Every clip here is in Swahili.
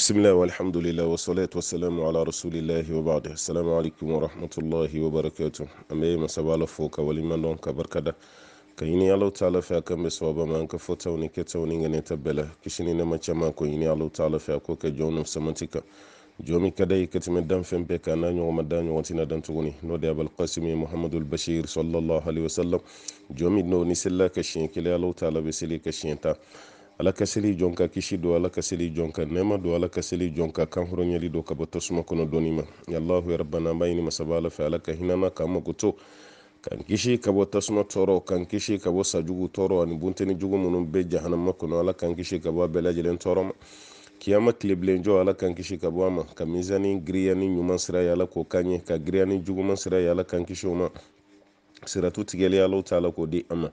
بسم الله والحمد لله والصلاة والسلام على رسول الله وبعد السلام عليكم ورحمة الله وبركاته أما ما سبال فوق ولمن نوم بركدا كيني الله تعالى فيك مسوابا ما أنك فتوني كتوني غني تبلا كشيني نما تشما كيني الله تعالى فيك كجون سمتك جومي كداي كتم الدم فين بك أنا نيو مدان وانتنا دم تغني نودي أبو القاسم محمد البشير صلى الله عليه وسلم جومي نو نسلا كشين كلي الله تعالى بسلي كشين تا ala ka seli jɔn ka kisi do ala ka seli jɔn ka nɛɛma do ala ka seli jɔn ka kanhɔrɔɲɛli don ka bɔ tasuma kɔnɔ dɔɔni ma yalahu yarabana an b'a ɲini masaba ala fɛ ala ka hinana k'an mago kan kisi ka bɔ tasuma tɔɔrɔ kan kisi ka bɔ sajugu tɔɔrɔ ani bunteni jugu minnu bɛ jahanama kɔnɔ ala kan kisi ka bɔ a bɛɛ lajɛlen tɔɔrɔ ma kiyama tilebilenjɔ ala kan kisi ka bɔ a ma ka mizani giriya ni ɲuman sira ye ala k'o kan ɲɛ ka giriya ni juguman sira ye ala kan kisi o ma siratu tigɛli ala t'a la k'o di an ma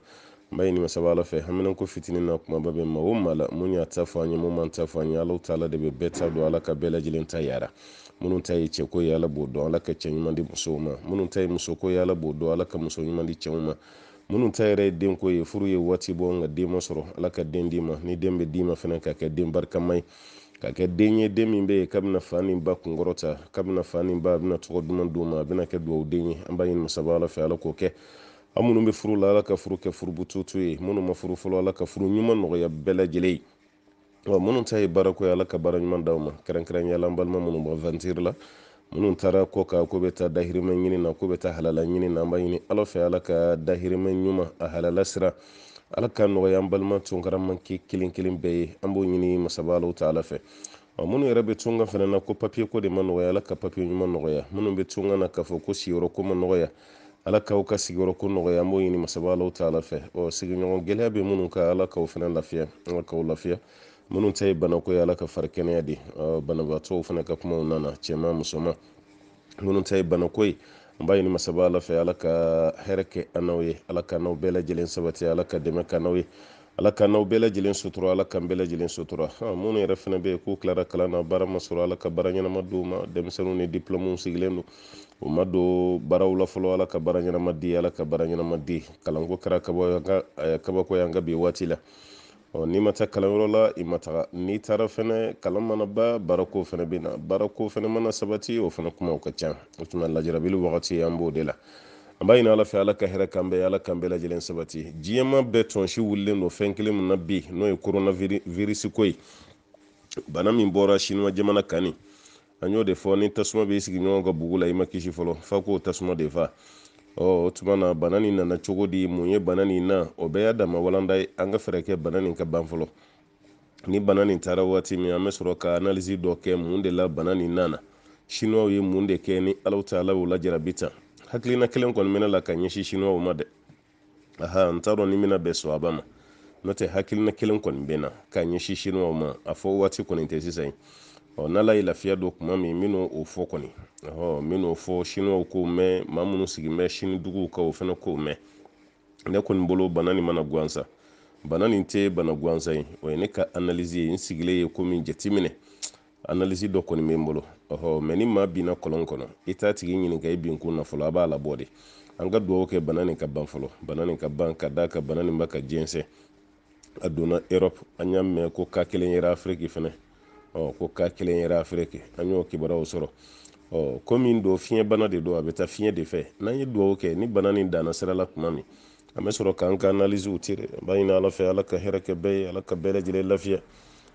n ni masaba ala fɛ hamina ko fitinin na kumaba bɛ ma o ma la mun y'a ta fɔ an ye mun man ta fɔ an ye alaw ta ala de bɛ bɛɛ ta don ala ka bɛɛ lajɛlen ta yara minnu ta ye cɛko ye ala b'o dɔn ala ka cɛ ɲuman di musow ma minnu ta ye musoko ye ala b'o dɔn ala ka muso ɲuman di cɛw ma minnu ta yɛrɛ ye denko ye furu ye waati bɔ nka den ma sɔrɔ ala ka den d'i ma ni den bɛ d'i ma fana ka kɛ den barikama ye ka kɛ den ye den min bɛ yen k'a bɛna fa ni ba kunkɔrɔta k'a bɛna fa ni ba a bɛna tɔgɔ duman d'u ma a bɛna kɛ dugawu den ye an b'a ɲini masaba ala fɛ ala k'o kɛ an minnu bɛ furu la ala ka furu kɛ bututu ye minnu ma furu fɔlɔ ala ka furu ɲuman nɔgɔya bɛɛ lajɛlen wa minnu ta ye baarako ye ala ka baara ɲuman d'aw ma kɛrɛnkɛrɛnnenya la an balima minnu ba vantiri la minnu taara kɔ ka ko bɛ taa dahirimɛ ɲini na ko bɛ taa halala ɲini na an b'a ɲini ala fɛ ala ka dahirimɛ ɲuman a halala sira ala ka nɔgɔya an balima tunkaramake kelen kelen bɛɛ ye an b'o ɲini masaba alaw ta ala fɛ wa minnu yɛrɛ bɛ tunkan fana na ko papiye ko de ma nɔgɔya ala ka papiye ɲuman nɔgɔya minnu bɛ tunga na k'a fɔ ko siyɔrɔ ko ma nɔgɔya ala k'aw ka sigiyɔrɔko nɔgɔya an b'o ɲini masaba alaw taala fɛ ɔ sigiɲɔgɔn gɛlɛya bɛ minnu ka ala k'aw fana lafiya ala k'aw lafiya minnu ta ye banako ye ala ka fari kɛnɛya de banabaatɔw fana ka kumaw nana cɛman musoman minnu ta ye banako ye an b'a ɲini masaba ala fɛ ala ka hɛrɛ kɛ an n'aw ye ala ka n'aw bɛɛ lajɛlen sabati ala ka dɛmɛ ka n'aw ye ala ka n'aw bɛɛ lajɛlen sutura ala kan bɛɛ lajɛlen sutura minnu yɛrɛ fana bɛ yen k'u tilara kalan na baara ma sɔrɔ ala ka baara ɲɛnama di u ma denmisɛnninw ni diplɔmuw sigilen don o ma don baaraw la fɔlɔ ala ka baara ɲɛnama di ala ka baara ɲɛnama di kalanko kɛra kabako y'an ka bi waati la ɔ n'i ma taa kalanyɔrɔ la i ma taga n'i taara fɛnɛ kalan mana ba baarako fɛnɛ bɛ na baarako fɛnɛ mana sabati o fana kumaw ka ca o tuma lajarabili wagati an b'o de la an b'a ɲini ala fɛ ala ka hɛrɛ kan bɛɛ ala kan bɛɛ lajɛlen sabati diɲɛma bɛɛ tɔnsi wulilen don fɛn kelen min na bi n'o ye korona ko ye bana min bɔra sinuwa jamana kan an y'o de fɔ ni tasuma b'i sigi ɲɔgɔn ka bugu la i ma kisi fɔlɔ fa k'o tasuma de fa ɔ oh, o tuma na bana nin nana cogo di mun ye bana nin na o bɛɛ y'a dama walanda ye an ka fɛɛrɛ kɛ bana nin ka ban fɔlɔ ni bana nin taara waati min an bɛ sɔrɔ ka analizi dɔ kɛ mun de la bana nin nana sinuwaw ye mun de kɛ ni alaw ta ala y'u lajarabi tan hakilina kelen kɔni bɛ la ka ɲɛsin sinuwaw ma dɛ aha n t'a dɔn ni bɛna bɛn sɔn a ba ma n'o tɛ hakilina kelen kɔni bɛ na ka ɲɛsin sinuwaw ma a fɔ waati kɔni tɛ sisan n'ala ye lafiya don kuma min n bɛn'o o fɔ kɔni n bɛn'o fɔ siniwaw k'o mɛn maa minnu sigilen bɛ sini duguw kan o fana k'o mɛn ne kɔni bolo bana nin mana gansan bana nin tɛ bana gansan ye o ye ne ka ye n sigilen ye komi jateminɛ dɔ kɔni bɛ n bolo mɛ ni maa binna kɔlɔn kɔnɔ i t'a tigi ɲininka i bin kun na fɔlɔ a b'a labɔ de an ka dugawu kɛ bana nin ka ban fɔlɔ bana nin ka ban ka d'a ka bana nin bɛ ka jɛnsɛn a donna erɔpu an y'a mɛn ko ka kelen yera afiriki fɛnɛ ɔ ko ka kelen yɛrɛ afiriki an y'o kibaruyaw sɔrɔ ɔ ko min fiɲɛ bana de don a bɛ taa fiɲɛ de fɛ n'an ye dugawu kɛ ni bana nin danna sira la tuma min an bɛ sɔrɔ k'an ka analiziw tiri an b'a ɲini ala fɛ ala ka hɛrɛ kɛ bɛɛ ye ala ka bɛɛ lajɛlen lafiya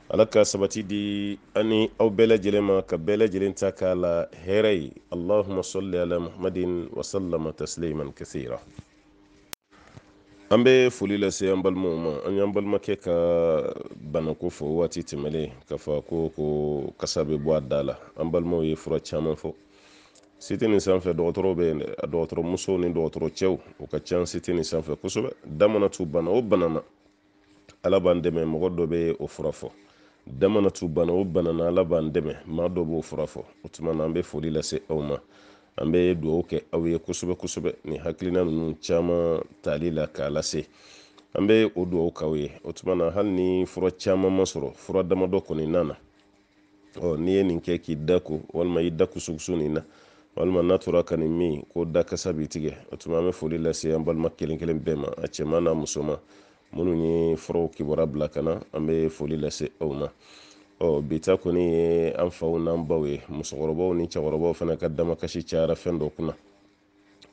ala ka sabati di ani aw bɛɛ lajɛlen ma ka bɛɛ lajɛlen ta k'a la hɛrɛ ye allahuma sɔli ala muhamadin wasallama tasliman kasira an bɛ foli lase an balimaw ma an y'an balimakɛ ka banako fɔ waati tɛmɛlen k'a fɔ ko ko kasa bɛ bɔ a da la an balimaw ye fura caman fɔ site nin sanfɛ dɔgɔtɔrɔw bɛ a dɔgɔtɔrɔmusow ni dɔgɔtɔrɔcɛw o ka can site nin sanfɛ kosɛbɛ da t'u bana o bana ala b'an dɛmɛ mɔgɔ dɔ bɛ o fura fɔ da t'u bana o bana ala b'an dɛmɛ maa dɔ b'o fura fɔ o tuma na an bɛ foli lase aw ma an bɛ dugawu kɛ aw ye kosɛbɛ kosɛbɛ nin hakilina ninnu caman tali la k'a lase an bɛ o dugawu k'aw ye o tuma na hali ni fura caman ma sɔrɔ fura damadɔ kɔni na na ɔ n'i ye nin kɛ k'i da ko walima i da kusukusu nin na walima n'a tora ka nin min ko da kasa b'i tigɛ o tuma an bɛ foli lase an balima kelen kelen bɛɛ ma a cɛman n'a musoman minnu ye furaw kibaruya bila ka na an bɛ foli lase aw ma ɔ bi kɔni ye an faw n'an baw ye musokɔrɔbaw ni cɛkɔrɔbaw fana ka damakasi cayara fɛn dɔ kunna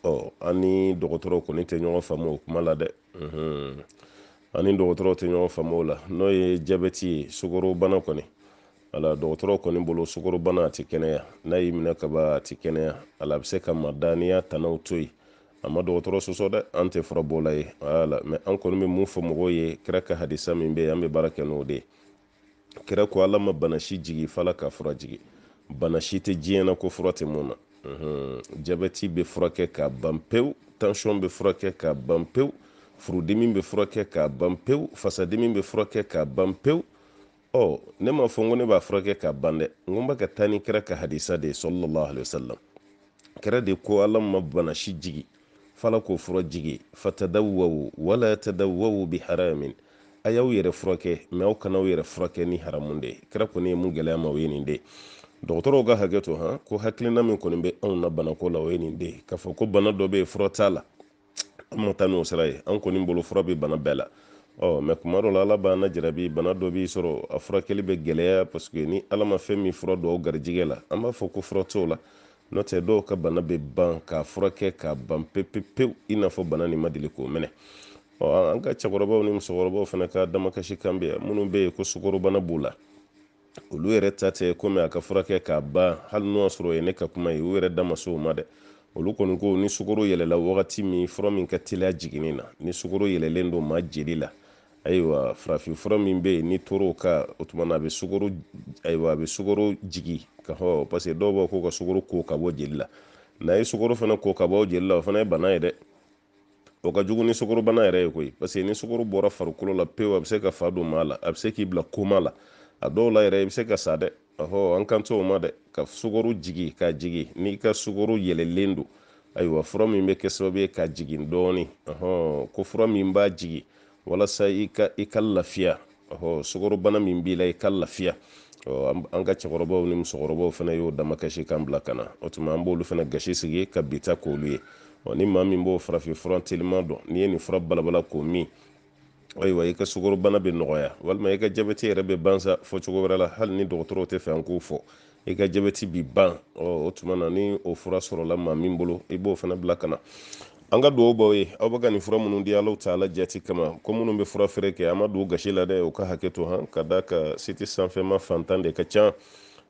ɔ an ni dɔgɔtɔrɔw kɔni tɛ ɲɔgɔn faamu o kuma la dɛ an ni dɔgɔtɔrɔw tɛ ɲɔgɔn faamu o la n'o ye jabɛti ye sukarobana kɔni ala dɔgɔtɔrɔw kɔni bolo sukarobana a tɛ kɛnɛya n'a y'i minɛ kaba a tɛ kɛnɛya ala a bɛ se ka mada n'i y'a tanaw to yen a ma dɔgɔtɔrɔ sɔsɔ dɛ an tɛ furabɔla ye wala mɛ an kɔni bɛ mun fɔ mɔgɔw ye kira ka hadisa min bɛ yen an bɛ baara kɛ n'o de ye kira ko ala ma bana si jigi fala ka fura jigi bana si tɛ diɲɛ ko fura tɛ mun na jabɛti bɛ furakɛ ka ban pewu tansiyɔn bɛ furakɛ ka ban pewu furudimi bɛ furakɛ ka ban pewu fasadimi bɛ furakɛ ka ban pewu ɔ ne m'a fɔ ko ne b'a furakɛ ka ban dɛ n ko n bɛ ka taa ni kira ka hadisa de ye sɔlɔlɔ alayhi wa sallam kira de ko ala ma bana si jigi fala ko fura jigi fatadawawu wala tadawawu bi haramin a y'aw yɛrɛ furakɛ mɛ aw kana aw yɛrɛ furakɛ ni haramu de kira kɔni ye mun gɛlɛya ma o ye nin de dɔgɔtɔrɔw ka hakɛ to han ko hakilina min kɔni bɛ anw na banako la o ye nin de k'a fɔ ko bana dɔ bɛ yen fura t'a la an ma taa n'o sira ye an kɔni bolo fura bɛ bana bɛɛ la ɔ mɛ kuma dɔ la ala b'an lajarabi bana dɔ b'i sɔrɔ a furakɛli bɛ gɛlɛya paseke ni ala ma fɛn min fura don aw garijɛgɛ la an b'a fɔ ko fura t'o la n'o tɛ dɔw ka bana bɛ ban k'a furakɛ k'a ban pepepewu i n'a fɔ bana nin ma deli k'o minɛ an ka cɛkɔrɔbaw ni musokɔrɔbaw fana ka damakasi kan bɛ minnu bɛ yen ko sukorobana b'u la olu yɛrɛ ta tɛ komi a ka furakɛ k'a ban hali n'o y'a sɔrɔ ye ne ka kuma ye u yɛrɛ da ma o ma dɛ olu kɔni ko ni sukoro yɛlɛla wagati min fura min ka teliya jiginni na ni sukoro yɛlɛlen don maa jeli la ayiwa farafin fura min bɛ yen ni tor'o ka o tuma na a bɛ sukoro ayiwa a bɛ sukoro jigi ka hɔ parce que dɔw b'a ko ka sukoro ko ka bɔ jeli la n'a ye sukoro fana ko ka bɔ jeli la o fana ye bana ye dɛ o ka jugu ni sukorobana yɛrɛ ye koyi paseke ni sukoro bɔra farikolo la pewu a bɛ se ka fa don maa la a bɛ se k'i bila koma la a dɔw la yɛrɛ i bɛ se ka sa dɛ ɔhɔ an kan o ma dɛ ka sukoro jigi ka jigi n'i ka sukoro yɛlɛlen don ayiwa fura min bɛ kɛ sababu ye ka jigin dɔɔni ɔhɔ ko fura min b'a jigi walasa i ka i ka lafiya ɔhɔ sukorobana min b'i la i ka lafiya an ka cɛkɔrɔbaw ni musokɔrɔbaw fana y'o dama kan bila ka na o tuma an b'olu fana gasi sigi ka bi k'olu ye ni maa min b'o farafin fura teliman dɔn n'i ye nin fura balabala k'o min ayiwa i ka sukorobana bɛ nɔgɔya walima i ka jabɛti yɛrɛ bɛ ban sa fɔ cogo wɛrɛ la hali ni dɔgɔtɔrɔw tɛ fɛ an k'o fɔ i ka jabɛti bi ban o tuma na ni o fura sɔrɔla maa min bolo i b'o fana bila ka na an ka dugawu b'aw ye aw bɛ ka nin fura minnu di alaw ta ala jati kama ko minnu bɛ fura feere kɛ an ma don gasi la dɛ u ka hakɛ to han ka d'a ka siti sanfɛma fantan de ka ca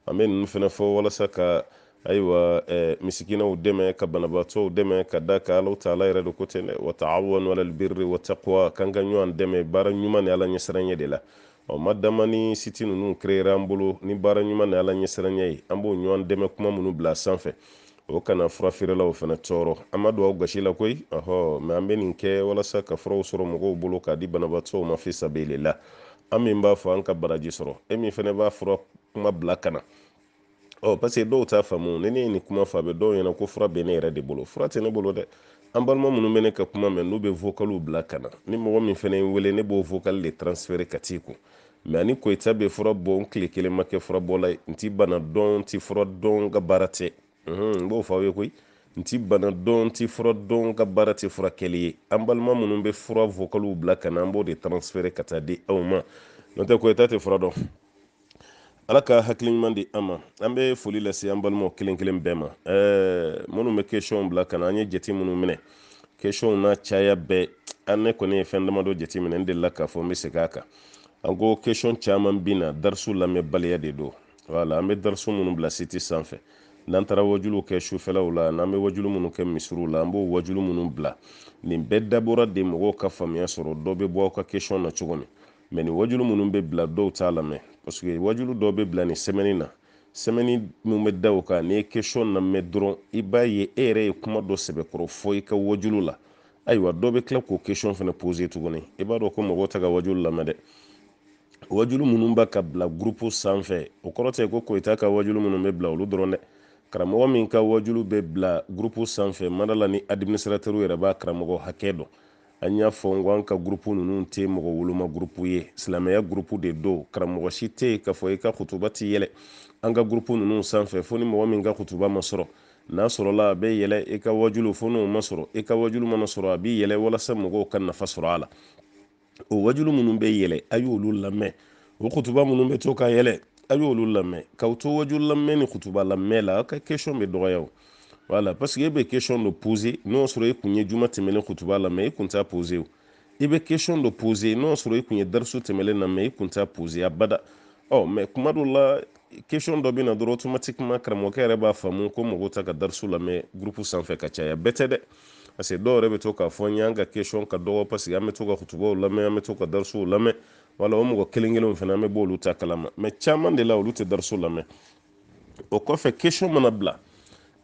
an bɛ ninnu fana fɔ walasa ka ayiwa eh, misikinaw dɛmɛ ka banabaatɔw dɛmɛ ka da ka alaw taala yɛrɛ de ko ten dɛ wa taawanu kan ka ɲɔgɔn dɛmɛ baara ɲuman ni ala ɲɛsiranɲɛ de la ɔ ma dama ni siti ninnu kereyera an bolo ni baara ɲuman ni ala ɲɛsiranɲɛ ye an b'o ɲɔgɔn dɛmɛ kuma minnu bila sanfɛ o kana furafeerelaw fana tɔɔrɔ an ma don aw gasi la koyi ɔhɔ mɛ an bɛ nin kɛ walasa ka furaw sɔrɔ mɔgɔw bolo k'a di banabaatɔw ma fi la an min b'a fɔ an ka baraji sɔrɔ e min fana b'a fura kuma bila ka na ɔ oh, parce que dɔw t'a faamu ni ne ye nin kuma fɔ a bɛ dɔw ɲɛna ko fura bɛ ne yɛrɛ de bolo fura tɛ ne bolo dɛ an balima minnu bɛ ne ka kuma mɛn n'u bɛ vokaliw bila ka na ni mɔgɔ min fana ye wele ne b'o vokali de transféré ka t'i kun mɛ ani koyita bɛ fura bɔ n tile kelen ma kɛ fura bɔla ye n ti bana dɔn n ti fura dɔn n ka baara tɛ n b'o fɔ aw ye koyi n ti bana dɔn n ti fura dɔn n ka baara tɛ furakɛli ye an balima minnu bɛ fura vokaliw bila ka na an b'o de transféré ka taa di aw ma n'o tɛ koyita tɛ fura dɔn ala ka hakili ɲuman di an ma an bɛ foli lase an balimaw kelen kelen bɛɛ ma minnu bɛ kesɔnw bila ka na an ye jate minnu minɛ kesɔnw n'a caya bɛɛ an ne kɔni ye fɛn damadɔ jate minɛ n delila k'a fɔ n bɛ segin a kan an ko kesɔn caman bɛ na dariso lamɛnbaliya de don wala an bɛ darisu minnu bila siti sanfɛ n'an taara wajuluw kɛ sufɛlaw la n'an bɛ wajulu minnu kɛ misiriw la an b'o wajulu minnu bila nin bɛɛ dabɔra de mɔgɔw ka faamuya sɔrɔ dɔ bɛ bɔ aw ka kesɔn na cogo min mɛ nin wajulu minnu bɛ bila dɔw t'a lamɛn paseke wajulu dɔw bɛ bila nin sɛmɛni na sɛmɛni min bɛ da o kan n'i ye kesɔn namɛ dɔrɔn i b'a ye e yɛrɛ ye kuma dɔ sɛbɛkɔrɔ fɔ i ka wajulu la ayiwa dɔw bɛ tila k'o kesɔn fana pose tuguni i e b'a dɔn ko mɔgɔw tɛ ka wajulu lamɛn dɛ wajulu minnu b'a ka bila gurupu sanfɛ o kɔrɔ tɛ ko koyita ka wajulu minnu bɛ bila olu dɔrɔn dɛ karamɔgɔ min ka wajulu bɛ bila gurupu sanfɛ mada la ni administrateur yɛrɛ b'a karamɔgɔ hakɛ dɔn an y'a fɔ n an ka gurupu nunu tɛ mɔgɔ woloma gurupu ye silamɛya gurupu de don karamɔgɔ si tɛ yen k'a fɔ i ka kutuba ti yɛlɛ an ka gurupu nunu sanfɛ fo ni mɔgɔ min ka kutuba ma sɔrɔ n'a sɔrɔla a bɛ yɛlɛ i ka wajulu fo n'o ma sɔrɔ i ka wajulu mana sɔrɔ a b'i yɛlɛ walasa mɔgɔw ka nafa sɔrɔ a la o wajulu minnu bɛ yɛlɛ a y'olu lamɛn o kutuba minnu bɛ to ka yɛlɛ a y'olu lamɛn k'aw to wajulu lamɛn ni kutuba lamɛn la aw ka bɛ dɔgɔya voilà parce que e bɛ oh, question dɔ pose n'o sɔrɔ e kun ye juma tɛmɛlen kutuba la mɛ e kun t'a pose o i bɛ question dɔ pose non sɔrɔ e kun ye dariso tɛmɛlen na mɛ e kun t'a pose abada ɔ mɛ kuma la question dɔ bɛ dɔrɔn automatiquement karamɔgɔkɛ yɛrɛ b'a faamu ko mɔgɔw ta ka la lamɛn groupe sanfɛ ka caya bɛɛ dɛ parce que dɔw yɛrɛ bɛ to k'a fɔ n ka question ka dɔgɔ parce que an bɛ to ka kutubaw lamɛn an bɛ to ka darisow lamɛn wala o mɔgɔ kelen kelenw fana an bɛ bɔ olu ta kalama mɛ de la olu tɛ dariso lamɛn o kɔfɛ question mana bila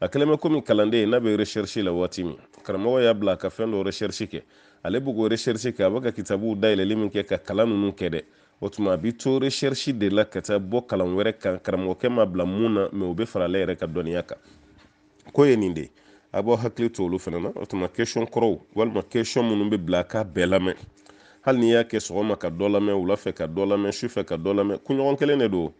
a kelen bɛ komi kalanden n'a bɛ recherche la waati min karamɔgɔ y'a bila a ka fɛn dɔ recherche kɛ ale bɛ k'o recherche kɛ a bɛ ka kitabuw dayɛlɛli min kɛ ka kalan ninnu kɛ dɛ o tuma a b'i to recherche de la ka taa bɔ kalan wɛrɛ kan karamɔgɔkɛ ma bila mun na mɛ o bɛ fara ale yɛrɛ ka dɔnniya kan ko ye nin de ye a b'aw hakili to olu fana na o tuma question kɔrɔw walima question minnu bɛ bila a k'a bɛɛ lamɛn hali n'i y'a kɛ sɔgɔma ka dɔ lamɛn wula fɛ ka dɔ lamɛn su fɛ ka dɔ lamɛn kunɲɔgɔn kelen de don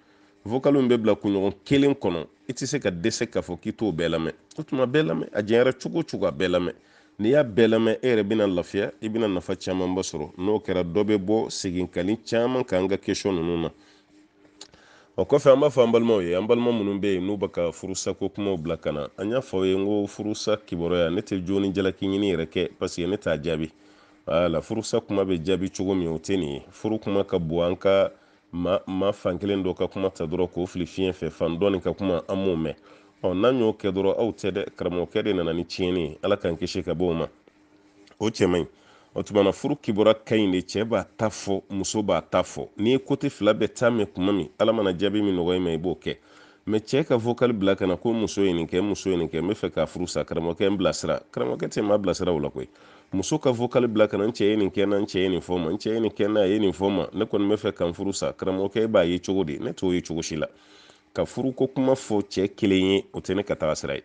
vokalu min bɛ bila kunɲɔgɔn kelen kɔnɔ i tɛ se ka dɛsɛ k'a fɔ k'i t'o bɛɛ lamɛn o tuma bɛɛ lamɛn a jɛnyara cogo o cogo a bɛɛ lamɛn n'i y'a bɛɛ lamɛn e yɛrɛ bɛna lafiya i bɛna nafa camanba sɔrɔ n'o kɛra dɔ bɛ bɔ seginkali caman kan ka kɛsɔn ninnu na o kɔfɛ an b'a fɔ an balimaw ye an balima minnu be yen n'u bɛ ka furusa ko kumaw bila ka na an y'a fɔ ye n ko furusa kibaruya ne tɛ jo ni jalaki ɲini yɛrɛ kɛ paseke ne t'a jaabi wala furusa kuma be jaabi cogo min o tɛ nin ye furu kuma ka bon an ka ma ma fankelen dɔ ka kuma ta dɔrɔn k'o fili fiɲɛ fɛ fan dɔɔni ka kuma an m'o mɛn ɔ n'an y'o kɛ dɔrɔn aw tɛ dɛ karamɔgɔkɛ de nana ni tiɲɛni ye ala k'an kisi ka bɔ o ma o cɛ ɲi tuma na furu kibɔra ka ɲi de cɛ b'a ta fɔ muso b'a ta fɔ n'i ye kote fila bɛɛ ta mɛn kuma min ala mana jaabi min nɔgɔ i ma i b'o kɛ mɛ cɛ ka fokali bila kana ko muso ye nin kɛ muso ye nin kɛ n bɛ fɛ k'a furu sa karamɔgɔkɛ n bilasira karamɔgɔkɛ tɛ maa bilasira o la koyi muso ka fokali bila kana n cɛ ye nin kɛ na n cɛ ye nin fɔ n ma n cɛ ye nin kɛ na a ye nin fɔ ma ne kɔni bɛ fɛ ka n furu sa karamɔgɔkɛ e b'a ye cogo di ne t'o ye cogo si la ka furuko kuma fɔ cɛ kelen ye o tɛ ne ka taa sira ye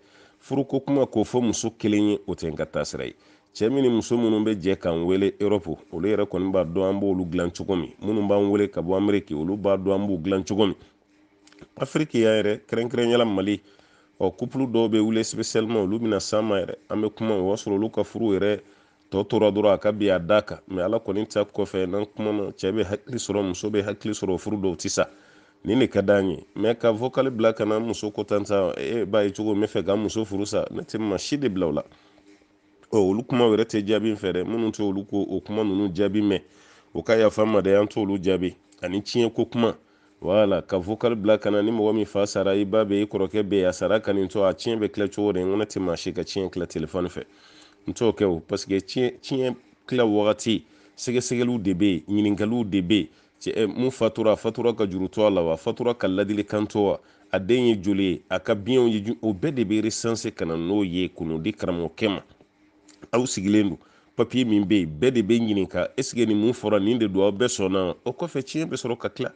furuko kuma k'o fɔ muso kelen ye o tɛ n ka taa sira ye cɛ min ni muso minnu bɛ jɛ k'an wele erɔpu olu yɛrɛ kɔni b'a dɔn an b'olu dilan cogo min minnu b'an wele ka bɔ ameriki olu b'a dɔn an b'u dilan cogo min afriki yan yɛrɛ kɛrɛnkɛrɛnyala mali ɔ kupulu dɔw bɛ wuli spesialima olu bɛna s'an yɛrɛ an bɛ kuma o b'a olu ka furu yɛrɛ tɔ tora dɔrɔn a ka bin a da kan mɛ ala kɔni ta kɔfɛ n'an kumana cɛ bɛ hakili sɔrɔ muso bɛ hakili sɔrɔ furu dɔw ti sa nin ka d'an ye mɛ ka vokali bila ka muso ko e b'a ye cogo min fɛ ka muso furu ne tɛ ma si de bila la ɔ olu kuma yɛrɛ tɛ jaabi fɛ dɛ minnu tɛ olu ko o kuma ninnu jaabi mɛn o ka yafa ma dɛ an t'olu jaabi ani tiɲɛ ko kuma wala ka vocal bila kana ni mɔgɔ min fa sara i ba bɛ i kɔrɔkɛ bɛ a sara ka nin a tiɲɛ bɛ kila cogo de n kɔnɔ tɛ maa si ka tiɲɛ kila telefɔni fɛ n t'o kɛ o parce tiɲɛ kila wagati sɛgɛsɛgɛliw de bɛ yen ɲininkaliw de bɛ yen eh, mun fatura a fatura ka juru to a la wa a fatura ka ladilikan to wa a den ye joli ye a ka biyɛnw ye o bɛɛ de bɛ resanse ka na n'o ye kunu di karamɔgɔkɛ ma aw sigilen don papiye min bɛ yen bɛɛ de bɛ ɲininka ɛseke nin mun fɔra nin de don aw bɛɛ sɔnna o kɔfɛ tiɲɛ bɛ sɔrɔ ka tila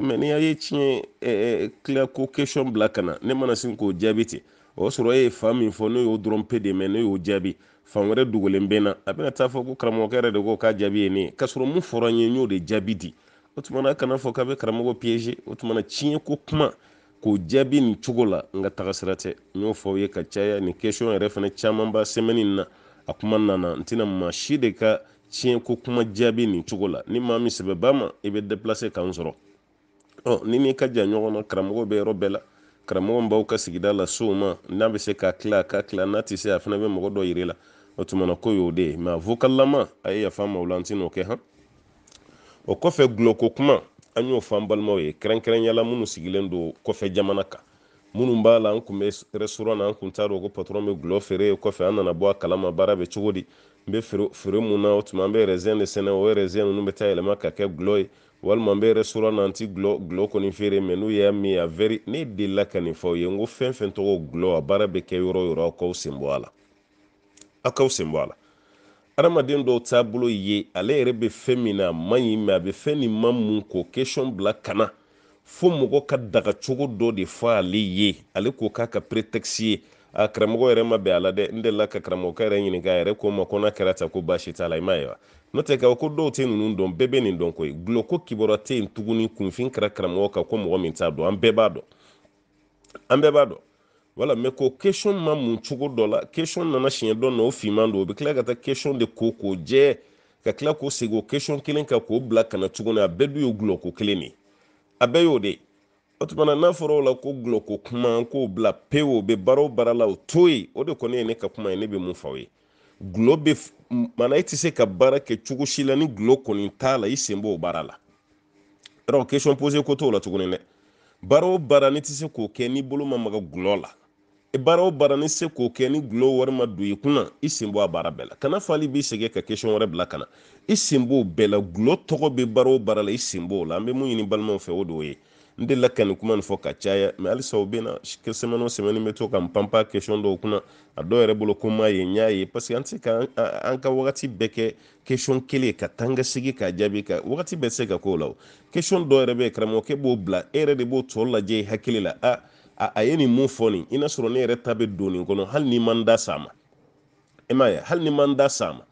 mɛ n'i y'a ye tiɲɛ ɛɛ tilako question bila ka na ne mana sin k'o jaabi ten o y'a sɔrɔ e ye fan min fɔ n'o y'o dɔrɔn pe de mɛ n'o y'o jaabi fan wɛrɛ dogolen bɛ n na a bɛna taa fɔ ko karamɔgɔkɛ yɛrɛ de ko k'a jaabi ye ne ye k'a sɔrɔ mun fɔra n ye n y'o de jaabi di o tuma na kana fɔ k'a bɛ karamɔgɔ piéger o tuma na tiɲɛ ko kuma k'o jaabi nin cogo la n ka taga sira tɛ n y'o fɔ aw ye ka caya nin question yɛrɛ fana caman ba semaine in na a kuma nana n tɛna maa si de ka tiɲɛ ko kuma jaabi nin cogo la ni maa min sɛbɛ ba ma i bɛ déplacer k'an sɔrɔ ɔ ni m'i ka jan ɲɔgɔn na karamɔgɔ bɛ yɔrɔ bɛɛ la karamɔgɔ min b'aw ka sigida la so ma n'a bɛ se ka tila a ka tila n'a tɛ se a fana bɛ mɔgɔ dɔ yiri la o tuma na ko y'o de ye mɛ a vokalama a ye yafa ma o la an tɛ n'o kɛ han o kɔfɛ gulɔko kuma an y'o fɔ an balimaw ye kɛrɛnkɛrɛnyala minnu sigilen don kɔfɛ jamana kan minnu b'a la an kun bɛ restaurant na an kun t'a dɔn ko patron bɛ gulɔ feere kɔfɛ an nana bɔ a kalama baara bɛ cogo di n bɛ feere feere mun na o tuma an bɛ raisin de sɛnɛ o raisin ninnu bɛ taa yɛlɛma ka kɛ gulɔ ye walima n bɛ restaurant na n ti gulɔ gulɔ kɔni feere mɛ n'u y'a min a very ne delila ka nin fɔ aw ye n ko fɛn fɛn tɔgɔ gulɔ a baara bɛ kɛ yɔrɔ o yɔrɔ aw k'aw sen bɔ a la aw k'aw sen bɔ a la adamaden dɔw taabolo ye ale yɛrɛ bɛ fɛn min na a man ɲi mɛ a bɛ fɛn nin ma mun k'o question bila kana fo mɔgɔ ka daga cogo dɔ de fɔ ale ye ale k'o k'a ka prétexte ye a karamɔgɔ yɛrɛ ma bɛn a la dɛ n delila ka karamɔgɔkɛ yɛrɛ ɲininka a yɛrɛ ko ma ko n'a kɛra ta ko baasi t'a la i m'a ye wa n'o tɛ k'a ko dɔw tɛ ninnu dɔn bɛɛ bɛ nin dɔn koyi guloko kibaruya tɛ yen tuguni kunfin kɛra karamɔgɔ kan ko mɔgɔ min t'a dɔn an bɛɛ b'a dɔn an bɛɛ b'a dɔn wala mɛ ko question ma mun cogo dɔ la question nana siɲɛ dɔ nɔ o finman don o bɛ tila ka taa question de ko k'o jɛ ka tila k'o segin o question kelen kan k'o bila kana tuguni a bɛɛ dun ye gulɔko kelen de ye a bɛɛ y'o de ye o tumana n'a fɔra o la ko gulɔko kuma k'o bila pewu o bɛ baara o baara la o to yen o de kɔni ye ne ka kuma ye ne bɛ mun f'aw ye gulɔ bɛ mana i tɛ se ka baara kɛ cogo si la ni gulɔ kɔni t'a la i sen b'o baara la yɔrɔ question posée ko t'o la tuguni dɛ baara o baara n'i tɛ se k'o kɛ n'i bolo ma maga gulɔ la e baara o baara ni se k'o kɛ ni gulɔ wari ma don i kunna i sen bɔ baara bɛɛ la kana fɔ b'i sɛgɛn ka question wɛrɛ bila ka na i sen b'o bɛɛ la gulɔ tɔgɔ bɛ baara o baara la i sen b'o la an bɛ mun ɲini balimaw fɛ o de y'o ye n delila ka nin kuma nin fɔ ka caya mɛ halisa o bɛ na sɛmɛni o sɛmɛni bɛ to ka n panpa kesɔn dɔw kunna a dɔw yɛrɛ bolo ko m'a ye n y'a ye paseke an tɛ se ka an ka wagati bɛɛ kɛ kesɔn kelen ka taa ka segin k'a jaabi ka wagati bɛɛ se ka k'o la o kesɔn dɔw yɛrɛ bɛ yen karamɔgɔkɛ b'o bila e yɛrɛ de b'o tɔ lajɛ i hakili la a a a ye nin mun fɔ nin i n'a sɔrɔ ne yɛrɛ ta bɛ don nin kɔnɔ hali ni ma n da s'a ma e m'a ye hali ni ma n da s'a ma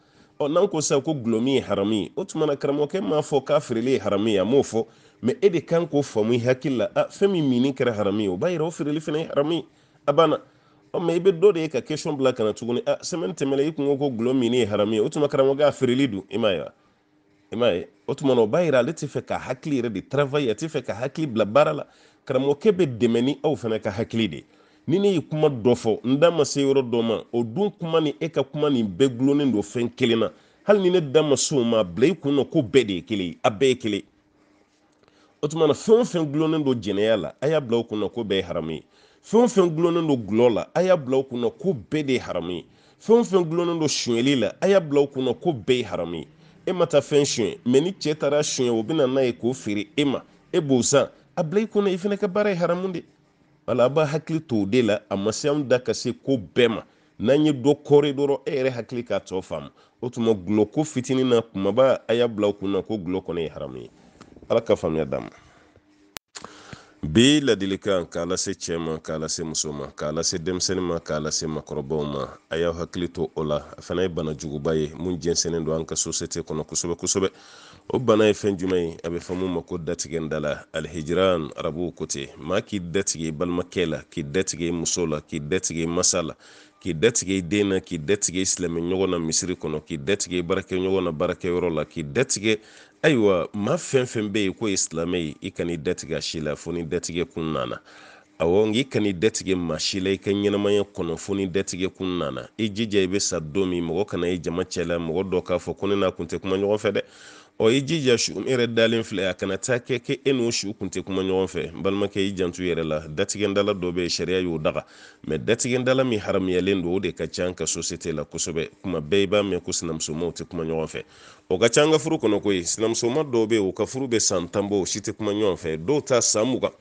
ɔ n'an ko sisan ko gulɔmin ye haramu ye o tuma karamɔgɔkɛ m'a fɔ k'a feereli ye haramu ye a m'o fɔ mɛ e de kan k'o faamu i hakili la a fɛn min mini kɛra harami ye o b'a yira o feereli fana ye harami a banna ɔ mɛ i bɛ dɔ de ye ka question bila ka na tuguni a sɛmɛni tɛmɛna i kun ko ko gulɔ mini ye harami ye o tuma karamɔgɔkɛ a feereli don i m'a ye wa i m'a ye o tuma na o b'a yira ale tɛ fɛ ka hakili yɛrɛ de travail a tɛ fɛ ka hakili bila baara la karamɔgɔkɛ bɛ dɛmɛ ni aw fana ka hakili de ye ni ne ye kuma dɔ fɔ n da ma se yɔrɔ dɔ ma o dun kuma ni e ka kuma nin bɛɛ gulonnen don fɛn kelen na hali ni ne da ma se o ma bila i kun na ko bɛɛ de ye kelen ye a bɛɛ ye kelen o tuma na fɛn o fɛn gulonnen don jɛnɛya la a y'a bila aw kunna ko bɛɛ ye haramu ye fɛn o fɛn gulonnen don gulɔ la a y'a bila aw kunna ko bɛɛ de ye haramu ye fɛn o fɛn gulonnen don sonyɛli la a y'a bila aw kunna ko bɛɛ ye haramu ye e ma taa fɛn sonyɛ mɛ ni cɛ taara sonyɛ o bɛna n'a ye k'o feere e ma e b'o san a bila i kunna i fana ka baara ye haramu de wala a b'a hakili to o de la a ma se anw da ka se ko bɛɛ ma n'an ye dɔ kɔri dɔrɔn e yɛrɛ hakili k'a tɔ faamu o tuma gulɔ ko fitinin na kumaba a y'a bila aw kunna ko gulɔ kɔni ye haramu ye ala ka faamuya d'a ma bi ladilikan k'a lase cɛɛ ma k'a lase muso ma k'a lase denmisɛni ma k'a lase makɔrɔbaw ma a y'aw hakili to o la a fana ye bana juguba ye mun jɛnsɛnen don an ka sosiyete kɔnɔ kosɛbɛ kosɛbɛ o bana ye fɛn juman ye a bɛ fɔ mun ma ko datigɛnda la alihijiran arabuw ko te k'i datigi i balimakɛ la k'i datigi i muso la k'i datigi i masa la k'i datigɛ i den na k'i datigɛ i silamɛ ɲɔgɔn na misiri kɔnɔ k'i datigɛ i baarakɛ ɲɔgɔn na baarakɛyɔrɔ la k'i datigɛ ayiwa ma fɛn fɛn bɛ yen ko ye silamɛ ye i kani datigɛ a si la fo ni datigɛ kun nana awɔ nka i dɛtigɛ maa la i ka ɲɛnamaya kɔnɔ fo ni dɛtigɛ kun nana i jija i bɛ sa don min mɔgɔ kana i jama cɛla mɔgɔ dɔ k'a fɔ ko ne n'a kun tɛ kuma ɲɔgɔn fɛ dɛ ɔ i jija su yɛrɛ dalen filɛ a kana taa kɛ kɛ e n'o su kun tɛ kuma ɲɔgɔn fɛ balimakɛ i janto yɛrɛ la datigɛndala dɔ bɛ sariya y'o daga mɛ datigɛndala min haramuyalen don o de ka ca ka sosiyete la kosɛbɛ kuma bɛɛ i b'a mɛn ko sinamusomaw tɛ kuma ɲɔgɔn fɛ o ka ca ka furu kɔnɔ koyi sinamusoma dɔw bɛ yen ka furu bɛ san tan bɔ si tɛ kuma ɲɔgɔn fɛ dɔw ta san mugan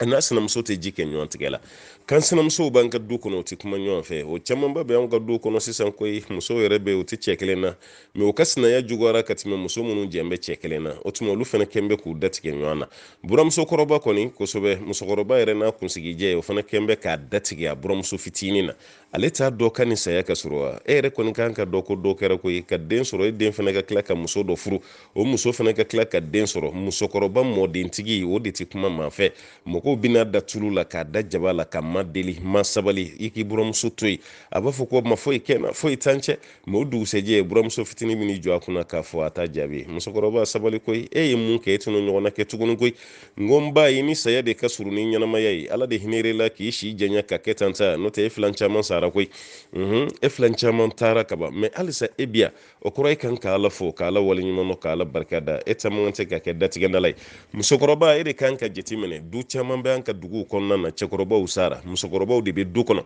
a n'a sinamuso tɛ ji kɛ ɲɔgɔn tigɛ la kan sinamusow b'an ka du kɔnɔ u tɛ kuma ɲɔgɔn fɛ o camanba bɛ an ka du kɔnɔ sisan koyi musow yɛrɛ bɛ u tɛ cɛ kelen na mɛ u ka sinaya juguyara ka tɛmɛ muso minnu jɛn bɛ cɛ kelen na o tuma olu fana kɛn bɛ k'u datigɛ ɲɔgɔn na buramusokɔrɔba kɔni kosɛbɛ musokɔrɔba yɛrɛ n'a kunsigijɛ o fana kɛn bɛ k'a datigɛ a buramuso fitinin na ale t'a dɔ ka nin saya ka sɔrɔ wa e yɛrɛ kɔni kan ka dɔ ko dɔ kɛra koyi ka den sɔrɔ e den fana ka tila ka muso dɔ furu o muso fana ka tila ka den sɔrɔ musokɔrɔba mɔdentigi o de tɛ kuma man fɛ mɔgɔ ko bɛna da tulu la k'a da jaba la ka ma deli ma sabali i k'i buramuso to yen a b'a fɔ ko ma foyi kɛ foyi t'an cɛ mɛ o dugusɛjɛ buramuso fitinin bɛn'i jɔ a kunna k'a fɔ a t'a jaabi musokɔrɔba sabali koyi e ye mun kɛ e tɛn'o ɲɔgɔnna kɛ tuguni koyi n ko n ba i ni saya de ka surun ni ɲɛnamaya ye ala de hinɛ k'i si janya ka kɛ tan ta n'o tɛ e filan caman sara koyi unhun e filan caman taara kaban mɛ halisa e bi o kɔrɔ e kan k'a la fo k'a la waleɲuman k'a la barika da e ta man tɛ ka kɛ datigɛdala ye musokɔrɔba e de kan ka jateminɛ du caman caman bɛ an ka duguw kɔnɔna na cɛkɔrɔbaw sara musokɔrɔbaw de be du kɔnɔ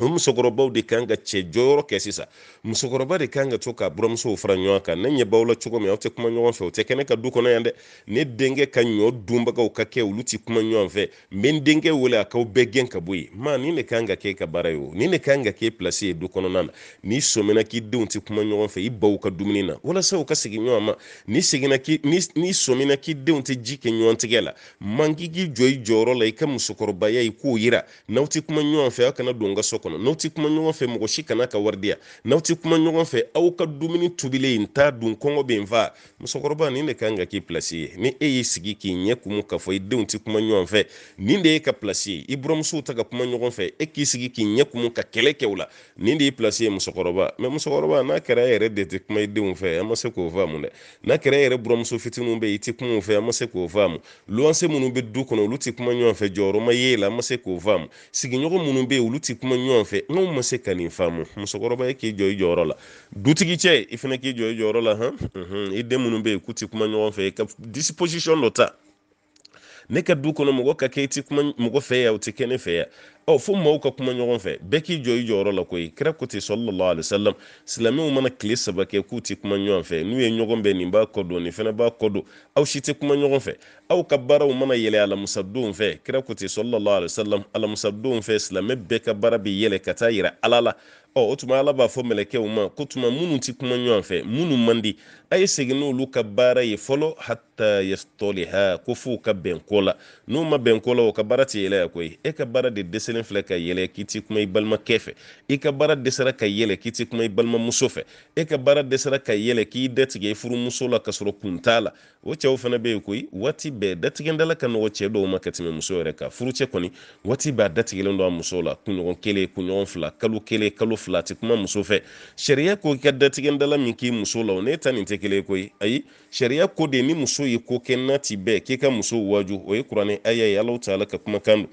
o musokɔrɔbaw de kan ka cɛ jɔyɔrɔ kɛ sisan musokɔrɔba de kan ka to ka buramusow fara ɲɔgɔn kan ne ɲɛ b'aw la cogo min aw tɛ kuma ɲɔgɔn fɛ o tɛ kɛnɛ ka du kɔnɔ yan dɛ ne denkɛ ka ɲɔ dunbagaw ka kɛ olu ti kuma ɲɔgɔn fɛ n bɛ n denkɛ wele a k'aw bɛɛ gɛn ka bɔ yen ma nin de kan ka k'e ka baara ye o nin de kan ka k'e pilasi ye du kɔnɔna na n'i sɔmina k'i denw tɛ kuma ɲɔgɔn fɛ i baw ka dumuni na walasa u ka segin ɲɔgɔn ma n'i segina k'i n'i sɔmina k'i denw tɛ ji kɛ ɲɔgɔn tigɛ la man k'i k'i jɔ i jɔyɔrɔ la i ka musokɔrɔbaya i k'o yira n'aw tɛ kuma ɲɔgɔn fɛ aw kana don n ka so kɔnɔ n'aw ti kuma ɲɔgɔn fɛ mɔgɔ si kana ka wari diya n'aw ti kuma ɲɔgɔn fɛ aw ka dumuni tubilen n t'a dun kɔngɔ bɛ n fa musokɔrɔba nin de kan ka k'i pilasi ye ni e y'i sigi k'i ɲɛ kumu k'a fɔ i denw ti kuma ɲɔgɔn fɛ nin de y'e ka pilasi ye i buramusow ta ka kuma ɲɔgɔn fɛ e k'i sigi k'i ɲɛ kumu ka kɛlɛ kɛ o la nin de y'i pilasi ye musokɔrɔba mɛ musokɔrɔba n'a kɛra e yɛrɛ de tɛ kuma i denw fɛ an ma se k'o faamu dɛ n'a kɛra e yɛrɛ buramuso fitininw bɛ yen i tɛ kuma u fɛ an ma se k'o faamu luwanse minnu bɛ du kɔnɔ olu ti kuma ɲɔgɔn fɛ jɔyɔrɔ ma y'e e la an ma se k'o faamu sigiɲɔgɔn minnu bɛ yen olu ti kuma ɲɔgɔn ɲɔgɔn fɛ n'o ma se ka nin faamu musokɔrɔba ye k'i jɔ i jɔyɔrɔ la dutigi cɛ i fana k'i jɔ i jɔyɔrɔ la han i den minnu bɛ yen k'u ti kuma ɲɔgɔn fɛ i ka disposition dɔ ta ne ka du kɔnɔ mɔgɔ ka kɛ i ti kuma mɔgɔ fɛ yan o ti kɛ ne fɛ yan ɔ fo maaw ka kuma ɲɔgɔn fɛ bɛɛ k'i jɔ i jɔyɔrɔ la koyi kira ko ten sɔlɔlɔ alisalam silamɛw mana tile saba kɛ k'u ti kuma ɲɔgɔn fɛ n'u ye ɲɔgɔn bɛn nin b'a kɔ don nin fana b'a kɔ don aw si tɛ kuma ɲɔgɔn fɛ aw ka baaraw mana yɛlɛ alamusa don fɛ kira ko ten sɔlɔlɔ alisalam alamusa don fɛ silamɛ bɛɛ ka baara bɛ yɛlɛ ka taa yira ala la ɔ o tuma ala b'a fɔ mɛlɛkɛw ma ko tuma minnu ti kuma ɲɔgɔn fɛ minnu man di a ye segin n'olu ka baara ye fɔlɔ hata yastoliha ko f'u ka bɛn ko la n'u ma bɛn la o ka baara ti yɛlɛ ya koyi e ka baara de dɛsɛlen filɛ ka yɛlɛ k'i ti kuma i balimakɛ fɛ i ka baara dɛsɛra ka yɛlɛ k'i ti kuma i balimamuso fɛ e ka baara dɛsɛra ka yɛlɛ k'i datigɛ i furumuso la ka kun t'a la o cɛw fana bɛ yen koyi waati bɛɛ datigɛdala ka nɔgɔ cɛ dɔw ma ka tɛmɛ muso yɛrɛ kan furucɛ kɔni waati b'a datigɛlen don a muso la kunɲɔgɔn kelen kunɲɔgɔn fila kalo kelen kalo fila a ti kuma muso fɛ sariya ko i ka datigɛdala min k'i muso la o ne ta nin tɛ kelen ye koyi ayi sariya ko de ni muso ye ko kɛ n'a ti bɛɛ k'i ka muso waju o ye kuranɛ aya ye alaw taala ka kumakan do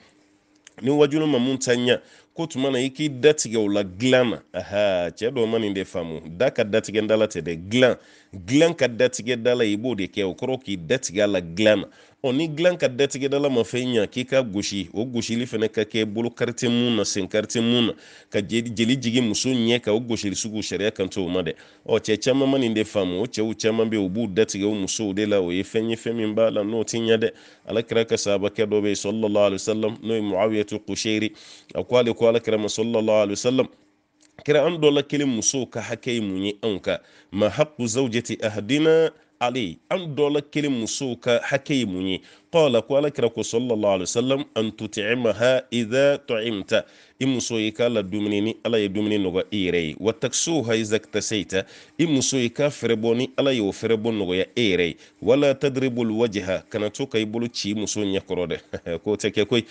ni wajulu ma mun ta ɲa ko tuma na i k'i datigɛ o la gilan na aha cɛ dɔ ma nin de faamu da ka datigɛ tɛ dɛ gilan dilan ka datigɛ dala i b'o de kɛ o kɔrɔ k'i datigɛ la dilan na ɔ ni dilan ka datigɛ dala ma fɛn ɲa k'i ka gosi o gosili fɛnɛ ka kɛ bolo karite mun na sen karite mun na ka jeli jigi muso ɲɛ ka o gosili sugu sariya kan o ma dɛ ɔ cɛ caman ma nin de faamu o cɛw caman be u b'u datigɛ o musow de la o ye fɛn ye fɛn min b'a la n'o ti ɲa dɛ ala kira ka sahabakɛ dɔ be ye sallallahu alaihi wasallam n'o ye muawiyatu kusheiri a ko ale ko ala kirama sallallahu alaihi wasallam kira an dɔ la kelen musow ka hakɛ ye mun ye anw ka ma haku zawjati ahadina ale an dɔ la kelen musow ka hakɛ ye mun ye qala ko ala kira ko sallallahu alaihi wasallam an tut'imaha idha tu'imta i muso i k'a la dumuni ni ala ye dumuni nɔgɔ i yɛrɛ ye wa taksuha iza ktasayta i muso i k'a fɛrɛbɔ ni ala ye o fɛrɛbɔ nɔgɔya e yɛrɛ ye wala tadribu lwajha kana to ka i bolo ci muso ɲɛkɔrɔ dɛ k'o tɛ kɛ koyi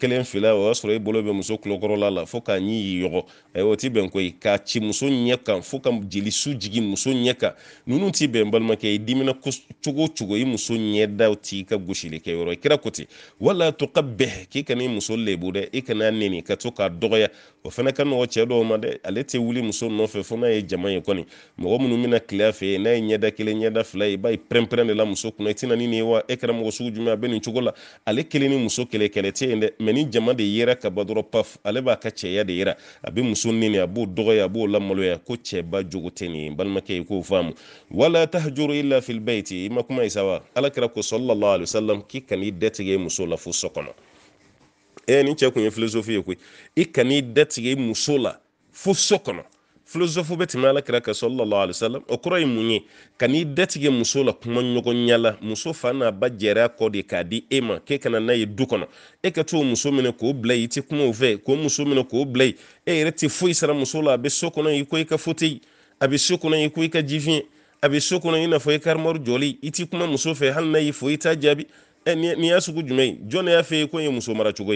kelen fila o y'a sɔrɔ i bolo bɛ muso kulokɔrɔla la fo k'a ɲi yɔgɔ o ti bɛn koyi k'a ci muso ɲɛ kan fo ka jeli su jigi muso ɲɛ kan ninnu ti bɛn balimakɛ i dimina cogo o cogo i muso ɲɛ daw t'i ka gosi cilikɛ yɔrɔ i kɛra ko ten wala tuqabbih k'i kana i muso lebu dɛ i kana neni ka to k'a dɔgɔya o fana ka nɔgɔ cɛ dɔw ma dɛ ale tɛ wuli muso nɔfɛ fo n'a ye jama ye kɔni mɔgɔ minnu bɛna kile fɛ yen n'a ye ɲɛda kelen ɲɛda fila ye i b'a ye pɛrɛnpɛrɛn de la muso kunna i tɛna ni nin ye wa e kɛra mɔgɔ sugu jumɛn a bɛ nin cogo la ale kelen ni muso kɛlɛ kɛlɛ tɛ yen dɛ mɛ ni jama de yera ka ba dɔrɔn paf ale b'a ka cɛya de yera a bɛ muso nini a b'o dɔgɔya a b'o lamaloya ko cɛba jogo tɛ nin ye balimakɛ ye k'o faamu wala tahjuru illa fil bayti i ma kuma ye sa wa ala kira ko sallallahu alaihi wasallam k'i kan'i datigɛ muso la fo so kɔnɔ ee eh, nin cɛ kun ye filosofi ye koyi i kan'i da i muso la fo so kɔnɔ filosofu bɛ tɛmɛ ala kira kan sallallahu alaihi o kɔrɔ ye mun ye ka n'i muso la kuma ɲɔgɔnya la muso fa n'a ba jɛra kɔ de k'a di e ma k'e kana n'a ye du kɔnɔ e ka t'o muso minɛ k'o bila yen i tɛ kuma o fɛ k'o muso minɛ k'o bila yen e yɛrɛ tɛ foyi sara muso la a bɛ so kɔnɔ i ko i ka fote a bɛ so kɔnɔ i ko i ka jifiɲɛ a bɛ so kɔnɔ i n'a fɔ i karimɔri jɔli i tɛ kuma muso fɛ hali n'a y'i fo i t'a jaabi nin y'a sugu jumɛn ye jɔn de y'a fɛ ko in ye muso mara cogo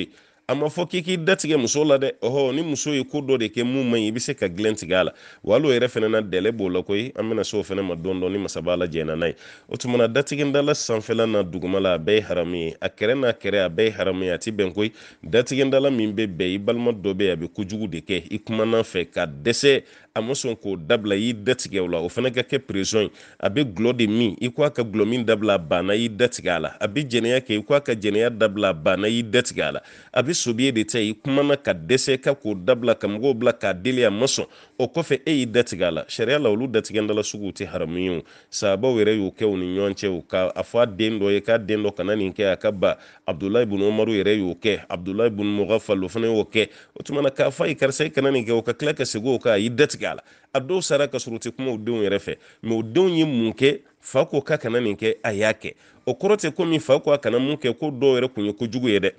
a ma fɔ k'i k'i datigɛ muso la dɛ ɔhɔ ni muso ye ko dɔ de kɛ mun man ɲi i bɛ se ka gilan tigɛ a la wa yɛrɛ fana na dɛlɛ b'o la koyi an bɛna se o fana ma don dɔ ni masaba ala jɛnna n'a ye o tuma na datigɛdala sanfɛla na duguma la a bɛɛ ye haramu ye a kɛrɛ n'a kɛrɛ a bɛɛ ye haramu ye a ti bɛn koyi datigɛdala min bɛ bɛn i balima dɔ bɛ yen a bɛ kojugu de kɛ i kumana fɛ ka dɛsɛ a ma sɔn k'o dabila y'i da o la o fana ka kɛ perezɔn ye a bɛ gulɔ de min i ko a ka gulɔ min dabila a banna y'i da a la a bɛ jɛnɛya kɛ i ko a ka jɛnɛya dabila a banna y'i da a la a bɛ sobiye de ta i kumana ka dɛsɛ ka k'o dabila ka mɔgɔw bila k'a deli a ma sɔn o kɔfɛ e y'i da a la sariya la olu datigɛndala suguw tɛ haramu ye o sahabaw yɛrɛ y'o kɛ u ni ɲɔgɔn cɛ o ka a fɔ a den dɔ ye k'a den dɔ kana nin kɛ a ka ba abdulayi bun umaru yɛrɛ y'o kɛ abdulayi bun mɔgɔ falo fana y'o kɛ o tumana k'a fɔ a ye karisa i kana nin kɛ o ka tila ka segin o kan a y'i da tigɛ a la a dɔw sara ka sɔrɔ u tɛ kuma u denw yɛrɛ fɛ mɛ o denw ye mun kɛ fa ko ka kana nin kɛ a y'a kɛ o kɔrɔ tɛ komi fa ko a kana mun kɛ ko dɔw yɛrɛ kun ye kojugu ye dɛ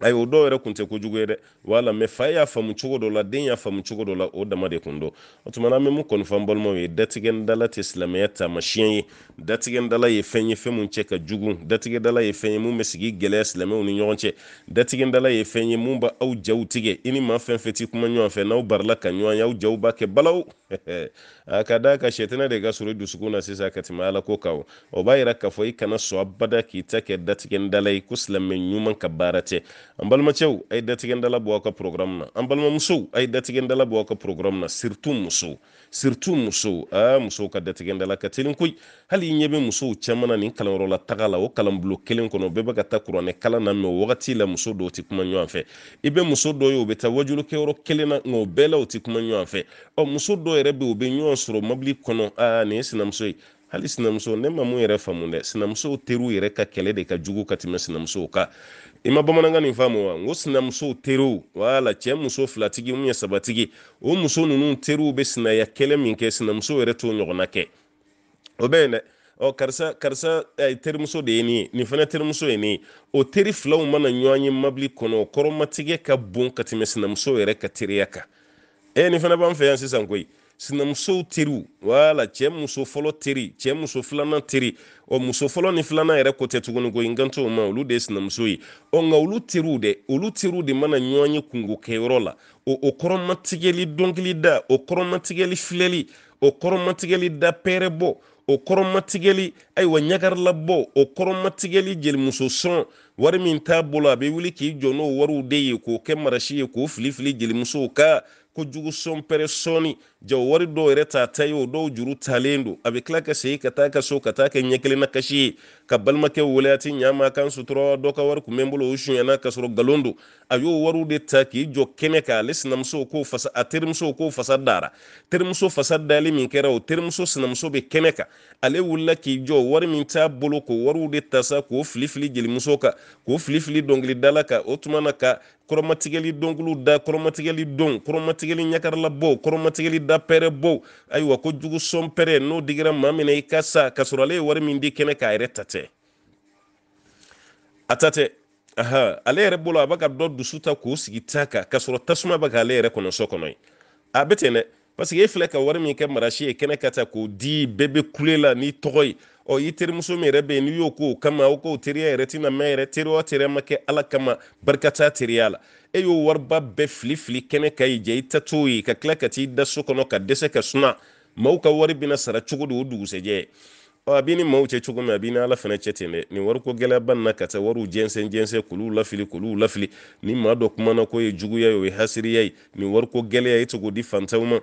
ayiwa o dɔw yɛrɛ kun tɛ kojugu ye dɛ wala mɛ fa y'a faamu cogo dɔ la den y'a faamu cogo dɔ la o dama de kun do o tuma na an bɛ mun kɔni fɔ an balimaw ye datigɛndala tɛ silamɛya taamasiyɛn ye datigɛndala ye fɛn ye fɛn mun cɛ ka jugu datigɛdala ye fɛn ye mun bɛ sigi gɛlɛya silamɛw ni ɲɔgɔn cɛ datigɛndala ye fɛn ye mun ba aw jaw tigɛ i ni maa fɛn fɛn ti kuma ɲɔgɔn fɛ n'aw barila ka ɲɔgɔn ye aw jaw b'a kɛ balawu a ka d'a kan sɛtɛnɛ de ka surun i dusukun na sisan ka tɛmɛ ala ko kan o b'a yira k'a fɔ i kana sɔn abada k'i ta kɛ datigɛndala ye ko silamɛ ɲuman ka baara tɛ an balimacɛw a ye datigɛndala bɔ aw ka programme na an balimamusow a ye datigɛndala bɔ aw ka programme na surtout muso surtout muso aa musow ka datigɛndala ka telin koyi hali i ɲɛ bɛ musow caman na nin kalanyɔrɔla taga la o kalanbulon kelen kɔnɔ bɛɛ bɛ ka taa kuranɛ kalan na mɛ o wagati la muso dɔw tɛ kuma ɲɔgɔn fɛ i bɛ muso dɔw ye u bɛ taa wajulukɛyɔrɔ kelen na nka o bɛɛ la u tɛ kuma ɲɔgɔn fɛ ɔ muso dɔw yɛrɛ bɛ yen u bɛ ɲɔgɔn sɔrɔ mobili kɔnɔ aa nin ye sinamuso ye hali sinamuso ne ma mun yɛrɛ faamu dɛ sinamusow teriw yɛrɛ ka kɛlɛ de ka jugu ka tɛmɛ sinamusow kan i ma bamanankan nin faamu wa n ko sinamuso teriw wala cɛ muso filatigi mun ye sabatigi o muso nunu teriw bɛ sinaya kɛlɛ min kɛ sinamuso yɛrɛ t'o ɲɔgɔnna kɛ o bɛ yen dɛ ɔ karisa karisa eh, terimuso de ye nin ye nin fana terimuso ye nin ye o teri filaw mana ɲɔgɔn ye mobili kɔnɔ o kɔrɔmatigɛ ka bon ka tɛmɛ sinamuso yɛrɛ ka teriya kan e eh, nin fana b'an fɛ yan sisan koyi sinamusow teriw wala cɛ muso fɔlɔ teri cɛ muso filanan teri ɔ muso fɔlɔ ni filanan yɛrɛ ko tuguni ko n ma olu de ye sinamuso ye ɔ nka olu teriw dɛ olu teriw de mana ɲɔgɔn ye kungo kɛyɔrɔ la o o kɔrɔmatigɛli dɔnkilida o kɔrɔmatigɛli filɛli o kɔrɔmatigɛli da pɛrɛ bɔ o kɔrɔmatigɛli ayiwa ɲagaralabɔ o kɔrɔmatigɛli jelimuso sɔn wari min t'a bolo a bɛ wuli k'i jɔ n'o wariw de ye k'o kɛ marasi ye k'o filifili jelimusow ka ko sɔn pɛrɛ sɔɔni jaw wari dɔw yɛrɛ ta ta ye o dɔw juru talen don a bɛ tila ka segin ka taa ka so ka taa kɛ ɲɛ kelen na kasi ye ka balimakɛ wele a kan sutura dɔ ka wari kun bɛ n bolo o suɲɛna ka sɔrɔ nkalon don a y'o wariw de ta k'i jɔ kɛnɛ kan ale sinamuso k'o fasa a terimuso k'o fasa dara terimuso fasa dali min kɛra o terimuso sinamuso bɛ kɛnɛ kan ale wulila k'i jɔ wari min t'a bolo k'o wariw de ta sa k'o filifili jelimuso kan k'o filifili dɔnkilidala kan o tuma na ka kɔrɔmatigɛli dɔnkiliw da kɔrɔmatigɛli don kɔrɔmatigɛli ɲagarila kɔrɔmatigɛli da pɛrɛ bo ayiwa ko jugu sɔn pɛrɛ n'o digira maa min na i ka sa ka sɔrɔ ale ye wari min di kɛnɛ k'a yɛrɛ ta tɛ a ta tɛ aha ale yɛrɛ bolo a b'a ka dɔ dusu ta k'o sigi ta kan ka sɔrɔ tasuma bɛ k'ale yɛrɛ kɔnɔ so kɔnɔ ye a bɛ ten dɛ parce que e filɛ ka wari min kɛ marasi ye kɛnɛ ka ta k'o di bɛɛ bɛ kule la n'i tɔgɔ ye ɔ i terimuso min yɛrɛ bɛ yen n'i y'o k'o kama o k'o teriya yɛrɛ tɛna mɛn yɛrɛ teriya o teriya ma kɛ ala kama barika t'a teriya la e y'o wariba bɛɛ fili fili kɛnɛ ka ɲi jɛ i ta t'o ye ka tila ka t'i da so kɔnɔ ka dɛsɛ ka suna maaw ka wari bɛna sara cogo di o dugusɛjɛ a b'i ni maaw cɛ cogo min a b'i ni ala fana cɛ ten dɛ nin wariko gɛlɛyaba na ka taa wariw jɛnsɛn jɛnsɛn k'olu lafili k'olu lafili ni maa dɔ kumana k'o ye juguya ye o ye hasiriya ye nin wariko gɛlɛya e tɛ di fantanw ma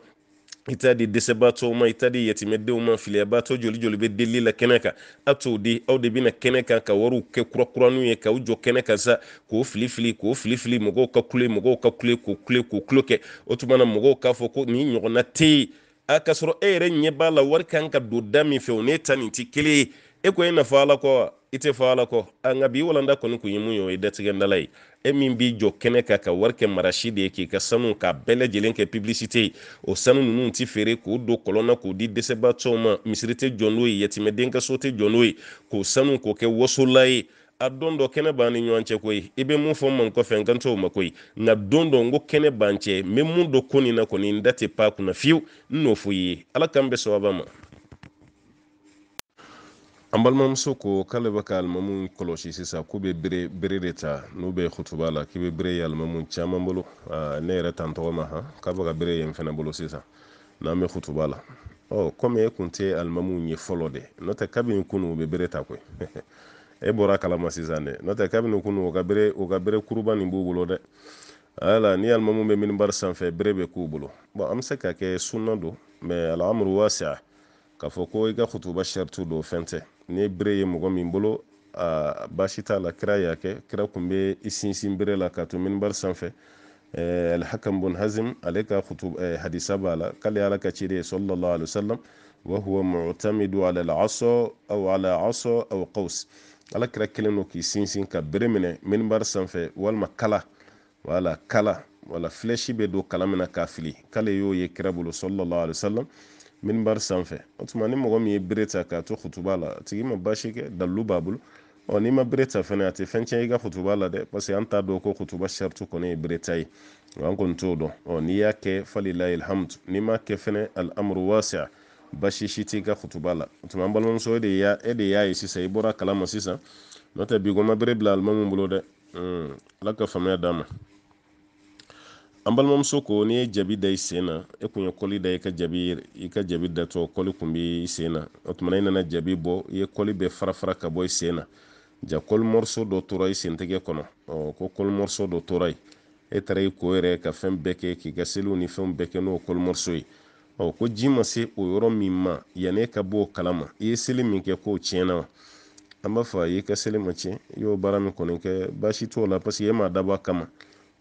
itadi dɛsɛbaatɔw ma itadi yɛtimɛdenw ma filiyabaatɔ joli joli be deli la keneka ato di au de bɛna kɛnɛ kan ka wariw kɛ kurakuraniw ye k'aw jɔ kɛnɛ keneka sa k'o fili fili k'o fili fili mogo ka kule mogo ka kule k'o kule k'o kulo kɛ o na mogo k'a foko ni nin te aka soro ere k'a sɔrɔ e yɛrɛ ɲɛ b'a la wari kan ka don da min fɛ o n'e e ko ina fala ko i tɛ fɔ ala kɔ nka bi walanda kɔni kun ye mun ye o ye datigɛndala ye e min b'i jɔ kɛnɛ kan ka wari kɛ marasi de ye k'i ka sanu k'a bɛɛ lajɛlen kɛ piblisite ye o sanu ninnu ti feere k'o don kɔlɔn na k'o di dɛsɛbatɔw ma misiri tɛ jɔ n'o ye yɛtimɛden ka so tɛ jɔ n'o ye k'o sanu k'o kɛ wasola ye a don dɔ kɛnɛ b'an ni ɲɔgɔn cɛ koyi i bɛ mun fɔ n ma n kɔfɛ n kan t'o ma koyi nka don dɔ n ko kɛnɛ b'an cɛ n bɛ mun don ko nin na kɔni n da tɛ pan a kunna fiyewu n n'o fɔ ye ala k'an bɛ sababa ma an balimamuso ko k'ale bɛ ah, ka alimamu kɔlɔsi sisan k'u bɛ bere bere de ta n'u bɛ hutuba la k'i bɛ bere ye alimamu caman bolo ne yɛrɛ tan tɔgɔ ma han k'a bɛ ka bere ye n fana bolo sisan n'an bɛ hutuba la ɔ kɔmi e tun tɛ alimamu ye fɔlɔ de n'o tɛ kabini kunun u bɛ bere ta koyi e bɔra kalama sisan dɛ n'o tɛ kabini kunun u ka bere u ka bere kuruba nin b'u bolo dɛ ala ni alimamu bɛ minibari sanfɛ bere bɛ k'u bolo bɔn an bɛ se ka kɛ sunna don mɛ alhamdulilayi k'a fɔ ko i ka hutuba saritu don fɛn tɛ ni bere ye mɔgɔ min bolo a baasi t'a la kira y'a kɛ kira kun bɛ i sinsin bere la k'a to minibari sanfɛ alhakam bun hazim ale ka hadisa b'a la k'ale ala ka ciden ye sallallahu alaihi wasallam wa huwa mu'tamidu ala al-asa ala asa aw qaws ala kira kelen don k'i sinsin ka bere minɛ minibari sanfɛ walima kala wala kala wala flèche bɛ don kala min k'a fili k'ale y'o ye kira bolo sallallahu alaihi wasallam minbari sanfɛ o tuma ni mɔgɔ min ye bere ta k'a to kutuba la a tigi ma baasi kɛ dalilu b'a bolo ɔ n'i ma bere ta fɛnɛ a tɛ fɛn tiɲɛ i ka kutuba la dɛ parce an t'a dɔn ko kutuba saritu kɔni ye bere ta ye nka an kɔni t'o dɔn ɔ n'i y'a kɛ falilayi alhamdu n'i m'a kɛ fɛnɛ alamuru wasa basi si t'i ka kutuba la o tuma an balimamuso e de y'a e de y'a ye sisan i bɔra a kalama sisan n'o tɛ bi ko n ma bere bila alimamu bolo dɛ hmm, ala ka faamuya d'a ma an balimamuso ko n'i ye jabi da i sen na e kun ye kɔli da i ka jaabi i ka jaabi datɔ kɔli kun b'i sen na o tumana i nana jaabi bɔ i ye kɔli bɛɛ fara ka bɔ i sen na ja kɔlimɔriso dɔ tora i sentɛgɛ kɔnɔ ɔ ko kɔlimɔriso dɔ tora yen e taara i ko yɛrɛ ka fɛn bɛɛ kɛ k'i ka seliw ni fɛnw bɛɛ kɛ n'o kɔlimɔriso ye ɔ ko ji ma se o yɔrɔ min ma yanni e ka bɔ o kala ma i ye seli min kɛ k'o tiɲɛna wa an b'a fɔ a y'i ka seli ma tiɲɛ i y'o baara min kɔni kɛ baasi t'o la paseke e m'a dabɔ a kama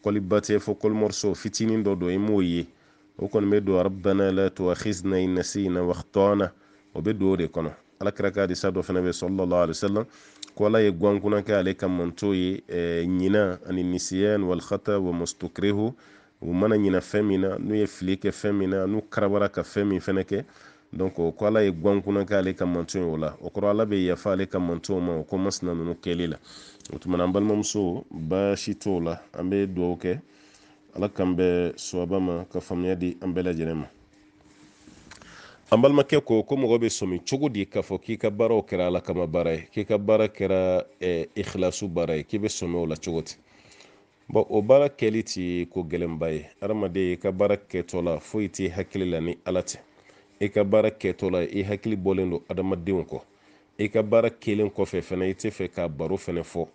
kolibate fo kolmorso fitinin dɔ don i m'o ye o kɔni bɛ don rabbana la tuakhizna in nasina wa o bɛ don o de kɔnɔ ala kira ka hadisa dɔ fana bɛ sallallahu alaihi ko ala ye gwankunna kɛ ale ka manto ye ɲina ani nisiyan wal wa mustukrihu u mana ɲina fɛn min na n'u ye fili kɛ fɛn min na n'u karabara ka fɛn min fɛnɛ kɛ donc ko ala ye gwankunna k'ale ka manto ye o la o kɔrɔ ala bɛ yafa ale ka manto ma o ko masina ninnu kɛli la o tumana an balimamuso baasi t'o la an bɛ dugawu kɛ ala k'an bɛ suwaba ma ka faamuya di an bɛɛ lajɛlen ma an balimakɛ ko ko mɔgɔ bɛ sɔmi cogo di k'a fɔ k'i ka baaraw kɛra ala kama baara ye k'i ka baara kɛra eh, ikhilasu baara ye k'i bɛ sɔmi o la cogo di bon o baara kɛli ti ko gɛlɛnba ye adamaden i e ka baara kɛtɔ la foyi t'i hakili la ni ala tɛ e i ka baara kɛtɔ la i e hakili bɔlen don adamadenw kɔ i ka baara kelen kɔfɛ fɛnɛ i tɛ fɛ ka baro fɛnɛ fɔ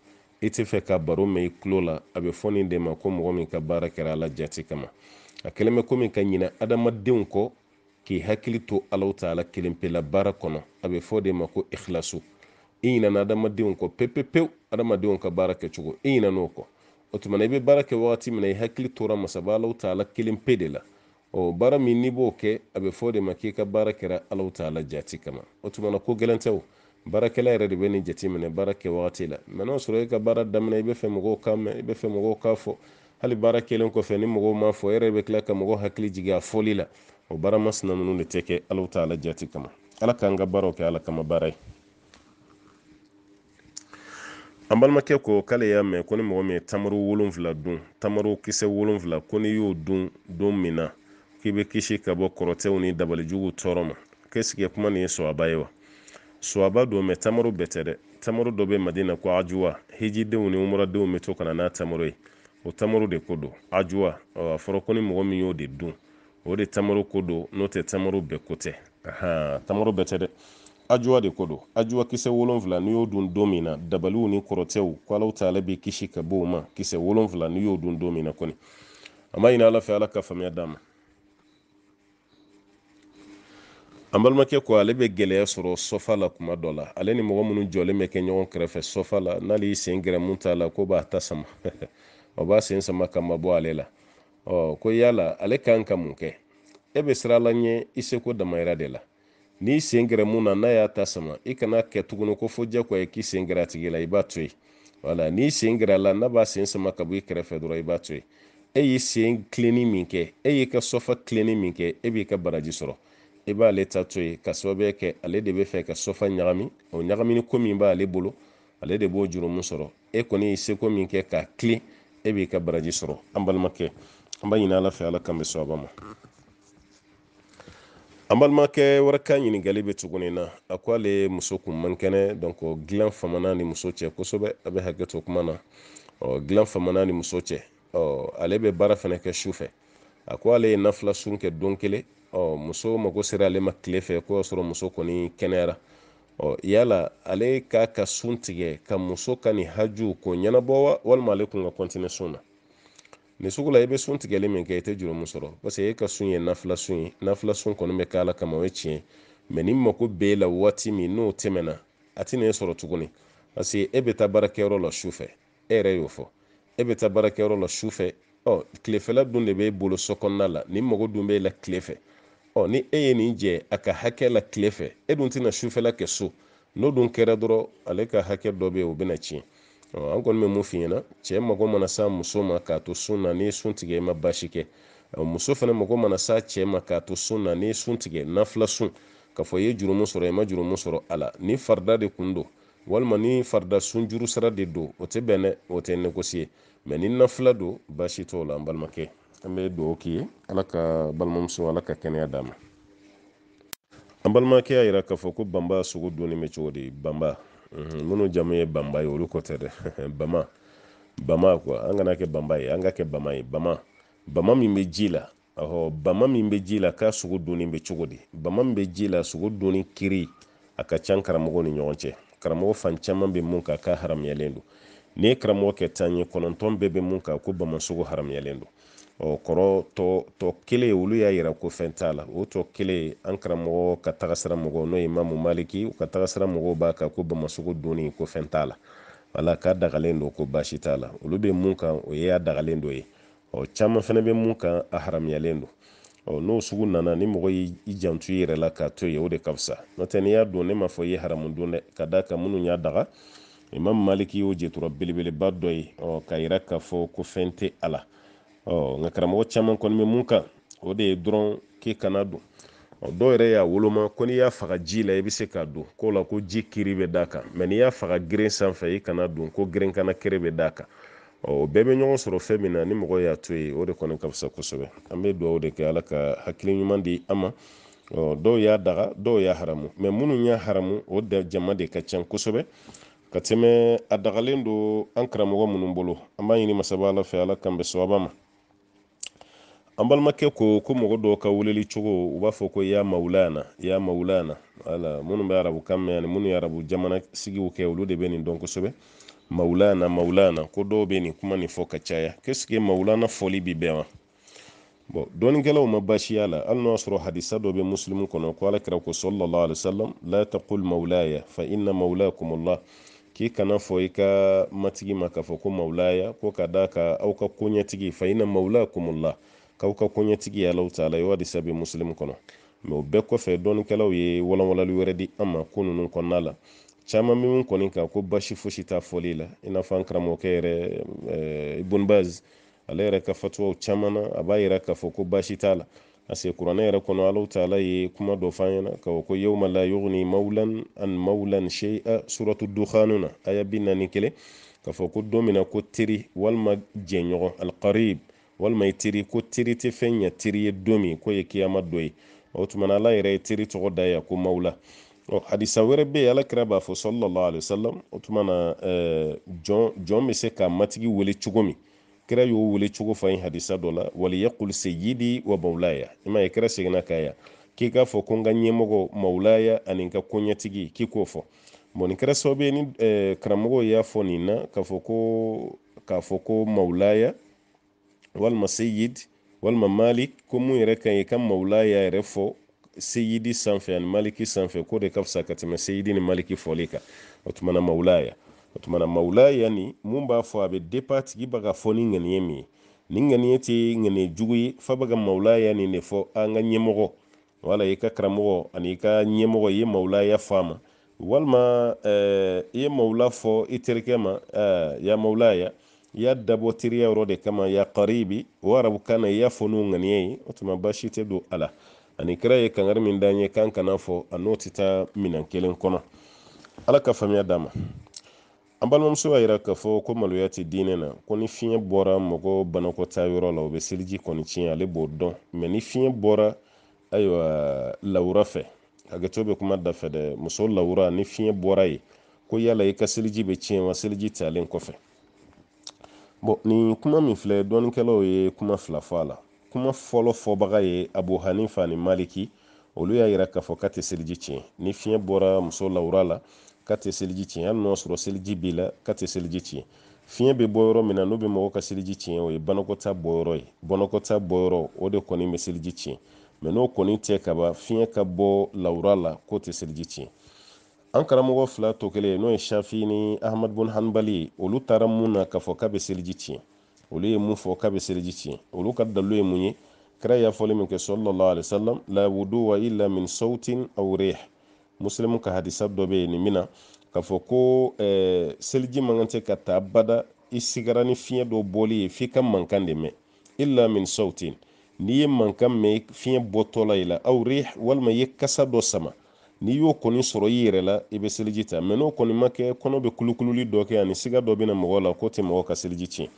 i tɛ fɛ ka baro mɛn i tulo la a bɛ fɔ nin de ma ko mɔgɔ min ka baara kɛra ala jati kama a kɛlen bɛ komi ka ɲina adamadenw kɔ k'i hakili to alaw ta ala kelen pe la baara kɔnɔ a bɛ fɔ de ma ko ikhilasu i ɲinana adamadenw kɔ pepepewu adamadenw ka baara kɛcogo i ɲinan'o kɔ o tumana i bɛ baara kɛ wagati min na i hakili tora masaba alaw ta ala kelen pe de la o baara min n'i b'o kɛ a bɛ fɔ de ma k'i ka baara kɛra alaw ta ala jati kama o tumana ko gɛlɛn tɛ o baarakɛla yɛrɛ de bɛ nin jateminɛ baara kɛ wagati la mɛ n'a sɔrɔ e ka baara daminɛ i bɛ fɛ mɔgɔw k'a mɛn i bɛ fɛ mɔgɔw k'a fɔ hali baara kelen kɔfɛ ni mɔgɔw m'a fɔ e yɛrɛ bɛ tila ka mɔgɔw hakili jigin a fɔli la o baara masina nunu de tɛ kɛ ala ta ala jati kama ala k'an ka baaraw kɛ ala kama baara ye an balimakɛ ko k'ale y'a mɛn ko ni mɔgɔ min ye tamaro wolonfila dun tamaro kisɛ wolonfila ko n'i y'o dun don min na k'i bɛ kisi ka bɔ kɔrɔtɛw ni dabalijuguw tɔɔrɔ ma k'esike kuma nin ye sɔaba ye wa suwaba don mɛ tamaro bɛɛ tɛ dɛ tamaro dɔ bɛ madina ko ajuwa hijidenw ni umaradenw bɛ to kana n'a tamaro ye o tamaro de ko don ajuwa a fɔra ko ni mɔgɔ min y'o de dun o de tamaro ko don n'o tɛ tamaro bɛɛ ko tɛ tamaro bɛɛ tɛ dɛ ajuwa de ko don ajuwa kisɛ wolonfila n'i y'o dun don min na dabaliw ni kɔrɔtɛw ko alaw ta ale b'i kisi ka bɔ o ma kisɛ wolonfila n'i y'o dun don min na kɔni an b'a ɲini ala fɛ ala ka faamuya d'a ma an balimakɛ ko ale bɛ gɛlɛya sɔrɔ sɔfa la kuma dɔ la ale ni mɔgɔ minnu jɔlen bɛ kɛ ɲɔgɔn kɛrɛfɛ sɔfa la n'ale y'i sen gɛrɛ t'a la ko b'a ta sama o b'a sen sama ka ma ale la ɔ ko yala ale kan ka mun kɛ e bɛ sira la ɲɛ i seko damayira de la n'i sen gɛrɛ na n'a y'a ta sama i kana kɛ tuguni ko fo jagoya k'i sen gɛrɛ a tigi la i b'a to yen wala n'i sen gɛrɛ la n'a b'a sen sama ka bɔ i kɛrɛfɛ dɔrɔn i b'a to yen e y'i sen tilenni min kɛ e y'i ka sɔfa tilenni min kɛ e b'i ka baraji sɔrɔ i b'ale ta to yen ka sababuya kɛ ale de be fɛ ka sofa ɲagami o ɲagamini ko min b'ale bolo ale de b'o jurumu sɔrɔ e kɔni ye seko min kɛ k'a tilen e b'i ka baraji sɔrɔ an balimakɛ an b'a ɲini ala fɛ ala kan bɛ sababa ma an balimakɛ wɛrɛ ka ɲininkali bɛ tuguni na a ko ale muso kun man kɛnɛ gilan famana ni muso cɛ kosɛbɛ a bɛ hakɛ to kuma na ɔ gilan famana ni muso cɛ ale be baara fɛnɛ kɛ su fɛ a ko ale ye nafila sun kɛ don kelen ɔ muso mago sera ale ma tile fɛ ko y'a sɔrɔ muso kɔni kɛnɛyara ɔ yala ale k'a ka sun tigɛ ka muso ka nin haju k'o ɲɛnabɔ wa walima ale kun ka kɔntine sun na nin sugu la i bɛ sun tigɛli min kɛ i tɛ juru min sɔrɔ paseke e ka sun ye nafila sun ye nafila sun kɔni bɛ k'a la kama o ye tiɲɛ mɛ ni mako b'e la waati min n'o tɛmɛna a tɛ n'e sɔrɔ tuguni paseke e bɛ taa baarakɛyɔrɔ la sufɛ e yɛrɛ y'o fɔ e bɛ taa baarakɛyɔrɔ la sufɛ ɔ tilefɛla dun de b'e e bolo so la nin mago dun b'e e la tile fɛ ɔ ni e ye nin jɛ a ka hakɛ la tile fɛ e dun tɛna sufɛla kɛ so n'o dun kɛra dɔrɔn ale ka hakɛ dɔ bɛ yen o bɛna tiɲɛ an kɔni bɛ mun f'i ɲɛna cɛ mago mana se muso ma k'a to sun na n'i ye sun tigɛ i ma baasi kɛ muso fana mago mana se cɛ ma k'a to sun na n'i ye sun tigɛ nafila sun k'a fɔ i ye jurumu sɔrɔ i ma jurumu sɔrɔ a la ni farida de kun don walima ni farida sunjuru sira de don o tɛ bɛn dɛ o tɛ nɛgɛsi mɛ ni nafila don baasi t'o la an balimakɛ an bɛ dugawu k'i ye ala ka balimamuso ala ka kɛnɛya d'a ma an balimakɛ y'a yira k'a fɔ ko banba sogo doni bɛ cogo di banba minnu jamu ye banba ye olu kɔ dɛ bama bama kuwa an kana kɛ banba ye an ka kɛ bama ye bama bama min bɛ ji la ɔhɔ bama min bɛ ji la k'a sogo doni bɛ cogo di bama min bɛ ji la sogo doni kiri a ka can karamɔgɔw ni ɲɔgɔn cɛ karamɔgɔ fan caman bɛ mun kan k'a haramuyalen don n'i ye karamɔgɔ kɛ tan ye kɔnɔntɔn bɛɛ bɛ mun kan ko bamasogo haramuyalen don o kɔrɔ tɔ tɔ kelen olu y'a yira ko fɛn t'a la o tɔ kelen an karamɔgɔ ka taga mɔgɔw n'o ye mamu maliki u ka taga mɔgɔw b'a kan ko bamasogo donni ko fɛn t'a la wala k'a dagalen don ko baasi t'a la olu bɛ mun kan o y'a a dagalen dɔ ye ɔ caman fana bɛ mun kan a haramuyalen don ɔ n'o sugu nana ni mɔgɔ y'i janto i yɛrɛ la k'a to yen o de ka fisa n'o tɛ n'i y'a don ne m'a fɔ i ye haramu don dɛ ka d'a kan minnu y'a daga imam maliki y'o jetura belebeleba dɔ ye ɔ k'a yira k'a fɔ ko fɛn tɛ a la ɔ nka karamɔgɔ caman kɔni bɛ mun kan o de ye dɔrɔn k'i kana don dɔw yɛrɛ y'a woloma ko n'i y'a faga ji la i bɛ se k'a don k'o la ko ji kiri bɛ d'a kan mɛ n'i y'a faga geren sanfɛ i kana don ko geren kana kere bɛ d'a kan o bɛɛ bɛ ɲɔgɔn sɔrɔ fɛn min na ni mɔgɔ y'a to yen o de kɔni ka fisa kosɛbɛ an bɛ dugawu de kɛ ala ka hakili ɲuman di an ma dɔw y'a daga dɔw y'a haramu mɛ minnu y'a haramu o da jama de ka can kosɛbɛ ka tɛmɛ a dagalen don an karamɔgɔ minnu bolo an b'a ɲini masaba ala fɛ ala kan bɛ sababa ma an balimakɛ ko ko mɔgɔ dɔw ka weleli cogo u b'a fɔ ko ya maulana ya maulana wala minnu bɛ arabu kan mɛn ani minnu ye arabu jamana sigiw kɛ olu de bɛ nin dɔn kosɛbɛ maulana maulana ko dɔw bɛ nin kuma nin fɔ ka caya kesike maulana fɔli bi bɛn wa bɔn dɔnikɛlaw ma baasi y'a la hali n'o y'a sɔrɔ hadisa dɔ bɛ muslimu kɔnɔ ko ala kira ko sɔlɔlɔ alisalam la taqul maulaya fa inna maulakum kumula k'i kana fɔ i ka matigi ma k'a fɔ ko maulaya ko ka d'a kan aw ka koɲɛtigi fa inna maulakum kumula k'aw ka koɲɛtigi ye alaw taala ye wadisa bɛ muslimu kɔnɔ mɛ o bɛɛ kɔfɛ dɔnnikɛlaw ye walanwalali wɛrɛ di an ma ko ninnu kɔnɔna la caman bɛ min kɔni kan ko basi fosi t'a fɔli la i n'a fɔ an karamɔgɔkɛ yɛrɛ ibn baz ale yɛrɛ ka fatuwaw caman na a b'a yira k'a fɔ ko basi t'a la parce kuranɛ yɛrɛ kɔnɔ alaw taala ye kuma dɔ f'an ɲɛna k'a fɔ ko yawma la yughni mawlan an mawlan shay'a suratu dukhanu na aya bi naani kelen k'a fɔ ko don min na ko teri walima jɛɲɔgɔn alqarib walima i teri ko teri tɛ fɛn ɲɛ teri ye don min k'o ye kiyama dɔ ye o tuma na ala yɛrɛ ye teri tɔgɔ da yan ko mawula hadisa wɛrɛ be yen alakira b'a fɔ sɔlɔlɔ alayhisalam o tuma na jɔn jɔn bɛ se ka matigi wele cogo min kira y'o wele cogo fa in hadisa dɔ la waliya kulise wa mawulaya i m'a ye kira seginna k'a ya k'i k'a fɔ ko n ka ɲɛmɔgɔ maulaya ani n ka koɲɛtigi k'i k'o fɔ bon nin kɛra sababu ye ni karamɔgɔw y'a fɔ nin na k'a fɔ ko k'a fɔ ko maulaya walima seyid walima malik ko mun yɛrɛ ka ɲi ka mawula y'a yɛrɛ fɔ seyidi sanfɛ ani maliki sanfɛ ko de ka fisa ka tɛmɛ seyidi ni maliki fɔli kan o tumana mawulaya o tumana mawulaya ni mun b'a fɔ a bɛ depa tigi ba ka fɔ ni ŋaniye min ye ni ŋaniye tɛ ŋaniye jugu ye fa bɛ ka mawulaya ni ne fɔ an ka ɲɛmɔgɔ wala i ka karamɔgɔ ani i ka ɲɛmɔgɔ i ye mawulaya fɔ a ma walima i ye mawula fɔ i terikɛ ma ya mawulaya y'a tiriya yɔrɔ de kama ya qaribi warabu kana ŋaniya ye o tuma basite do ala ani kira ye kaŋari min ye kan kana fo a n'o tɛ taa minan kelen kɔnɔ ala ka d'a dama an balimamuso y'a yira k'a fɔ ko maloya tɛ diinɛ na ko ni fiɲɛ bɔra mɔgɔ banakɔta yɔrɔ la o bɛ seliji kɔni tiɲɛ ale b'o dɔn mɛ ni fiɲɛ bɔra ayiwa lawura fɛ hakɛto bɛ kuma dafɛ dɛ muso lawura ni fiɲɛ bɔra ye ko yala i ka seliji bɛ tiɲɛ wa seliji talen kɔfɛ nin kuma min filɛ dɔɔninkɛlaw ye kuma fila fɔ a la kuma fɔlɔ fɔbaga ye abu hanifa ni maliki olu y'a yira k'a fɔ k'a tɛ seliji tiɲɛ ni fiɲɛ bɔra muso lawura la k'a tɛ seliji tiɲɛ hali n'o sɔrɔ seliji b'i la k'a tɛ seliji tiɲɛ fiɲɛ bɛ bɔ yɔrɔ min na n'o bɛ mɔgɔ ka seliji tiɲɛ o ye banakɔta bɔyɔrɔ ye banakɔta bɔyɔrɔ o de kɔni bɛ seliji tiɲɛ n'o kɔni tɛ ka ban fiɲɛ ka bɔ lawura la k'o tɛ seliji tiɲɛ an karamɔgɔ fila to kelen n'o ye shafi ni ahmad bun hanbali olu taara mun na k'a fɔ k'a bɛ seliji tiɲɛ olu ye mun fɔ k'a bɛ seliji tiɲɛ olu ka dalu ye mun ye kira y'a fɔli min kɛ sallallahu alaihi wasallam la wudu wa illa min sautin aw rih muslimu ka hadisa dɔ bɛ yen nin min na k'a fɔ ko eh, seliji man kan tɛ ka taa bada i sigara ni fiɲɛ dɔ bɔli ye f'i ka mankan de mɛn illa min sautin n'i ye mankan mɛn fiɲɛ bɔtɔla i la aw rih walima i ye kasa dɔ sama n'i y'o kɔni sɔrɔ i yɛrɛ la i bɛ seliji ta mɛ n'o kɔni ma kɛ kɔnɔ bɛ kulukululi dɔ kɛ ani siga dɔ bɛna mɔgɔ la k'o tɛ mɔgɔ ka seliji tiɲɛ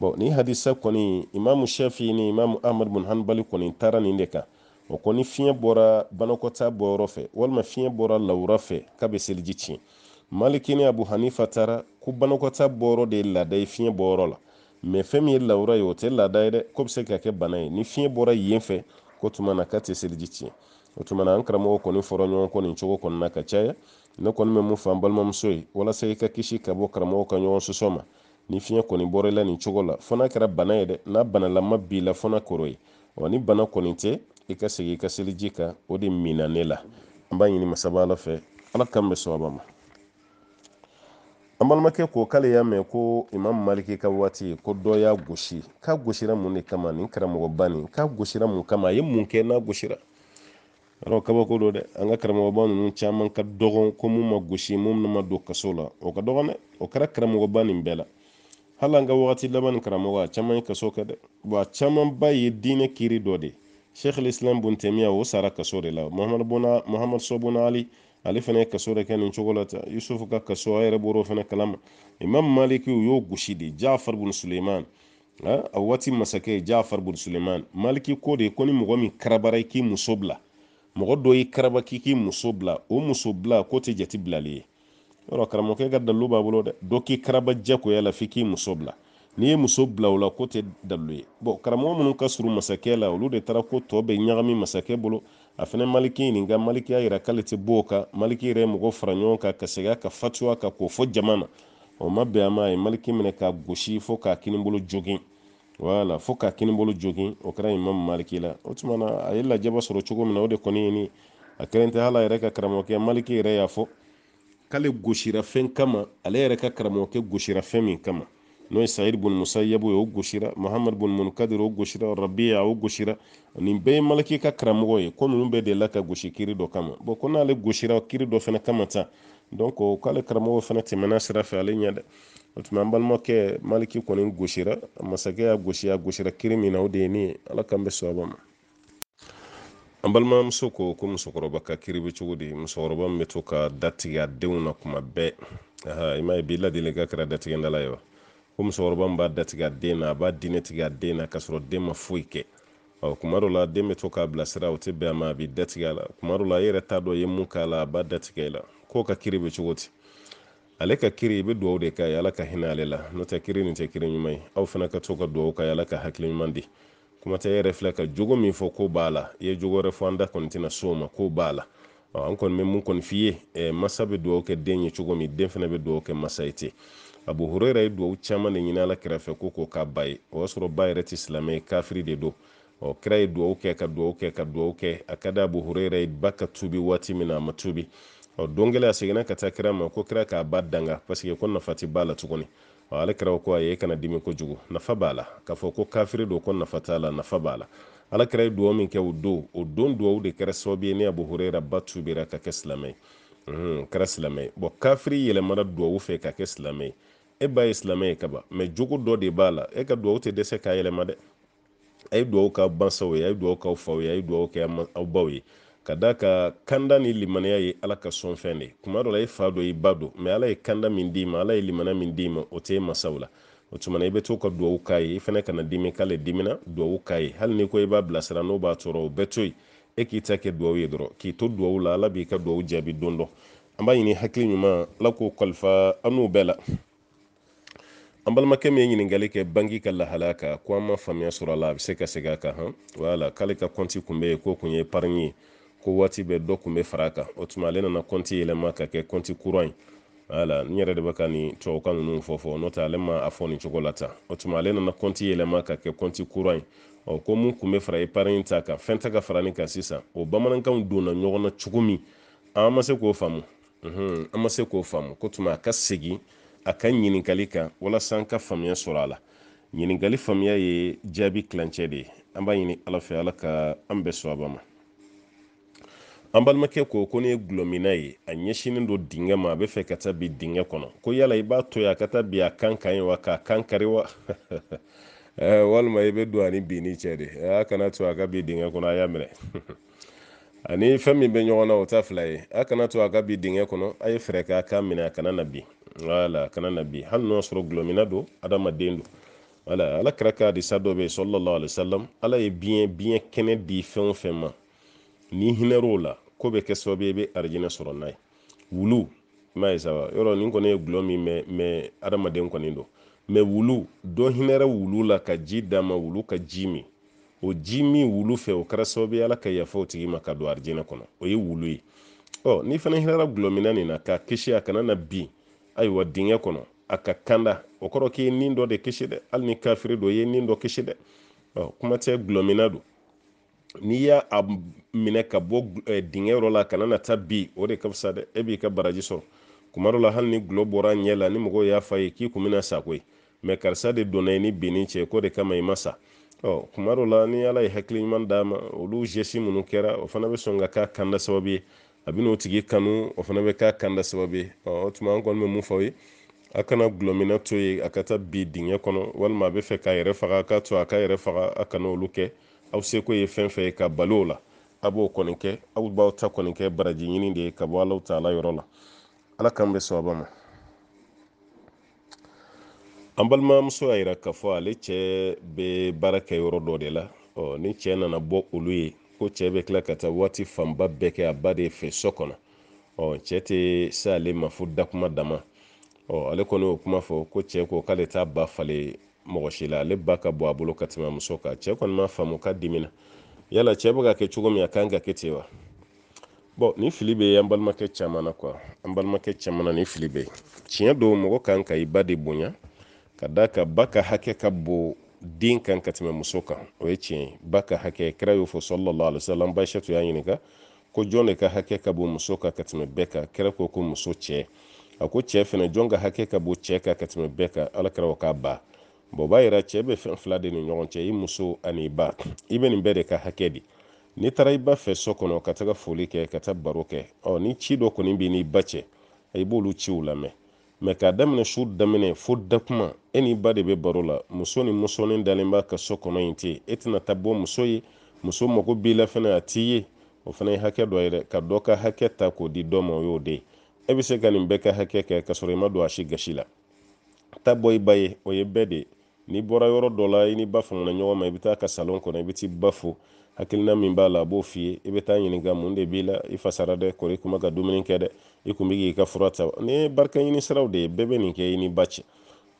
bɔn ni hadisa kɔni imamu shafi ni imamu ahmad bun hanbali kɔni taara nin de kan o kɔni fiɲɛ bɔra banakɔta bɔyɔrɔ fɛ walima fiɲɛ bɔra lawura fɛ k'a bɛ seliji tiɲɛ maliki ni abu hanifa taara ko banakɔta bɔyɔrɔ de ye laada ye fiɲɛ bɔyɔrɔ la mɛ fɛn min ye lawura ye o tɛ laada ye dɛ k'o bɛ se ka kɛ bana ye ni fiɲɛ bɔra yen fɛ ko tuma na k'a tɛ seliji tiɲɛ o tuma na an karamɔgɔ kɔni fɔra ɲɔgɔn kɔ nin cogo kɔni na ka caya ne kɔni bɛ mun fɔ an balimamuso ye walasa i ka kisi ka bɔ karamɔgɔ ka ɲɔgɔn sɔsɔ ma ni fiɲɛ kɔni bɔra la nin cogo la fo n'a kɛra bana ye dɛ n'a banalama b'i la fo n'a kɔrɔ ye wa ni bana kɔni tɛ i ka segin i ka seliji kan o de mina ne la an b'a ɲini masaba ala fɛ ala kan bɛ sababa ma an balimakɛ ko k'ale y'a mɛn ko imam maliki ka waati ko dɔ y'a gosi k'a gosira mun de kama nin karamɔgɔba nin k'a gosira mun kama a ye mun kɛ n'a gosira yɔrɔ kabako don dɛ an ka karamɔgɔba ninnu caman ka dɔgɔn ko mun ma gosi mun ma don kaso la o ka dɔgɔn dɛ o kɛra karamɔgɔba nin bɛɛ la hali an ka wagati laban ni karamɔgɔ a caman ye kaso kɛ dɛ wa camanba ye diinɛ kiiri dɔ de shekhul islam bun o sara kaso de la muhamad sobona ali ale fana ye kaso de kɛ nin cogo la ta yusufu ka kaso a yɛrɛ bɔr'o fana kalama imam maliki u y'o gosi de jafar bun suleiman a waati masakɛ jafar bun suleiman maliki ko de ko ni mɔgɔ min karabara i k'i muso bila mɔgɔ dɔ y'i karaba k'i k'i muso bila o muso bila ko tɛ jate bilali ye yɔrɔ karamɔgɔkɛ ka dalilu b'a bolo dɛ dɔ k'i karaba jagoya la f'i k'i muso bila n'i ye muso bila o la ko tɛ dalilu ye bɔn karamɔgɔ minnu ka surun masakɛ la olu de taara ko tɔ bɛ ɲagami masakɛ bolo a fana maliki ɲininka maliki y'a yira k'ale tɛ bɔ o kan maliki yɛrɛ ye mɔgɔ fara ɲɔgɔn kan ka segin a ka fatuya kan k'o fɔ jama na o ma bɛn a ma a ye maliki minɛ k'a gosi fo k'a kinibolo jogin wala fo ka kinibolo bolo jogin o kɛra imamu maliki la o tumana na a ye lajaba sɔrɔ cogo min na o de kɔni ye ni a kɛlen tɛ hali a yɛrɛ ka karamɔgɔkɛ maliki yɛrɛ y'a fɔ k'ale gosira fɛn kama ale yɛrɛ ka karamɔgɔkɛ gosira fɛn min kama n'o ye sayid bun musayyabu ye o gosira mahamad bun munkadir o gosira rabiya o gosira nin bɛɛ ye maliki ka karamɔgɔ ye ko ninnu bɛɛ delila ka gosi kiri dɔ kama bɔn ko n'ale gosira kiri dɔ fana kama tan donc k'ale karamɔgɔ fana tɛmɛna sira fɛ ale ɲɛ dɛ o tun bɛ an balimakɛ maliki kɔni gosira masakɛ y'a gosi a gosira kiri min na o de ye ne ye ala k'an bɛ sababa ma an balimamuso ko ko musokɔrɔba ka kiri bɛ cogo di musokɔrɔba min bɛ to ka datigɛ a denw na kuma bɛɛ i m'a ye bi ladili ka kɛra datigɛdala ye wa ko musokɔrɔba min b'a datigɛ a den na a b'a diinɛ tigɛ a den na k'a sɔrɔ den ma foyi kɛ ɔ kuma dɔ la den bɛ to k'a bilasira o tɛ bɛn a ma a b'i datigɛ a la kuma dɔ la i yɛrɛ t'a dɔn ye mun k'a la a b'a datigɛ i la k'o ka kiri bɛ cogo di ale ka kiri i bɛ dugawu de k'a ye ala ka hinɛ ale la n'o tɛ kiri nin tɛ kiri ɲuman ye aw fana ka to ka dugawu k'a ye ala ka hakili ɲuman di kuma tɛ yɛrɛ filɛ ka jogo min fɔ ko b'a la i ye jogo wɛrɛ fɔ an da kɔni tɛna so ma ko b'a la an kɔni bɛ mun kɔni f'i ye masa bɛ dugawu kɛ den ye cogo min den fana bɛ dugawu kɛ masa ye ten abu hurera ye dugawu caman de ɲini ala kɛrɛfɛ ko k'o ka ba ye o y'a sɔrɔ ba yɛrɛ tɛ silamɛ ye kafiri de don ɔ oh, kira ye dugawu kɛ ka dugawu kɛ ka dugawu kɛ a ka di abu hurera ye ba ka tuubi waati min na a ma tuubi ɔ don gele a segina ka taa kira ma ko kira k'a ba danga parsike ko nafa ti baa la tuguni ɔ ale kirao ko a ye kana dimi kojugu nafa b'a la k'a fɔ ko kafiri do ko nafa t'a la nafa b'a la ala kira ye duwaw min kɛ o do o don duwaw de kɛra sababu ye ni abu hurera ba tubira ka kɛ silamɛ mm, kɛra silamɛ bɔn kafiri yɛlɛmara duwaw fɛ ka kɛ silamɛ e b'a ye silamɛ ye kaba ma jogo dɔ de b'a la e ka duwaw tɛ dɛsɛ k'a yɛlɛma dɛ a ye duwaw k'aw bansaw ye a ye duwaw k'aw faw ye a ye duwaw kɛ aw baw ye ka da ka kanda ni limaniya ye ala ka sɔnfɛn de ye kuma dɔ la i fa dɔ i ba don mɛ ala ye kanda min d'i ma ala ye limaniya min d'i ma o t'e masaw la o tumana i bɛ to ka duwawu k'a ye i fana kana dimi k'ale dimina duwawu k'a ye hali n'i ko i b'a bilasira n'o b'a tɔɔrɔ o bɛɛ to yen e k'i ta kɛ duwawu ye dɔrɔn k'i to duwawu la ala b'i ka duwawu jaabi don dɔ an b'a ɲini hakili ɲuman ala k'o kalifa an n'u bɛɛ la an balimakɛ min ye ɲininkali kɛ bangi ka lahalaya kan ko an ma faamuya sɔrɔ a la a bɛ se ka segin a kan han wala k'ale ka kɔnti kun bɛ yen k'o kun ye ye ko waati bɛɛ dɔ kun bɛ fara kan o tuma ale nana kɔnti yɛlɛma ka kɛ kɔnti kura ye wala n yɛrɛ de bɛ ka nin tubabukan ninnu fɔ n'o tɛ ale ma a fɔ nin cogo la tan o tuma ale nana kɔnti yɛlɛma ka kɛ kɔnti kura ye ɔ ko mun kun bɛ fara ipari ta kan fɛn ta ka fara nin kan sisan o bamanankanw donna ɲɔgɔn na cogo min an ma se k'o faamu an ma se k'o faamu ko tuma a ka segi a ka ɲininkali kan walasa an ka faamuya sɔrɔ a la ɲininkali faamuya ye jaabi kilancɛ de ye an b'a ɲini ala fɛ ala ka an bɛɛ sɔn a ma an balimakɛ ko ko ne ye gulɔmina ye a ɲɛsinin do dingɛ ma a be fɛ ka taa bi dingɛ kɔnɔ ko yala i b'a to ye a ka taa bi a kan kan ye wa k'a kan kari wa walima i be don ani binni cɛ de a kana to a ka bi dingɛ kɔnɔ a y'a minɛ ani fɛn min bɛ ɲɔgɔn o ta fila ye a kana to a ka bi dingɛ kɔnɔ a ye fɛɛrɛ kɛ a minɛ a kana na bi wala kana na bi hali n'o sɔrɔ gulɔmina don adamaden don wala ala kɛra ka hadisa dɔ be ye sallallahu alaihi wasallam ala ye biɲɛ biɲɛ kɛnɛ di fɛn o fɛn ma ni hinɛr'o la ko bɛ kɛ sababu ye i bɛ arijinɛ sɔrɔ n'a ye wulu i m'a ye sa wa yɔrɔ nin kɔni ye gulɔ min mɛ mɛ adamaden kɔni don mɛ wulu dɔ hinɛra wulu la ka ji d'a ma wulu ka ji min o ji min wulu fɛ o kɛra sababu ye ala ka yafa o tigi ma ka don arijinɛ kɔnɔ o ye wulu ye ɔ n'i fana hinɛra gulɔmina nin na k'a kisi a kana na bin ayiwa dingɛ kɔnɔ a ka kanda o kɔrɔ k'i ye nin dɔ de kisi dɛ hali ni kafiri don i ye nin dɔ kisi dɛ ɔ kuma tɛ gulɔmina don Eh, n'i y'a minɛ ka bɔ dingɛ yɔrɔ la kana na bi o de ka fisa dɛ e b'i ka baraji sɔrɔ kuma dɔ la hali ni gulɔ bɔra ɲɛ la ni mɔgɔw y'a fa ye k'i kun bɛna sa koyi mɛ karisa de donna i ni binni cɛ ko de kama i ma sa ɔ kuma dɔ la ni ala ye hakili ɲuman d'a ma olu zesi minnu kɛra o fana bɛ sɔn ka k'a kanda sababu ye a bɛ tigi kanu o fana bɛ k'a kanda sababu ye ɔ o tuma an kɔni bɛ mun fɔ ye a kana gulɔmina to yen a ka taa bi dingɛ kɔnɔ walima a bɛ fɛ k'a yɛrɛ faga a k'a to a k'a yɛrɛ faga a kana olu kɛ aw seko ye fɛn fɛn ye ka balo o la a b'o kɔni kɛ aw b'aw ta kɔni kɛ baraji ɲini de ye ka bɔ alaw ta ala yɔrɔ la ala k'an bɛ sababa ma an balimamuso y'a yira k'a fɔ ale cɛ bɛ baara kɛ yɔrɔ dɔ de la ɔ ni cɛ nana bɔ olu ye ko cɛ bɛ tila ka taa waati fanba bɛɛ kɛ a ba de fɛ so kɔnɔ ɔ cɛ tɛ se ale ma fo dakuma dama ɔ ale kɔni y'o kuma fɔ ko cɛ ko k'ale t'a ba falen mɔgɔ si la ale ba ka bɔ a bolo ka tɛmɛ muso kan cɛ kɔni ma faamu ka dimi yala cɛ bɛ ka kɛ cogo min a kan ka kɛ ten wa bɔn ni fili bɛ yen an balimakɛ caman na kuwa an balimakɛ caman ni fili bɛ yen tiɲɛ don mɔgɔ kan ka i ba de bonya ka da ka ba ka hakɛ ka bon den kan ka tɛmɛ muso kan o ye tiɲɛ ba ka hakɛ kira y'o fɔ sɔlɔlɔ alisalam basɛtu y'a ɲininka ko jɔn de ka hakɛ ka bon muso kan ka tɛmɛ bɛɛ kan kira ko ko muso cɛ a ko cɛ fɛnɛ jɔn ka hakɛ ka bon cɛ kan ka tɛmɛ bɛɛ kan ala kira ko k'a ba o b'a yira cɛ bɛ fɛn fila de ni ɲɔgɔn cɛ i muso ani ba i bɛ nin bɛɛ de ka hakɛ di n'i taara i ba fɛ so kɔnɔ ka taga foli kɛ ka taa baro kɛ ɔ ni ci dɔ kɔni b'i n'i ba cɛ i b'olu ciw lamɛn mɛ k'a daminɛ su daminɛ fo da kuma e n'i ba de bɛ baro la muso ni musonin dalen b'a ka so kɔnɔ in ten e tɛna taa bɔ muso ye muso mago b'i la fɛnɛ a t'i ye o fana ye hakɛ dɔ yɛrɛ ka dɔ ka hakɛ ta k'o di dɔ ma o y'o de ye e bɛ se ka nin bɛɛ ka hakɛ kɛ ka sɔrɔ i ma don a si gasi la taa bɔ i ba ye o ye bɛɛ de ye n'i bɔra yɔrɔ dɔ la i ni ba famana ɲɔgɔn ma i bɛ taa ka salon kɔnɔ i bɛ t'i ba fo hakilina min b'a la a b'o f'i ye i bɛ taa ɲininka mun de b'i la i fasara dɛ kɔri i kun ka dumuni kɛ dɛ i kun bɛ k'i ka fura ta ni ye barika ɲini siraw de ye bɛɛ bɛ nin kɛ i ni ba cɛ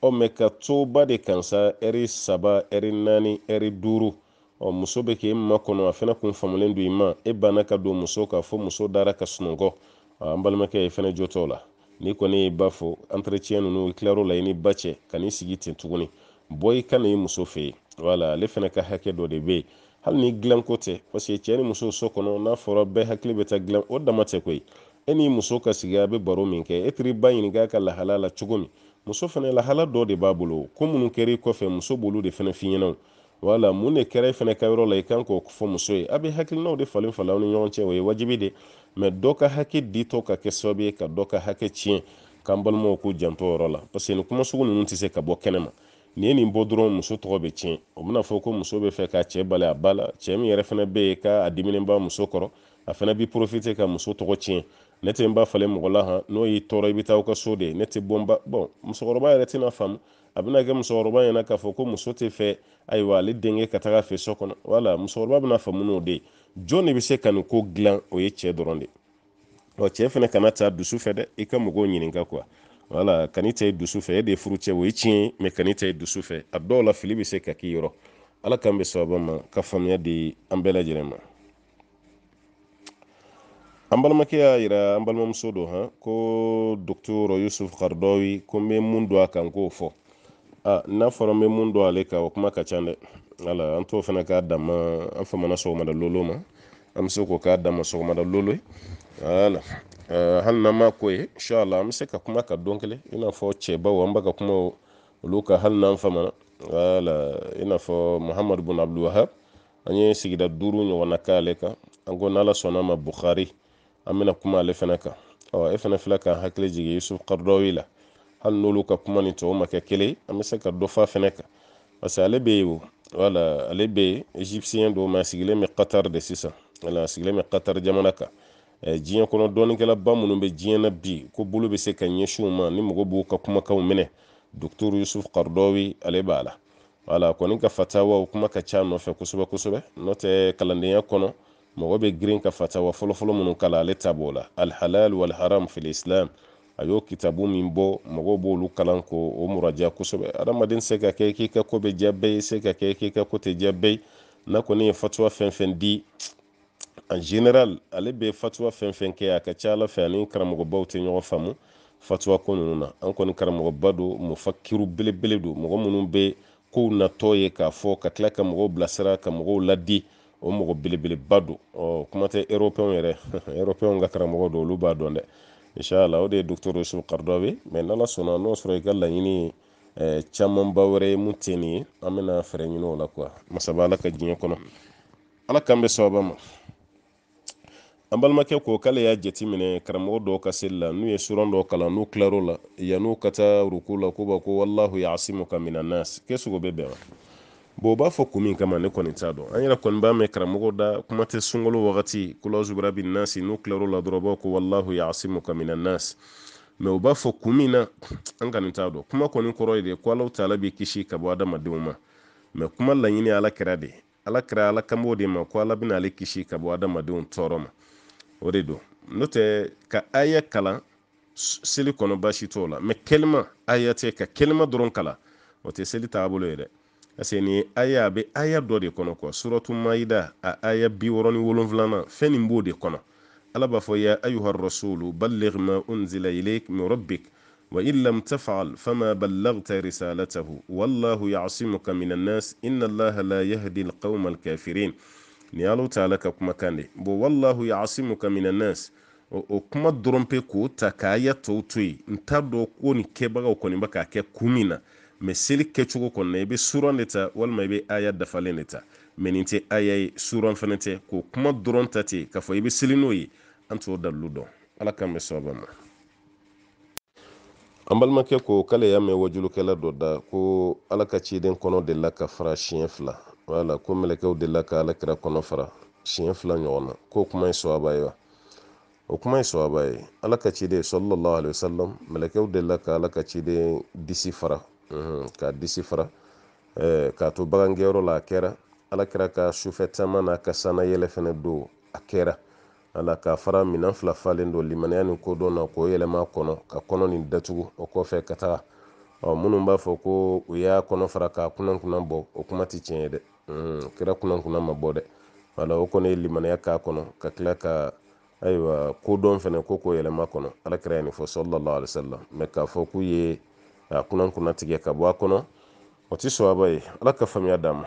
ɔ mɛ ka to ba de kan sa ɛri saba ɛri naani ɛri duuru ɔ muso bɛ k'e ma kɔnɔ a fana kun famulen don i ma e banna ka don muso kan fo muso dara ka sunɔgɔ an balimakɛ ye fɛnɛ jo t'o la n'i kɔni y'i ba fo entretien ninnu i tilar'o la i ni ba cɛ ka n'i sigi ten tuguni bɔ i ka i muso fɛ yen wala ale fana ka hakɛ dɔ de bɛ yen hali ni dilanko tɛ paseke cɛ ni muso so kɔnɔ n'a fɔra bɛɛ hakili bɛ taa dilan o dama tɛ koyi e n'i muso ka sigi a bɛ baro min kɛ e t'i ba ɲininka ka lahala la cogo min muso fana lahala dɔ de b'a bolo ko minnu kɛra i kɔfɛ muso b'olu de fana f'i ɲɛna wala mun de kɛra e fana ka yɔrɔ la i kan k'o fɔ muso ye a bɛ hakilinaw de falen falen aw ni ɲɔgɔn cɛ o ye wajibi de mɛ dɔ ka hakɛ ditɔ ka kɛ sababu ye ka dɔ ka hakɛ tiɲɛ k'an balimaw k'u janto o yɔrɔ la paseke nin kuma sugu ninnu tɛ se ka bɔ kɛnɛma nin ye nin bɔ dɔrɔn muso tɔgɔ bɛ tiɲɛ o bɛna fɔ ko muso bɛ fɛ ka cɛ bali a ba la cɛ min yɛrɛ fana bɛ yen k'a diminenba muso kɔrɔ a fana b'i porofite ka muso tɔgɔ tiɲɛ ne tɛ n ba falen mɔgɔ han n'o y'i tɔɔrɔ i bɛ taa ka so de ne tɛ bɔ bɔn musokɔrɔba yɛrɛ tɛna faamu a bɛna kɛ musokɔrɔba ɲɛna k'a fɔ ko muso tɛ fɛ ayiwa ale denkɛ ka taga fɛ so kɔnɔ wala musokɔrɔba bɛna faamu n'o de jɔn de bɛ se ka ko dilan o ye cɛ dɔrɔn de ɔ cɛ fana kana ta dusu fɛ dɛ i ka mɔgɔw ɲininka wala kani tɛ dusu fɛ e de ye furu cɛ o ye tiɲɛ ye mɛ kani tɛ dusu fɛ a dɔw la fili bɛ se ka k'i yɔrɔ ala k'an bɛ sababa ma ka faamuya di an bɛɛ lajɛlen ma an balimakɛ y'a yira an balimamuso dɔ han ko docteur yusuf karidawi ko n bɛ mun don a kan k'o fɔ a ah, n'a fɔra n bɛ mun don ale kan o kuma ka ca dɛ wala an t'o fana k'a dama an famana sɔgɔmada lolo ma an bɛ se k'o k'a dama sɔgɔmada lolo ye eh? wala euh, hali n'an ma ko ye inshallah an se ka kuma ka donkele kelen i n'a fɔ cɛbaw an b'a ka kuma olu ka hali n'an famana wala i n'a fɔ muhamadu bun abdulwahab an ye sigida duuru ɲɔgɔnna k'ale kan an ko n'ala sɔnna ma bukhari an bɛna kuma ale fana kan ɔ e fana filɛ ka hakili jigin yusuf karidawi la hali n'olu ka kuma ni tɔw ma kɛ kelen an bɛ se ka dɔ fa kan parce ale bɛ yen o wala ale bɛ yen egyptien dɔw ma sigilen bɛ qatar de sisan wala sigilen bɛ qatar jamana kan diɲɛ eh, kɔnɔ dɔɔnikɛlaba minnu bɛ diɲɛ na bi ko bolo bɛ se ka ɲɛsin u ma ni mɔgɔ b'u ka kumakanw minɛ dɔkitɛri yusuf karidowi ale b'a la wala kɔni ka fatawa o kuma ka ca nɔfɛ kosɛbɛ kosɛbɛ n'o tɛ kalandenya kɔnɔ mɔgɔ bɛ girin ka fatawa fɔlɔfɔlɔ minnu kala ale ta b'o la alihalal waliharam fili islam a y'o kitabu min bɔ mɔgɔw b'olu kalan ko o muraja kosɛbɛ adamaden se ka kɛ k'i ka ko bɛ diya bɛɛ ye se ka kɛ k'i ka ko tɛ diya bɛɛ ye n'a kɔni ye fatuwa fɛn fɛn di en général ale be fatuwa fɛn fɛn kɛ a ka ca ala fɛ ani karamɔgɔbaw tɛ ɲɔgɔn faamu fatuwa ko ninnu na an kɔni karamɔgɔba don mufakiru belebele don mɔgɔ minnu bɛ kow natɔ ye k'a fɔ ka tila ka mɔgɔw bilasira ka mɔgɔw ladi o mɔgɔ belebeleba don kuma tɛ erɔpɛnw yɛrɛ erɔpɛnw ka karamɔgɔ don olu b'a dɔn dɛ inshala o de ye docteur yusuf kardawe mɛ n'ala sɔnna n'o sɔrɔ i ka laɲini eh, camanba wɛrɛ ye mun tɛ ye an bɛna fɛɛrɛ ɲini o la kuwa masaba ala ka diɲɛ kɔnɔ ala k'an bɛ sababa ma an balimakɛ k'o k'ale y'a jati minɛ karamɔgɔ dɔw ka seli la n'u ye suran dɔ kalan n'u kilar'o la yann'u ka taa ruku la k'u b'a ko walahu yasimuka ka mina nas k'esugo bɛ bɛn wa bon u b'a fɔ kun kama ne kɔni t'a dɔn an yɛrɛ kɔni b'a mɛn karamɔgɔ da kuma tɛ sunkalo wagati kulazubira bin nasi n'u kilar'o la dɔrɔn u ko walahu yasimuka ka nas mɛ u b'a fɔ kun na an kɔni t'a dɔn kuma kɔni kɔrɔ ye de ko alaw taala b'i kisi ka bɔ adamadenw ma mɛ kuma laɲini ala kɛra de ala kɛra ala kanb'o de ma ko ala bɛna ale kisi ka bɔ adamadenw tɔɔrɔ ma o de don n'o tɛ ka aya kalan seli kɔnɔ baasi t'o la mɛ kelima aya tɛ ka kelima dɔrɔn kalan o tɛ seli taabolo ye dɛ parce que nin aya a bɛ aya dɔ de kɔnɔ kuwa suratu maida a aya bi wɔɔrɔ ni wolonfilanan fɛn nin b'o de kɔnɔ ala b'a fɔ ya ayuha rasulu balligh ma unzila ilayk min rabbik wa in lam taf'al fama ballaghta risalatahu wallahu ya'simuka min an-nas inna allaha la yahdi al-qawma al-kafirin niyalo taala ka kan de bon wallahu yasimuka min annas o kuma dɔrɔn pe k'o ta k'a ya tɔw to yen n t'a dɔn ko nin kɛbagaw kɔni bɛ k'a kɛ kun min na mɛ seli kɛcogo kɔni na i bɛ suran de ta walima i bɛ aya dafalen de ta mɛ nin tɛ aya ye suran fana tɛ k'o kuma dɔrɔn ta ten k'a fɔ i bɛ seli n'o ye an t'o dalilu dɔn ala k'an bɛ sababa ma an balimakɛ ko k'ale y'a mɛn wajulukɛla dɔ da ko ala ka ciden kɔnɔ delila ka fara siɲɛ fila wala ko mɛlɛkɛw delila ka alakira kɔnɔ fara siɲɛ fila ɲɔgɔn na k'o kuma ye sɔaba ye wa o kuma ye sɔaba ye ala ka ciden sallallahu alaihi wasallam mɛlɛkɛw delila ka ala ka ciden disi fara ka disi fara k'a to bagangɛnyɔrɔ la a kɛra ala ka sufɛ caman n'a ka sanna yɛlɛ fɛnɛ don a kɛra ala k'a fara minan fila falen don limaniya ni kodɔn na k'o yɛlɛma kɔnɔ ka kɔnɔ nin datugu o kɔfɛ ka taga minnu b'a fɔ ko u y'a kɔnɔ fara k'a kunna bɔ o kuma ti tiɲɛ ye dɛ o mm, kɛra kunna kunna ma bɔ dɛ wala o kɔni ye limaniya k'a kɔnɔ ka tila ka ayiwa kodɔn fɛnɛ ko k'o yɛlɛma kɔnɔ alakira ye nin fɔ sɔlɔlɔ alisala mɛ k'a fɔ k'u ye a kunna kunna tigɛ ka bɔ a kɔnɔ o ti sɔaba ye ala ka faamuya d'a ma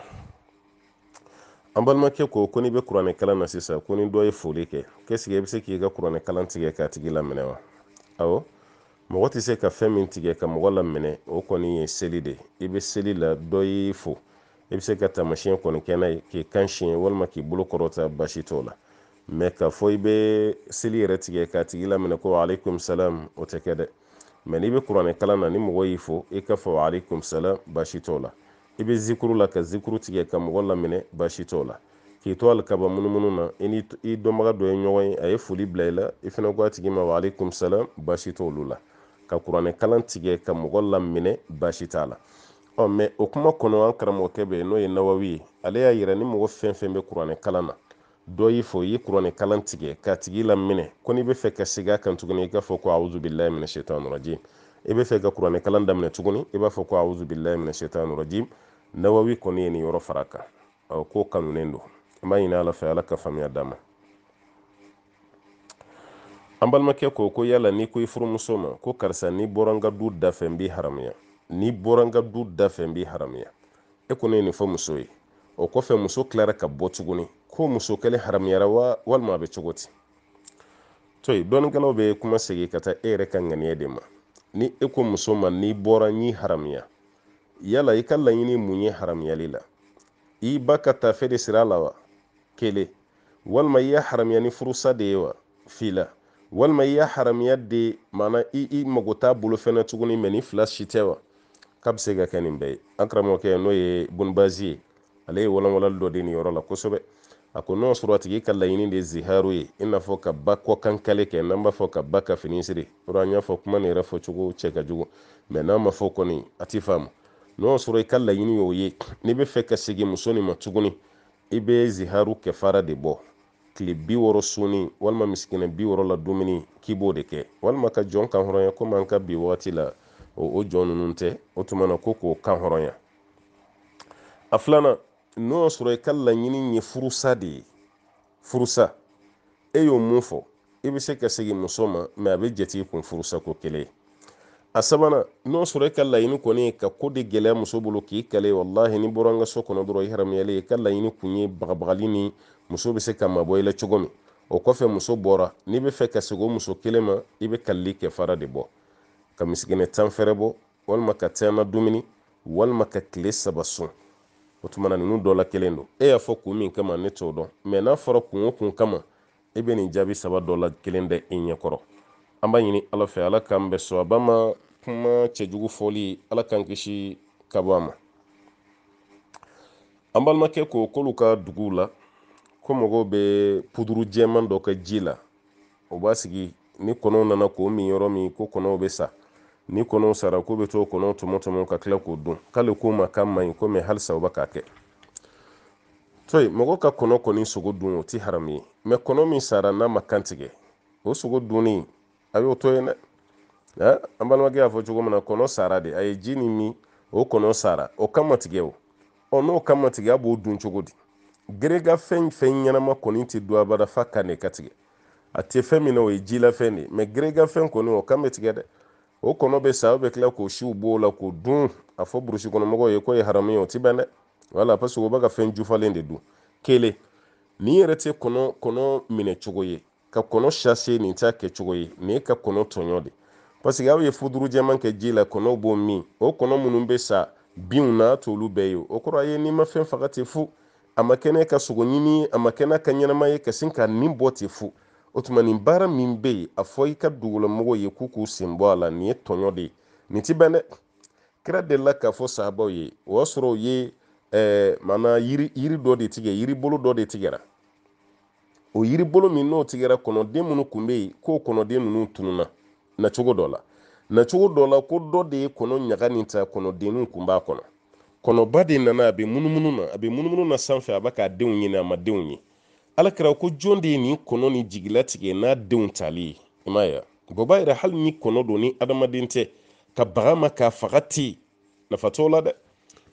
an balimakɛ ko ko n'i be kuranɛ kalan na sisan ko ni dɔ ye foli kɛ kɛsigi i bɛ se k'i ka kuranɛ kalan tigɛ k'a tigi laminɛ wa awɔ mɔgɔ tɛ se ka fɛn min tigɛ ka mɔgɔ laminɛ o kɔni ye seli de ye i bɛ seli la dɔ y'i fo i bɛ se ka taamasiyɛn kɔni kɛ n'a ye k'i kan siɲɛ walima k'i bolo kɔrɔta basi t'o la mɛ k'a fɔ i bɛ seli yɛrɛ tigɛ k'a tigi laminɛ ko aleikum salam o tɛ kɛ dɛ mɛ n'i bɛ kuranɛ kalan na ni mɔgɔ y'i fo i ka fɔ aleikum salam basi t'o la i bɛ zikuru la ka zikuru tigɛ ka mɔgɔ laminɛ basi t'o la k'i to hali kaba munumunu na i ni i dɔnbaga dɔ ye ɲɔgɔn ye a ye foli bila i la i fana ko a tigi ma aleikum salam baasi t'olu la ka kuranɛ kalan tigɛ ka mɔgɔ laminɛ basi t'a la ɔ mɛ o kuma kɔnɔ an karamɔgɔkɛ bɛ n'o ye nawawi ye ale y'a yira ni mɔgɔ fɛn fɛn bɛ kuranɛ kalan na dɔ y'i fɔ i ye kuranɛ kalan tigɛ k'a tigi laminɛ ko n'i bɛ fɛ ka segin a kan tuguni i k'a fɔ ko awuzu bilahi minɛ sɛtan rajim i bɛ fɛ ka kuranɛ kalan daminɛ tuguni i b'a fɔ ko awuzu bilahi minɛ sɛtan rajim nawawi kɔni ye nin yɔrɔ fara kan ɔ ko kanunen don an b'a ɲini ala fɛ ala ka faamuya d'a ma an balimakɛ ko ko yala n'i ko i furumuso ma ko karisa n'i bɔra n ka du da fɛ n b'i haramuya n'i bɔra n ka du da fɛ n b'i haramiya e kɔni ye nin fɔ muso ye o kɔfɛ muso tilara ka bɔ tuguni ko muso kɛlen haramiyara wa walima a bɛ cogo di to yen dɔɔninkɛlaw bɛ kuma segin ka taa e yɛrɛ ka ŋaniya de ma ni e ko muso ma n'i bɔra n y'i haramiya yala i ka laɲini mun ye haramiyali la i ba ka tafe de sira la wa kelen walima i y'a haramiya ni furusa de ye wa fila walima i y'a haramiya de maana i, i mago t'a bolo fɛnɛ tuguni mɛ ni fila si tɛ wa k'a bɛ se ka kɛ nin bɛɛ ye an karamɔgɔkɛ n'o ye bonbazi ye ale ye walawalali dɔ di nin yɔrɔ la kosɛbɛ a ko n'o sɔrɔ tigi ka laɲini de ziharu ye i n'a fɔ ka ba kɔkankale kɛ n'an b'a fɔ ka ba ka fini siri yɔrɔ an y'a fɔ kuma nin yɛrɛ fɔcogo cɛ ka jugu mɛ n'a ma fɔ kɔni a ti faamu n'o sɔrɔ i ka laɲini y'o ye n'i bɛ fɛ ka segin muso nin ma tuguni i bɛ ziharu kɛ fara de bɔ tile bi wɔɔrɔ soni walima misikinɛ bi wɔɔrɔ la dumuni k'i b'o de kɛ walima ka jɔn kan hɔrɔnya komi an ka bi wagati la o jɔn ninnu tɛ o tuma na ko k'o kan hɔrɔnya a filanan n'o y'a sɔrɔ i ka laɲini ye furusa de ye furusa e y'o mun fɔ i bɛ se ka segin muso ma mɛ a bɛ jate i kun furusako kelen a sabanan n'o y'a sɔrɔ e ka laɲini kɔni ye ka ko de gɛlɛya muso bolo k'i kale walahi ni bɔra n ka so kɔnɔ dɔrɔn i haramuyalen i ka laɲini kun ye bagabagali ni muso bɛ se ka mabɔ i la cogo min o kɔfɛ muso bɔra n'i bɛ fɛ ka segin o muso kelen ma i bɛ kalili kɛ fara de bɔ ka misigɛnɛ tan fɛrɛ bɔ walima ka tayana dumuni walima ka tile saba sun o tuma na ninnu dɔ la kelen don e y'a fɔ kun min kama ne t'o dɔn mɛ n'a fɔra kun o kun kama e bɛ nin jaabi saba dɔ la kelen da i ɲɛkɔrɔ an b'a ɲini ala fɛ ala k'an bɛ sɔn a ba ma kuma cɛjugu fɔli ala k'an kisi ka bɔ a ma an balimakɛ ko k'olu ka duguw la ko mɔgɔw bɛ puduru jɛman dɔ kɛ ji la o b'a sigi ni kɔnɔw nana k'o min yɔrɔ min ko kɔnɔw bɛ sa ni kɔnɔw sara k'u bɛ to kɔnɔw tɔmɔ ka tila k'o dun k'ale ko ma k'a man komi halisa u bɛ k'a kɛ toyi mɔgɔ ka kɔnɔ kɔni sogo dun o ti haramu ye mɛ kɔnɔ min sara n'a ma kantigɛ o sogo dunni a y'o to yen dɛ an balimakɛ y'a fɔ cogo min na kɔnɔ sara de a ye ji nin min o kɔnɔ sara o kan ma o ɔ n'o kan ma a b'o dun cogo di gerega fɛn fɛn ɲɛnama kɔni ti don abada f'a kan de ka tigɛ a tɛ fɛn min na o ye jilafɛn de mɛ gerega fɛn kɔni o kan bɛ tigɛ dɛ o kɔnɔ bɛ sa aw bɛ tila k'o siw b'o la k'o dun a fɔ burusi kɔnɔmɔgɔw ye k'o ye haramu ye o ti bɛn dɛ wala parce que u bɛ ka fɛn jufalen de dun kelen n'i yɛrɛ tɛ kɔnɔ kɔnɔ minɛ cogo ye ka kɔnɔ sase nin t'a kɛ cogo ye nin ye ka kɔnɔ tɔɲɔ de parce que aw ye fuduru jɛman kɛ ji la kɔnɔw b'o min o kɔnɔ minnu bɛ sa binw na t'olu bɛɛ ye o kɔrɔ a ye n'i ma fɛn faga ten fu a ma kɛnɛ ka sogo ɲini a ma kɛnɛ ka ɲɛnama ye ka sin ka nin bɔ ten fu o tuma nin baara min bɛ yen a fɔ i ka dugulamɔgɔw ye k'u k'u sen bɔ a la nin ye tɔɲɔ de ye nin ti bɛn dɛ kira delila k'a fɔ sahabaw ye o y'a sɔrɔ u ye ɛɛ eh, maana yiri yiri dɔ de tigɛ yiri bolo dɔ de tigɛra o yiri bolo min n'o tigɛra kɔnɔden minnu tun bɛ yen k'o kɔnɔden ninnu tununa nacogo dɔ la nacogo dɔ la ko dɔ de ye kɔnɔ ɲaga nin ta kɔnɔdenninw tun b'a kɔnɔ kɔnɔba de nana a bɛ munumunu na a bɛ munumunu na sanfɛ a b'a k'a denw ɲini a ma denw ye alakira ko jɔn de ye nin kɔnɔ ni jigilatigɛ n'a denw tali ye i m'a ye bɔ b'a yira hali ni kɔnɔ don ni adamaden tɛ ka baga ma k'a faga ten nafa t'o la dɛ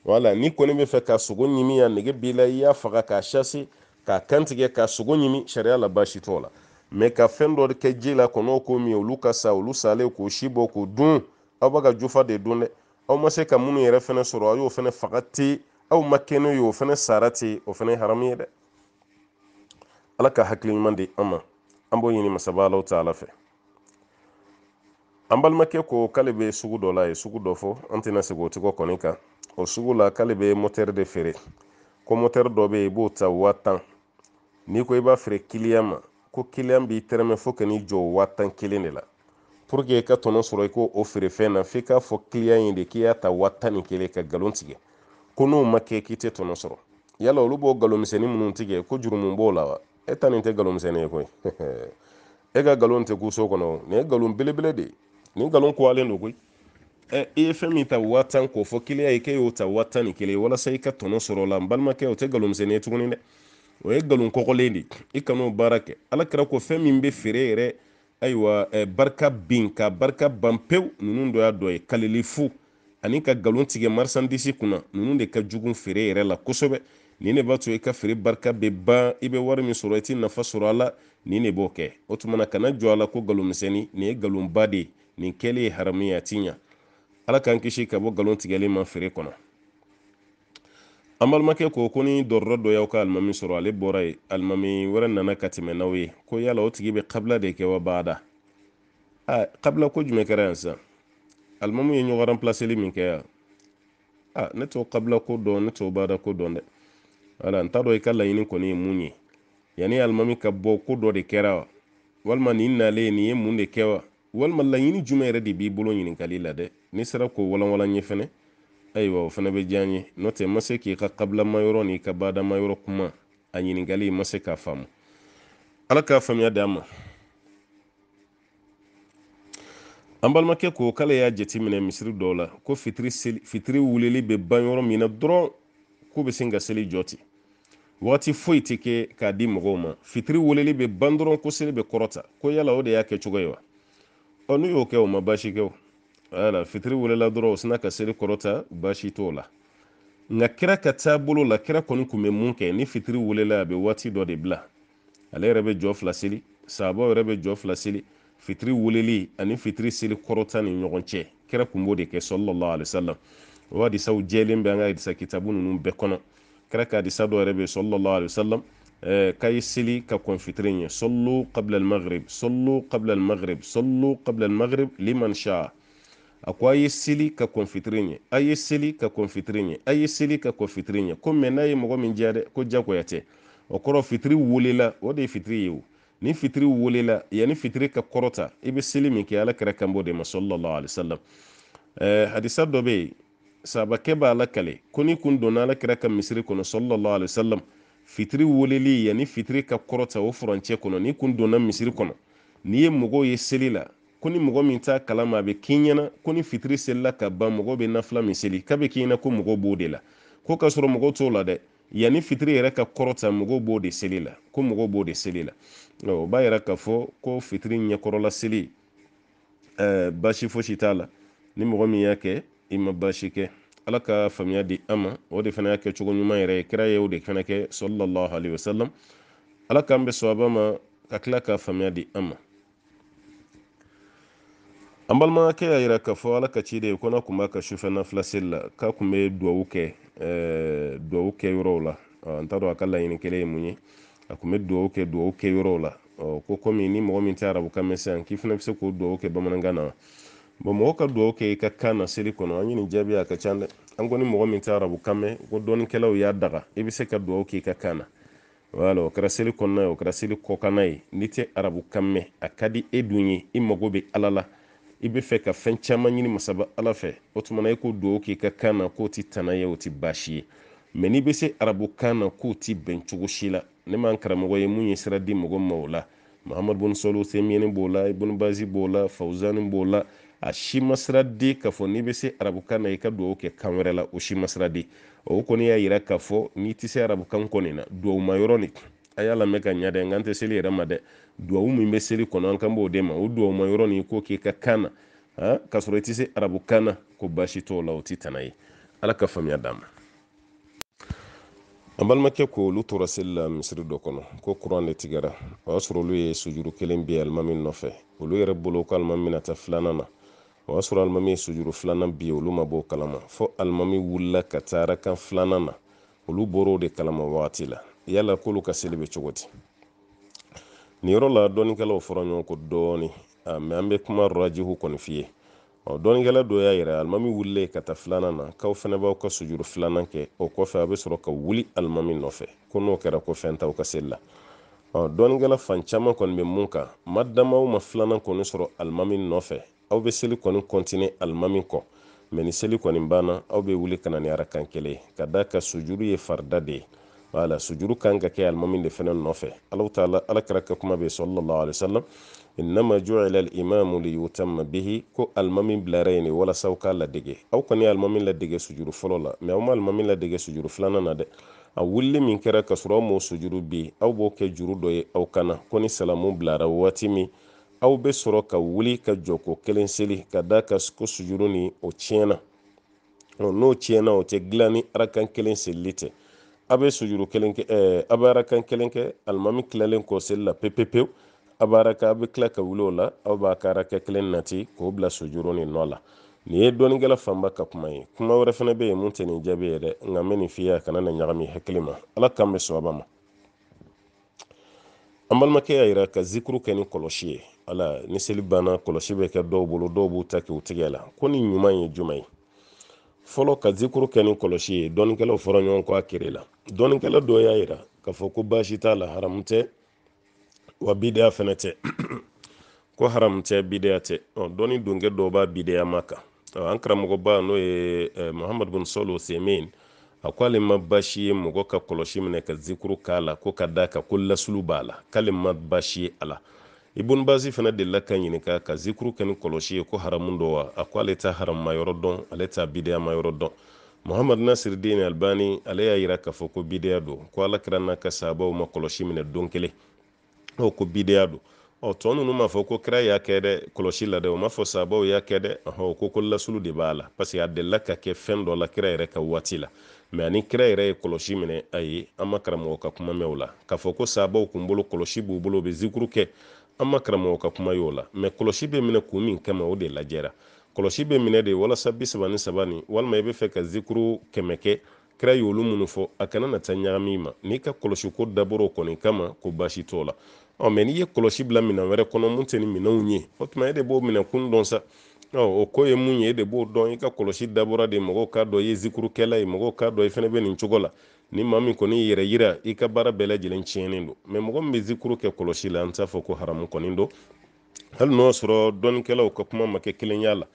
wala ni kɔni bɛ fɛ ka sogo ɲimi ya nege b'i la i y'a faga k'a sase k'a kantigɛ ka sogo ɲimi sariya la baasi t'o la mɛ ka fɛn dɔ kɛ ji la kɔnɔw k'o min olu ka sa olu salen k'o si bɔ k'o dun aw b'a ka jufa de dun dɛ aw ma se ka minnu yɛrɛ fɛnɛ sɔrɔ a y'o fɛnɛ faga ten aw ma kɛ n'o ye o fɛnɛ sara ten o fɛnɛ ye haramu ye dɛ ala ka hakili ɲuman di an ma an b'o ɲini masabaalaw ta ala fɛ an balimakɛ ko k'ale bɛ sugu dɔ la ye sugu dɔ fɔ an tɛna segi o tigɛ kɔni kan o sugu la k'ale bɛ motɛri de feere ko motɛri dɔ bɛ yen i b'o ta waa tan n'i ko i b'a feere kiliyan ma ko kiliyan b'i tɛrɛmɛ fo ka n'i jɔ waa tan kelen de la pour que i ka tɔnɔ sɔrɔ i k'o o feere fɛn na f'i k'a fɔ kiliyan ye de k'i y'a ta waa tan ni kelen ka nkalon tigɛ ko n'o ma kɛ k'i tɛ tɔnɔ sɔrɔ yala olu b'o nkalon minnu tigɛ ko jurumu b'o la wa e ta nin tɛ galon misɛnnin ye koyi e ka galon tɛ kuso so kɔnɔ nin ye galon belebele de ni galon kowalen don koyi ɛ i ye fɛn min ta waa tan k'o fɔ kiliya ye k'e y'o ta waa tan ni kelen walasa i ka tɔnɔ sɔrɔ la n balimakɛ o tɛ galon misɛnnin ye tuguni dɛ o ye galon kɔgɔlen de i kan'o baara kɛ ala kɛra ko fɛn min bɛ feere yɛrɛ ayiwa eh, barika bin ka barika ban pewu ninnu dɔ y'a dɔ ye kalili fu ani ka galon tigɛ marisandisi kunna ninnu de ka jugu feere yɛrɛ la kosɛbɛ nin de b'a to i ka feere barika bɛ ban i bɛ wari min sɔrɔ i tɛ nafa sɔrɔ a la nin de b'o kɛ o tuma kana jɔ a la ko nkalonmisɛnnin nin ye nkalonba de nin kɛlen ye haramu a ti ɲa ala k'an kisi ka bɔ nkalon tigɛlen ma feere kɔnɔ an balimakɛ ko ko ni dɔrɔrɔ dɔ y'aw ka alimami sɔrɔ ale bɔra ye alimami wɛrɛ nana ka tɛmɛ n'aw ye ko yala o tigi bɛ kabila de kɛ wa baada a kabila ko jumɛn kɛra yan sisan alimami ye ɲɔgɔn ranpilaseli min kɛ yan ne t'o kabila ko dɔn ne t'o baada ko dɔn dɛ wala n t'a dɔn i ka laɲini kɔni ye mun ye yanni alimami ka bɔ ko dɔ de kɛra wa walima nin nalen nin ye mun de kɛ wa walima laɲini jumɛn yɛrɛ de b'i bolo ɲininkali la dɛ n'i sera k'o walanwalan ye fɛnɛ ayiwa o fɛnɛ bɛ diya n ye n'o tɛ ma se k'i ka kabilamayɔrɔ n'i ka badamayɔrɔ kuma a ɲininkali ma se k'a faamu ala k'a faamuya di an ma an balimakɛ ko k'ale y'a jatiminɛ misiri dɔw la ko fitiri, seli, fitiri wulili bɛ ban yɔrɔ min na dɔrɔn k'u bɛ sin ka seli jɔ ten wagati foyi tɛ kɛ k'a di mɔgɔw ma fitiri weleli bɛ ban dɔrɔn koseli bɛ kɔrɔta ko yala o de y'a kɛcogo ye wa ɔ n'u y'o kɛ o ma baasi kɛ o wala fitiri welela dɔrɔn o sina ka seli kɔrɔta baasi t'o la nka kira ka taabolo la kira kɔni tun bɛ mun kɛ ni fitiri welela a bɛ waati dɔ de bila ale yɛrɛ bɛ jɔ fila seli sahabaw yɛrɛ bɛ jɔ fila seli fitiri weleli ani fitiri seli kɔrɔta ni ɲɔgɔn cɛ kira tun b'o de kɛ sɔlɔlɔ alisalam o hadisaw jɛlen bɛ an ka hadisa kitabu ninnu bɛɛ kɔnɔ kira ka hadisa dɔ yɛrɛ bɛ sallallahu alaihi wasallam ka ye seli ka kɔn ɲɛ sallu qabla al maghrib qabla al maghrib qabla al liman sha a ko a ye seli ka kɔn ɲɛ a ye seli ka kɔn ɲɛ a ye seli ka kɔn ɲɛ ko mɛ n'a ye mɔgɔ min diya dɛ ko jagoya tɛ o kɔrɔ fitiri welela o de ye fitiri ye o ni fitiri welela yanni fitiri ka kɔrɔta i bɛ seli min kɛ ala kɛra kanbɔ de ma sallallahu alaihi wasallam hadisa dɔ bɛ yen sabakɛ b'a la kale ko kun donna alakira ka misiri kɔnɔ sallallahu alaihi wasallam fitiri weleli yanni fitiri ka kɔrɔta o furancɛ kɔnɔ ni kun donna misiri kɔnɔ n'i ye mɔgɔw ye seli la ko mɔgɔ min t'a kalama a bɛ k'i ɲɛna ko fitiri selila ka ban mɔgɔ bɛ nafila min seli k'a bɛ k'i ɲɛna ko mɔgɔ b'o de la ko ka sɔrɔ mɔgɔ t'o la dɛ yanni fitiri yɛrɛ ka kɔrɔta mɔgɔ b'o de seli la ko mɔgɔ b'o de seli la o b'a yira k'a fɔ ko fitiri ɲɛkɔrɔla seli ɛɛ basi fosi t'a la ni mɔgɔ min y'a kɛ i ma baasi kɛ ala ka faamuya di an ma o de fana y'a kɛ cogo ɲuman yɛrɛ ye kira ye o de fana kɛ sallallahu alaihi wasallam ala k'an bɛ sababa ma ka tila ka faamuya di an ma an balimakɛ y'a yira k'a fɔ ala ka ci de ko n'a kun b'a ka sufɛ nafila seli la k'a kun bɛ duwawu kɛ duwawu kɛ yɔrɔw la n t'a dɔn a ka laɲini kelen ye mun ye a kun bɛ duwawu kɛ duwawu kɛ yɔrɔw la ko komi ni mɔgɔ min tɛ arabukan mɛn sisan k'i fana bɛ se k'o duwawu kɛ bamanankan na bon mɔgɔ ka dugawu kɛ i ka kan na seli kɔnɔ an ye nin jaabi a ka ca dɛ an kɔni mɔgɔ min tɛ arabu kan mɛn ko dɔnnikɛlaw y'a daga i bɛ se ka dugawu kɛ i ka kan na wala o kɛra seli kɔnɔna ye o kɛra seli kɔkanna ye n'i tɛ arabu kan mɛn a ka di e dun ye i mago bɛ ala la i bɛ fɛ ka fɛn caman ɲini masaba ala fɛ o tuma na i ko dugawu kɛ i ka kan na k'o tɛ tana ye o tɛ baasi ye mɛ n'i bɛ se arabu kan na k'o tɛ bɛn cogo si la ne man karamɔgɔ ye mun ye sira di mɔgɔ ma o la mahamadu bɔn solo semiyɛni b'o la ibun bazi b'o la fawuzani b'o la a si ma sira di k'a fɔ n'i bɛ se arabukan na i ka dugawu kɛ kan wɛrɛ la o si ma sira di o kɔni y'a yira k'a fɔ n'i tɛ se arabukan kɔni na dugawu ma yɔrɔ nin a y'a lamɛn ka ɲɛ dɛ nka n tɛ seli yɛrɛ ma dɛ dugawu min bɛ seli kɔnɔ an kan b'o de ma o dugawu ma yɔrɔ nin ko k'i ka kan na k'a sɔrɔ i tɛ se arabukan na ko baasi t'o la o tɛ tana ye ala ka faamuya d'a ma an balimakɛ ko olu tora seli uh, la misiri dɔ kɔnɔ ko kuran de tigɛra o y'a sɔrɔ olu ye sojuru kelen bi alimami nɔfɛ olu yɛrɛ bolo ko alimami bɛna taa filanan na o y'a sɔrɔ alimami ye sojuru filanan bi olu ma bɔ o kalama fɔ alimami wulila ka taara kan filanan na olu bɔra o de kalama wagati la yala k'olu ka seli bɛ cogo di nin yɔrɔ la dɔnnikɛlaw fɔra ɲɔgɔn kɔ dɔɔni mɛ an bɛ kuma rajihu kɔni f'i ye ɔ dɔnnikɛla dɔ y'a yira alimami wulilen ka taa filanan na k'aw fana b'aw ka sojuru filanan kɛ o kɔfɛ a bɛ sɔrɔ ka wuli alimami nɔfɛ ko n'o kɛra ko fɛn t'aw ka seli la ɔ dɔnnikɛla fan caman kɔni bɛ mun kan ma dama o ma filanan kɔni sɔrɔ alimami nɔfɛ aw be seli kɔni kɔntine alimami kɔ mɛ ni seli kɔni banna aw be wuli ka na ni arakan kelen ka da ka sojuru ye farida de wala sojuru kan ka kɛ alimami de fɛnɛ nɔfɛ alahu taala alakira ka kuma bɛ sallallahu alaihi wasallam innama ju'ila al-imamu bihi ko alimami bilara yen walasa aw k'a ladege aw kɔni ye alimami ladege sojuru fɔlɔ la mɛ aw ma alimami ladege sojuru filanan na dɛ a wulili min kɛra ka sɔrɔ aw m'o sojuru bi aw b'o kɛ juru dɔ ye aw kana ko ni salamu bilara waati min aw bɛ sɔrɔ ka wuli ka jɔ ko kelen seli ka da ka ko sujuru ni o tiɲɛna n'o tiɲɛna o tɛ dilan ni arakan kelen selili tɛ a bɛ sujuru kelen kɛ ɛɛ a bɛ arakan kelen kɛ alimami tilalen kɔ seli la pewu a b'a araka a bɛ tila ka wuli o la aw b'a ka araka kelen nati k'o bila sujuru ni nɔ la nin ye dɔnnikɛla fanba ka kuma ye kuma wɛrɛ fana bɛ yen mun tɛ nin jaabi ye dɛ nka n bɛ nin f'i ye a kana na ɲagami hakili ma ala k'an bɛ sababa ma an balimakɛ y'a jira ka zikuru kɛ ni kɔlɔsi ye ala ni seli banna kɔlɔsi bɛ kɛ dɔw bolo dɔw b'u ta kɛ u tigɛ la ko ni ɲuman ye juma ye fɔlɔ ka zikuru kɛ ni kɔlɔsi ye dɔnnikɛlaw fɔra ɲɔgɔn kɔ a kere la dɔnnikɛla dɔ y'a yira k'a fɔ ko baasi t'a la haramu tɛ wa bidaya fɛnɛ tɛ ko haramu tɛ bidaya tɛ dɔnni donkɛ dɔw b'a bidaya ma kan an karamɔgɔba n'o ye eh, muhamadu bin sɔli osemin a ko ale ma baasi ye mɔgɔ ka kɔlɔsi minɛ ka zikuru k'a la ko ka da kan ko lasulu b'a la k'ale ma baasi ye a la ibn bazi fana delila ka ɲininka ka zikuru kɛ ni kɔlɔsi ye ko haramu dɔ wa a ko ale t'a haramuma dɔn ale t'a bideya ma dɔn muhamad nasiridin albani ale y'a yira k'a fɔ ko bideya don ko ala kɛra n'a ka sahabaw ma kɔlɔsi minɛ don kelen o ko bideya don ɔ tɔ ninnu m'a fɔ ko kira y'a kɛ dɛ kɔlɔsi la dɛ o m'a fɔ sahabaw y'a kɛ dɛ ɔhɔn ko ko lasulu de b'a la parce a delila ka kɛ fɛn dɔ la kira yɛrɛ ka waati la mɛ ani kira yɛrɛ ye kɔlɔsi minɛ ayi an ma karamɔgɔ ka kuma mɛn o la k'a fɔ ko sahabaw kun bolo kɔlɔsi b'u bolo u bɛ zikuru kɛ an ma karamɔgɔ ka kuma y'o la mɛ kɔlɔsi bɛ minɛ kun min kama o de lajɛra kɔlɔsi be minɛ de walasa bi saba ni saba nin walima i bɛ fɛ ka zikuru kɛmɛ kɛ kira y'olu minnu fɔ a kana na taa ɲagami ma n'i ka kɔlɔsi ko dabɔra kɔni kama ko baasi t'o la ɔ mɛ n'i ye kɔlɔsi bila minɛn wɛrɛ kɔnɔ mun tɛ nin minɛnw ye o tuma e de b'o minɛ kun dɔn sa ɔ o ko ye mun ye e de b'o dɔn i ka kɔlɔsi dabɔra de mɔgɔw k'a dɔn i ye zikurukɛla ye mɔgɔw k'a dɔn i fana be nin cogo la ni maa min kɔni yɛrɛ yira i ka baara bɛɛ lajɛlen tiɲɛnen don mɛ mɔgɔ min bɛ zikuru kɛ kɔlɔsi la an t'a fɔ ko haramu kɔni don hali n'o sɔrɔ dɔnnikɛlaw ka kuma ma kɛ kelen y'a la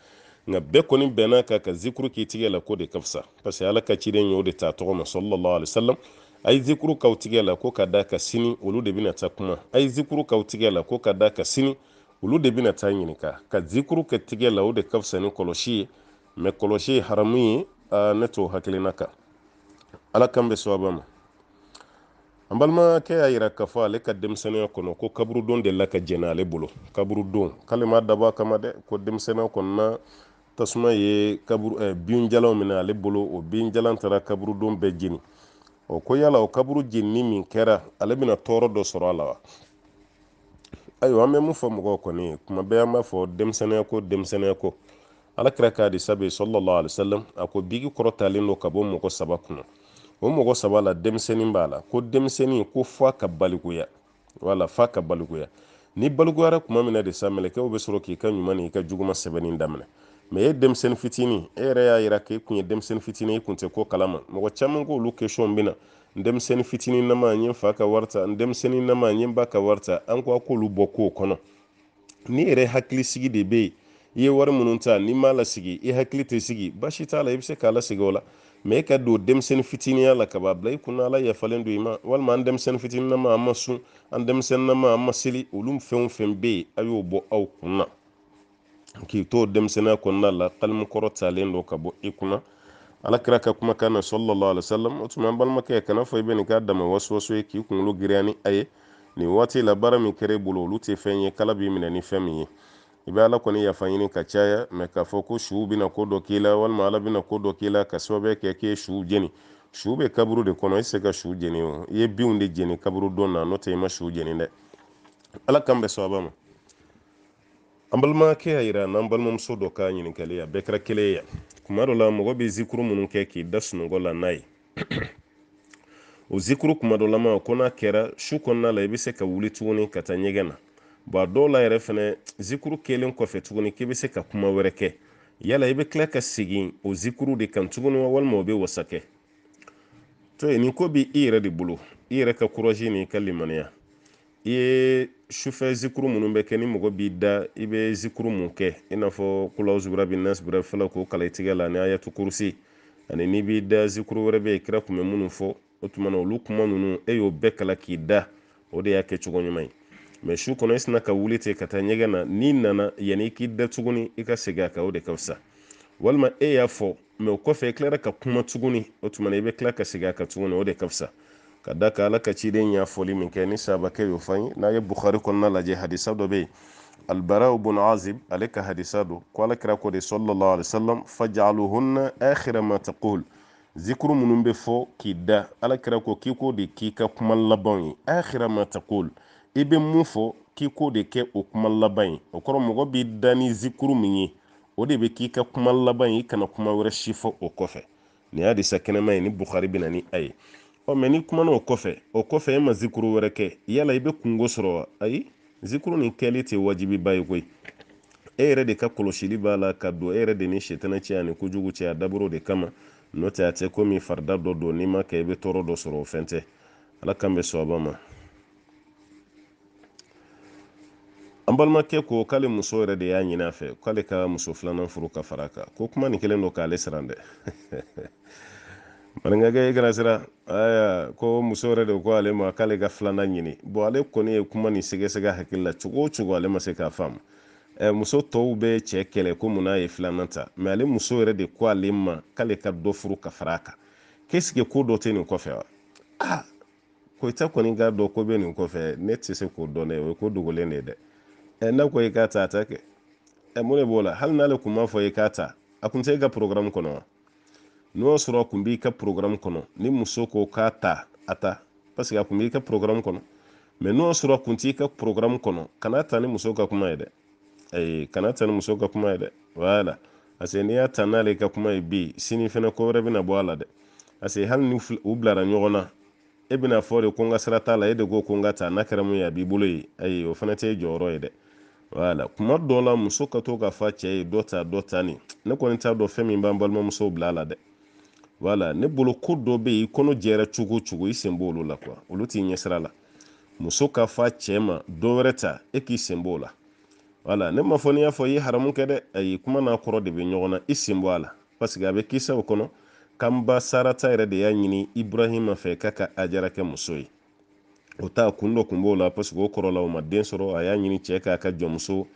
nka bɛɛ kɔni bɛn'a kan ka zikuru k'i tigɛ la ko de ka fisa parce ala ka ciden y'o de ta tɔgɔ ma sɔlɔlɔ alisalam a ye zikuru k'aw tigɛ la ko ka da ka sini olu de bɛna ta kuma a ye zikuru k'aw tigɛ la ko ka da ka sini olu de bɛna ta ɲininka ka zikuru kɛ tigɛ la o de ka fisa ni kɔlɔsi ye mɛ kɔlɔsi ye haramu ye ne t'o hakilina kan ala kan bɛ sababa ma an balimakɛ y'a yira k'a fɔ ale ka denmisɛnninya kɔnɔ ko kaburudon de la ka jɛnɛ ale bolo kaburudon k'ale ma dabɔ a kama dɛ ko denmisɛnninya kɔnɔna tasuma ye kaburu eh, binjalaw minɛ ale bolo o binjalan taara kaburudon bɛɛ jeni o ko yala o kaburu jenini min kɛra ale bɛna tɔɔrɔ dɔ sɔrɔ a la wa ayiwa an bɛ mun fɔ mɔgɔw kɔni kuma bɛɛ an b'a fɔ denmisɛnninya ko denmisɛnninya ko alakira k'a di sabi sɔlɔlɔ alisalam a ko bigi kɔrɔtalen don ka bɔ mɔgɔ saba kunna o mɔgɔ saba la denmisɛnnin b'a la ko denmisɛnnin ko f'a ka balikuya wala f'a ka balikuya ni balikuyara kuma min na de sa mɛlɛkɛw bɛ sɔrɔ k'i ka ɲuman ni i ka juguma sɛbɛnni daminɛ mɛ e denmisɛnnin fitinin e yɛrɛ y'a yira k'e kun ye denmisɛnnin fitinin i kun tɛ ko kalama mɔgɔ caman k'olu kesɔn bɛ na n denmisɛnnin fitinin nama n ye n fa ka wari ta n denmisɛnnin nama n ye n ba ka wari ta an ko a k'olu bɔ k'o kɔnɔ ni e yɛrɛ hakilisigi de bɛ yen i ye wari minnu ta n'i m'a lasigi i hakili tɛ sigi baasi t'a la i bɛ se k'a lasigi o la mɛ ka don denmisɛnnin fitininya la ka bila i kunna ala yafalen don i ma walima an denmisɛnnin fitininama an ma sun an denmisɛnninama an ma seli olu fɛn o fɛn bɛ yen a y'o bɔ aw kunna k'i to denmisɛnninya kɔnɔna la kalimu talen don ka bɔ i kunna ala kira ka kumakan na sɔlɔlɔ alasalam o tuma an balimakɛ kana fɔ i bɛ nin k'a dama wasuwaso ye k'i kunkolo girinya ni a ye nin waati la baara min kɛra e bolo olu tɛ fɛn ye kala b'i minɛ ni fɛn min ye i bɛ ala kɔni yafa ɲini ka caya mɛ k'a fɔ ko suw bɛna ko dɔ k'i la walima ala bɛna ko dɔ k'i la ka sababu kɛ k'i ye suw jeni su bɛ kaburu de kɔnɔ i se ka su jeni o i ye binw de jeni kaburu don na n'o tɛ i ma su jeni dɛ ala kan bɛ sababa ma an balimakɛ y'a yira n'an balimamuso dɔ ka ɲininkali a bɛɛ kɛra kelen ye kuma dɔ la mɔgɔ bɛ zikuru minnu kɛ k'i da sunɔgɔ la n'a ye o zikuru kuma dɔ lama ko n'a kɛra su kɔnɔna la i bɛ se ka wuli tuguni ka taa ɲɛgɛn na a dɔw la yɛrɛ fɛnɛ zikuru kelen kɔfɛ tuguni k'i bɛ se ka kuma wɛrɛ kɛ yala i bɛ tila ka segin o zikuru de kan tuguni wa walima o bɛ wasa kɛ to nin ko bi i yɛrɛ de bolo i yɛrɛ ka kurazi ni i ka limaniya i ye sufɛ zikuru minnu bɛ kɛ ni mɔgɔ b'i da i bɛ zikuru mun kɛ i n'a fɔ kulawuzubira bi nasibira fɛla k'o kala i tigɛ la ani ayatu kurusi ani n'i b'i da zikuru wɛrɛ bɛ yen kira kun bɛ minnu fɔ o tuma na olu kuma ninnu e y'o bɛɛ kala k'i da o de y'a kɛ cogo ɲuman ye مشو كونيس نا كوليتي كتانيغا نا نين يعني كي دا إكا سيغا كاو دي كوسا والما إيا فو ميو كوفي إكلارا كا كما تغوني وطمان إبا كلا كا سيغا كا تغوني ودي كوسا كداكا لا كا تيدين يا فولي من كيني سابكي وفاني نا يب بخاري كونا لجي حديثة دو بي البراء بن عازب عليك حديثة دو كوالا كراكو دي صلى الله عليه وسلم فجعلوهن آخر ما تقول ذكر منن بفو كي على كراكو كيكو دي كي كا لبوني آخر ما تقول i be mun fɔ k'i k'o de kɛ o kuma laban ye o kɔrɔ mɔgɔ b'i da ni zikuru min ye o de bɛ k'i ka kuma laban ye i kana kuma wɛrɛ si fɔ o kɔfɛ nin y'a disa kɛnɛma ye ni bukari bɛ ni a ye ɔ mɛ n'i kumana o kɔfɛ o kɔfɛ e ma zikuru wɛrɛ kɛ yala i bɛ kungo sɔrɔ wa ayi zikuru nin kɛli tɛ wajibiba ye koyi e yɛrɛ de ka kɔlɔsili b'a la ka don e yɛrɛ de ni sitana cɛ ani kojugu cɛ a dabɔro de kama n'o tɛ a tɛ komi farida dɔ don n'i ma kɛ i bɛ tɔɔrɔ dɔ sɔrɔ o fɛn tɛ ala kan bɛ sɔn a ma an balimakɛ ko k'ale muso yɛrɛ de y'a ɲini a fɛ k'ale ka muso filanan furu ka fara kan ko kuma nin kelen don k'ale siran dɛ maninkakɛ i kana sira aya ko muso yɛrɛ de ko ale ma k'ale ka filanan ɲini bɔn ale kɔni ye kuma nin sɛgɛsɛgɛ hakili la cogo o cogo ale ma se k'a faamu ɛ muso tɔw bɛ cɛ kɛlɛ ko mun n'a ye filanan ta mɛ ale muso yɛrɛ de ko ale ma k'ale ka dɔ furu ka fara a kan k'esike ko dɔ tɛ nin kɔfɛ wa ah koyita kɔni k'a dɔn ko bɛ nin kɔfɛ ne tɛ se k'o dɔn dɛ o ye ko dogolen de ye dɛ na ko ka ta ta ke mun ne bola hal na le kuma fo ka ta a kun sai ga program kono no soro kun bi ka program kono ni muso ko ka ta ata parce que a kun bi ka program kono mɛ n'o sɔrɔ kun t'i ka programme kɔnɔ kana ta ni muso ka kuma ye dɛ ayi kana ta ni muso ka kuma ye dɛ voilà parce que n'i y'a ta n'ale ka kuma ye bi sini fɛnɛ ko wɛrɛ bɛna bɔ a la dɛ parce que hali ni u bilara ɲɔgɔn na e bɛna fɔ de ko n ka sira t'a la e de ko ko n ka ta n'a kɛra mun ye a b'i bolo ye ayi o fana t'e jɔyɔrɔ ye dɛ wala kuma dɔ la muso ka to k'a fɔ cɛ ye dɔ ta dɔ ta ni ne kɔni t'a dɔn fɛn min b'an balimamusow bila la dɛ wala ne bolo ko dɔ bɛ yen i kɔnɔ jɛra cogo o cogo i sen b'olu la kuwa olu t'i ɲɛsira la muso ka fa cɛ ma dɔ wɛrɛ ta e k'i sen b'o la wala ne m'a fɔ n'i y'a fɔ i ye haramu kɛ dɛ ayi kuma n'a kɔrɔ de bɛ ɲɔgɔn na i sen bɔ a la paseke a bɛ kisa o kɔnɔ kanba sarata yɛrɛ de y'a ɲini iburahima fɛ k'a ka ajara kɛ muso ye o ta kun dɔ kun b'o la paseke o la o ma den sɔrɔ a y'a ɲini cɛ k'a ka jɔnmuso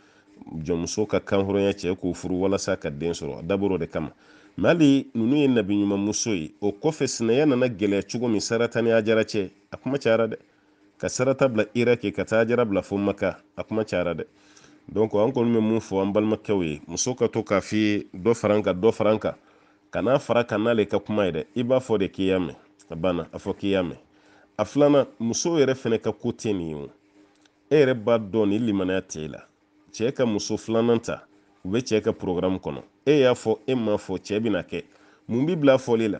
jɔnmuso ka kan ya cɛ k'o furu walasa ka den sɔrɔ a o de kama mɛ hali ninnu ye nabiɲuman muso ye o kɔfɛ sinaya nana gɛlɛya cogo min sarata ni ajara cɛ a kuma cayara dɛ ka sarata bila iraki ka taa ajara bila fo maka a kuma cayara dɛ donc an kɔni bɛ mun fɔ an balimakɛw ye muso ka to k'a f'i ye dɔ fara n kan dɔ fara n kan kana fara kan n'ale ka kuma ye dɛ i b'a fɔ de k'i y'a mɛn a banna a fɔ k'i y'a mɛn a filanan musow yɛrɛ fɛnɛ ka ko tɛ nin o e yɛrɛ b'a dɔn nin limaniya t'e la cɛ ka muso filanan ta u bɛ cɛ ka porogaramu kɔnɔ e y'a fɔ e m'a fɔ cɛ bɛna kɛ mun b'i bila fɔli la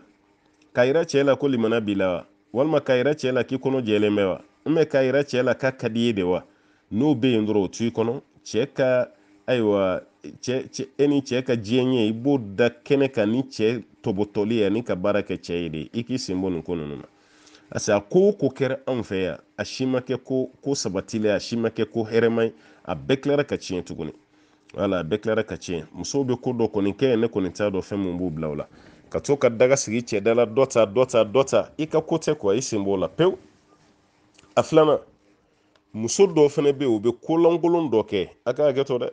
k'a yira cɛ la ko limana b'i la wa walima k'a yira cɛ la k'i kɔnɔ jɛlen bɛ wa n bɛ k'a yira cɛ la k'a ka di ye de wa n'o bɛ yen dɔrɔn o t'i kɔnɔ cɛ ka ayiwa cɛ cɛ e ni cɛ ka diɲɛ i b'o da kɛnɛ kan ni cɛ tɔbɔtɔli ye ani ka baara kɛ cɛ ye de i k'i sen bɔ nin ko ninnu na asa ko ko kɛra anw fɛ yan a si ma kɛ ko ko sabatilen a si ma kɛ ko hɛrɛma ye a bɛɛ tilara ka tiɲɛ tuguni wala a bɛɛ tilara ka tiɲɛ musow bɛ ko dɔ kɔni kɛ ne kɔni t'a dɔn fɛn min b'u bila o la ka to ka daga sigi cɛda la dɔ ta dɔ ta dɔ ta i ka ko tɛ kuwa i sen b'o la pewu a filanan muso dɔw fana bɛ yen u bɛ kolankolon dɔ kɛ a ka hakɛ to dɛ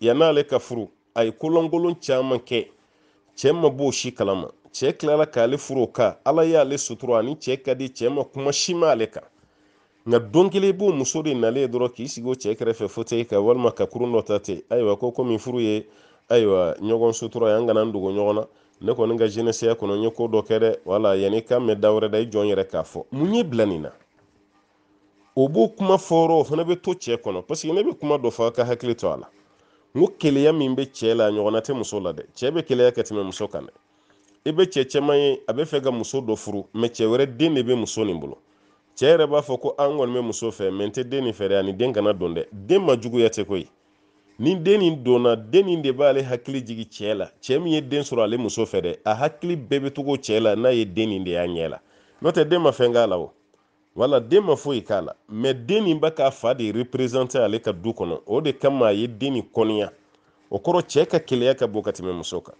yann'ale ka furu a ye kolankolon caman kɛ cɛ ma b'o si kalama cɛ tilala k'ale furu o kan ala y'ale sutura ani cɛ ka di cɛ ma kuma si ma ale kan nka don kelen b'o muso de nalen dɔrɔn k'i sigi o cɛ kɛrɛfɛ fote ka walima ka kurun dɔ ta ten ayiwa ko komi furu ye ayiwa ɲɔgɔn sutura yan kana n dogo ɲɔgɔn na ne kɔni ka jeunesse kɔnɔ n ye ko dɔ kɛ dɛ wala yani i kan mɛn da wɛrɛ da i jɔn yɛrɛ k'a fɔ mun ye bila nin na o b'o kuma fɔrɔ o fana bɛ to cɛ kɔnɔ paseke ne be kuma dɔ fɔ ka hakili to a la n ko keleya min bɛ cɛ la ɲɔgɔnna tɛ muso la dɛ cɛ bɛ keleya ka tɛmɛ muso kan dɛ i be cɛ caman ye a bɛ fɛ ka muso dɔ furu mɛ cɛ wɛrɛ den de bɛ muso nin bolo cɛ yɛrɛ b'a fɔ ko an kɔni bɛ muso fɛ mɛ n tɛ den nin fɛ ani den kana don dɛ den ma juguya tɛ koyi ni den nin donna den nin de b'ale hakili jigi cɛ la cɛ min ye den sɔrɔ ale muso fɛ dɛ a hakili bɛɛ bɛ togo cɛ la n'a ye den nin de y'a ɲɛ la n'o tɛ den ma fɛn k'a la o wala den ma foyi k'a la mɛ den nin bɛ k'a fa de représente ale ka du kɔnɔ o de kama a ye den nin kɔniya o kɔrɔ cɛ ka keleya ka bɔ ka tɛmɛ muso kan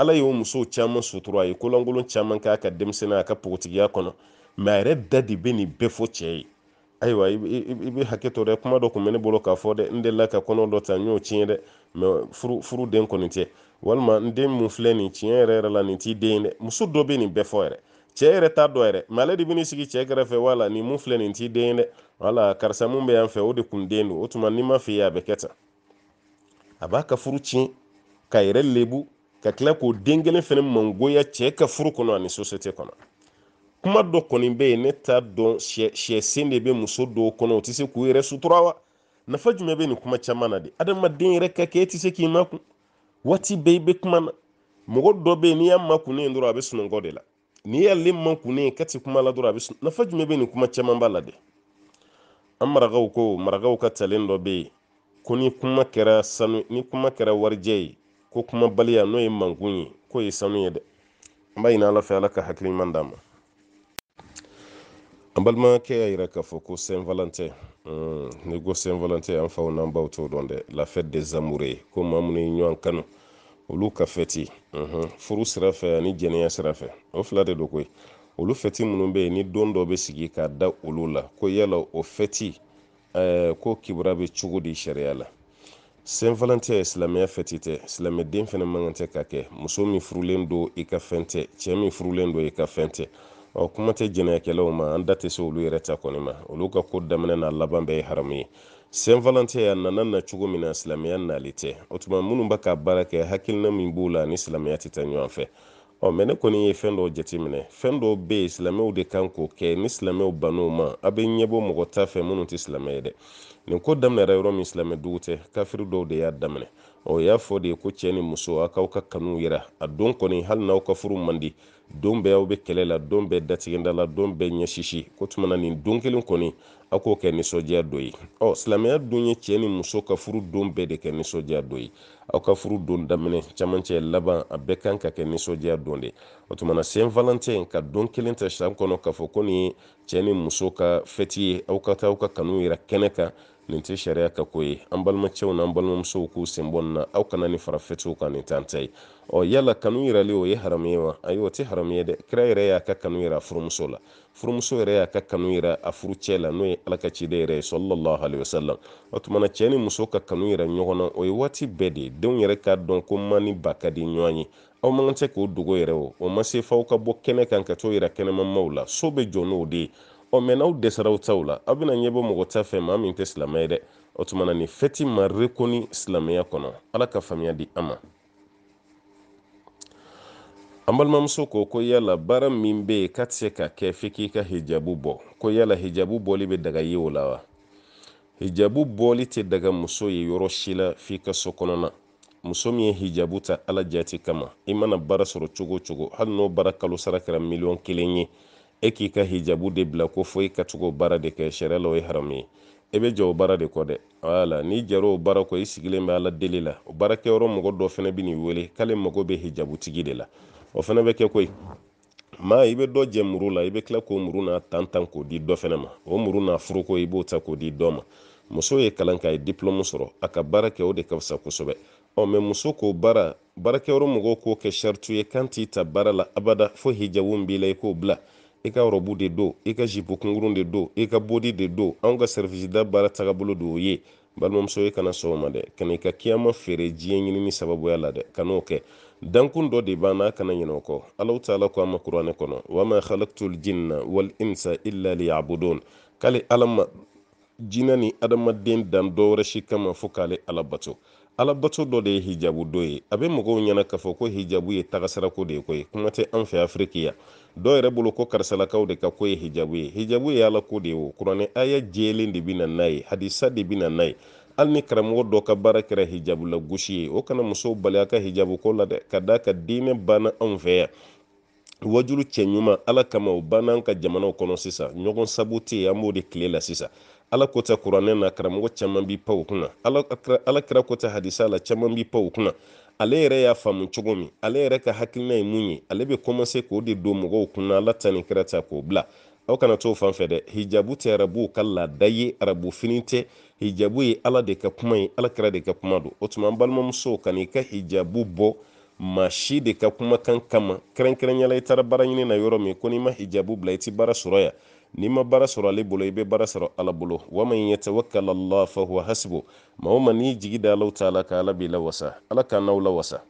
ala y'o musow caman sutura a ye kolankolon caman k'a ka denmisɛnninya a ka pogotigiya kɔnɔ mɛ a yɛrɛ da de bɛ nin bɛɛ fɔ cɛ ye ayiwa i bɛ hakɛ to dɛ kuma dɔ kun bɛ ne bolo k'a fɔ dɛ n delila ka kɔnɔ dɔ ta n y'o tiɲɛ dɛ mɛ furuden kɔni tɛ walima n den mun filɛ nin tiɲɛ yɛrɛ yɛrɛ la nin t'i den dɛ muso dɔ bɛ nin bɛɛ fɔ yɛrɛ cɛ yɛrɛ t'a dɔ yɛrɛ mɛ ale de bɛ n'i sigi cɛ kɛrɛfɛ wala nin mun filɛ nin t'i den dɛ wala karisa mun bɛ yan fɛ o de kun den don o tuma n'i ma f'i ye a bɛ kɛ tan a b'a ka furu tiɲɛ k'a yɛrɛ lebu ka tila k'o den kelen fana mangoya cɛ ka furu kɔnɔ ani sosiyete kɔnɔ kuma dɔ kɔni bɛ yen ne t'a dɔn sɛ de bɛ muso dɔw kɔnɔ u tɛ se k'u yɛrɛ sutura wa nafa jumɛn bɛ nin kuma caman na de adamaden yɛrɛ ka kɛ e tɛ se k'i makun waati bɛɛ i bɛ kuma na mɔgɔ dɔ bɛ yen n'i y'a makunnen dɔrɔn a bɛ sunɔgɔ de la n'i y'ale makunnen ka ti kuma la dɔrɔn a bɛ sun nafa jumɛn bɛ nin kuma caman b'a la de an marakaw ko marakaw ka talen dɔ bɛ yen ko ni kuma kɛra sanu ni kuma kɛra warijɛ ye ko kuma baliya n'o ye mankun ye k'o ye sanu ye dɛ an b'a ɲini ala fɛ ala ka hakili ɲuman d'a ma an balimakɛ y'a yira k'a fɔ ko saint valentin ni ko saint valentin an faw n'an baw t'o dɔn dɛ la fête des amoureux ko maa minnu ye ɲɔgɔn kanu olu ka fɛti furu sira fɛ ani jɛnɛya sira fɛ o fila de do koyi olu fɛti minnu bɛ yen ni don dɔ bɛ sigi k'a da olu la ko yala o fɛti ko kibaruya bɛ cogo di sariya la saint silamɛya fɛti tɛ silamɛden fana man kan tɛ ka kɛ muso min furulen don i ka fɛn tɛ cɛ min furulen don i ka fɛn tɛ ɔ kuma tɛ jɛnɛyakɛlaw ma an da tɛ se olu yɛrɛ ta kɔni ma olu ka ko daminɛ n'a laban bɛɛ ye haramu ye saint a nana na cogo min na silamɛya nali tɛ o tuma minnu b'a ka baara kɛ hakilina min b'u la ni silamɛya tɛ taa ɲɔgɔn fɛ ɔ mɛ ne kɔni ye fɛn dɔw jateminɛ fɛn dɔw bɛ yen silamɛw de kan k'o kɛ ni silamɛw ban'o ma a bɛ ɲɛbɔ mɔgɔ t'a fɛ minnu tɛ silamɛ ye dɛ nin ko daminɛra yɔrɔ min silamɛ dugu tɛ kafiri dɔw de y'a daminɛ o y'a fɔ de ko cɛɛ ni muso a k'aw ka kanu yira a don kɔni hali n'aw ka furu man don bɛɛ aw bɛ kɛlɛ la don bɛɛ datigɛda don bɛɛ ɲɛsisi ko tumana nin don kelen kɔni aw k'o kɛ nisɔndiya dɔ ye ɔ silamɛya don ye cɛɛ ni muso ka furu don bɛɛ de kɛ nisɔndiya dɔ ye aw ka furu don daminɛ camancɛ laban a bɛɛ kan ka kɛ nisɔndiya don de o tumana sen valantɛn ka don kelen tɛ san kɔnɔ k'a fɔ ko nin ye cɛɛ ni muso ka fɛti ye aw ka taa aw ka kanu yira kɛnɛ kan nin tɛ sariya ka ko ye an balimacɛw n'an balimamusow k'u sen bɔ na aw kana nin fara fɛtiw nin tan ta ye ɔ yala kanu yɛrɛli o ye haramu wa ayi o tɛ haramu dɛ kira yɛrɛ y'a ka kanu yira furumuso la furumuso yɛrɛ y'a ka kanu yira a furu la n'o ye ala ka ciden yɛrɛ ye sɔlɔlɔhu alayhi wasalam o tumana cɛ ni muso ka kanu yira ɲɔgɔn na o ye waati bɛɛ de ye denw yɛrɛ k'a dɔn ko ma ni ba ka di ɲɔgɔn ye aw man kan tɛ k'o dogo yɛrɛ o o ma se f'aw ka bɔ kɛnɛ kan ka t'o yira kɛnɛmamaw la so bɛ jɔ n'o de ye ɔ mɛ n'aw dɛsɛra aw taw la aw bɛna ɲɛbɔ mɔgɔ ta fɛ maa min tɛ silamɛ ye dɛ o tuma na nin fɛti ma rekoni silamɛya kɔnɔ ala ka faamuya di an ma an balimamuso ko ko yala baara min be yen k'a tɛ se ka kɛ f'i k'i ka hijabu bɔ ko yala hijabu bɔli bɛ daga ye o la wa hijabu bɔli tɛ daga muso ye yɔrɔ si la f'i ka so kɔnɔna muso min ye hijabu ta ala jati kama i mana baara sɔrɔ cogo o cogo hali n'o baara kalo sara kɛra miliyɔn kelen ye e k'i ka hijabu de bila ko fo i ka tugu baara de kɛ sariya la o ye haramu ye i e bɛ jɔ o baara de kɔ dɛ wala n'i jɛra o baara kɔ i sigilen bɛ ala deli la o baarakɛyɔrɔ mɔgɔ dɔ fana bɛ n'i wele k'ale mago bɛ hijabutigi de la o fana bɛ kɛ koyi maa i bɛ dɔ jɛ muru la i bɛ tila k'o muru n'a tan tan k'o di dɔ fana ma o muru n'a furuko i b'o ta k'o di dɔ ma muso ye kalan kɛ a ye diplɔmu sɔrɔ a ka baara kɛ o de ka fisa kosɛbɛ ɔ mɛ muso k'o baara baarakɛyɔrɔ mɔgɔw k'o kɛ sariti ye kan t'i ta baara la abada fo hijabu min b'i la i k'o bila i ka rɔbu de don i ka zipo kunkurun de don i ka bodi de don anw ka sɛriwisida baara tagabolo de o ye balimamuso i kana sɔn dɛ ka i ka kiyama feere diɲɛ ɲinini sababuya la dɛ ka kɛ dankun dɔ de b'an kana ɲinɛ o kɔ alahu taala ko a ma kuranɛ kɔnɔ wama halaktul jinna wal insa illa liyabudun k'ale ala ma jinɛ ni adamaden dan dɔwɛrɛ si kama fo k'ale alabato alabato dɔ de ye hijabu dɔ ye a bɛ mɔgɔw ɲɛna k'a fɔ ko hijabu ye tagasarako de ye koyi kuma tɛ an fɛ afiriki yan dɔw yɛrɛ bolo ko karisalakaw de ka ko ye hijabu ye hijabu ye ala ko de ye o kuranɛ aya jɛlen de bi na ye hadisa de bi na ye hali ni karamɔgɔ dɔ ka baara kɛra hijabula gosi ye o kana musow bali ka hijabu ko la dɛ ka daa ka diinɛ banna anw fɛ yan wajulu cɛ ɲuman ala kama o banna an ka jamanaw kɔnɔ sisan ɲɔgɔn sabu tɛ yen an b'o de tile la sisan ala ko kuranɛ na karamɔgɔ caman bi pan o kunna ala kira ko hadisa la caman bi pan o kunna ale yɛrɛ y'a faamu cogo min ale yɛrɛ ka hakilina ye mun ye ale bɛ kɔmase k'o de don mɔgɔw kunna ala ta ni kɛra ta k'o bila aw kana to fan fɛ dɛ hijabu tɛ arabuw ka laada ye arabu fini tɛ hijabu ye ala de ka kuma ye ala kɛra de ka kuma don o tuma an balimamusow ka n'i ka hijabu bɔ maa si de ka kumakan kama la i taara baara ɲini na yɔrɔ min ko n'i ma hijabu bila i ti baara sɔrɔ yan n'i ma baara sɔrɔ ale bolo i bɛ baara sɔrɔ ala bolo wa man yatawakkal Allah fa huwa hasbu maa n'i jigi da Alahu taala kan ala b'i lawasa ala k'an n'aw lawasa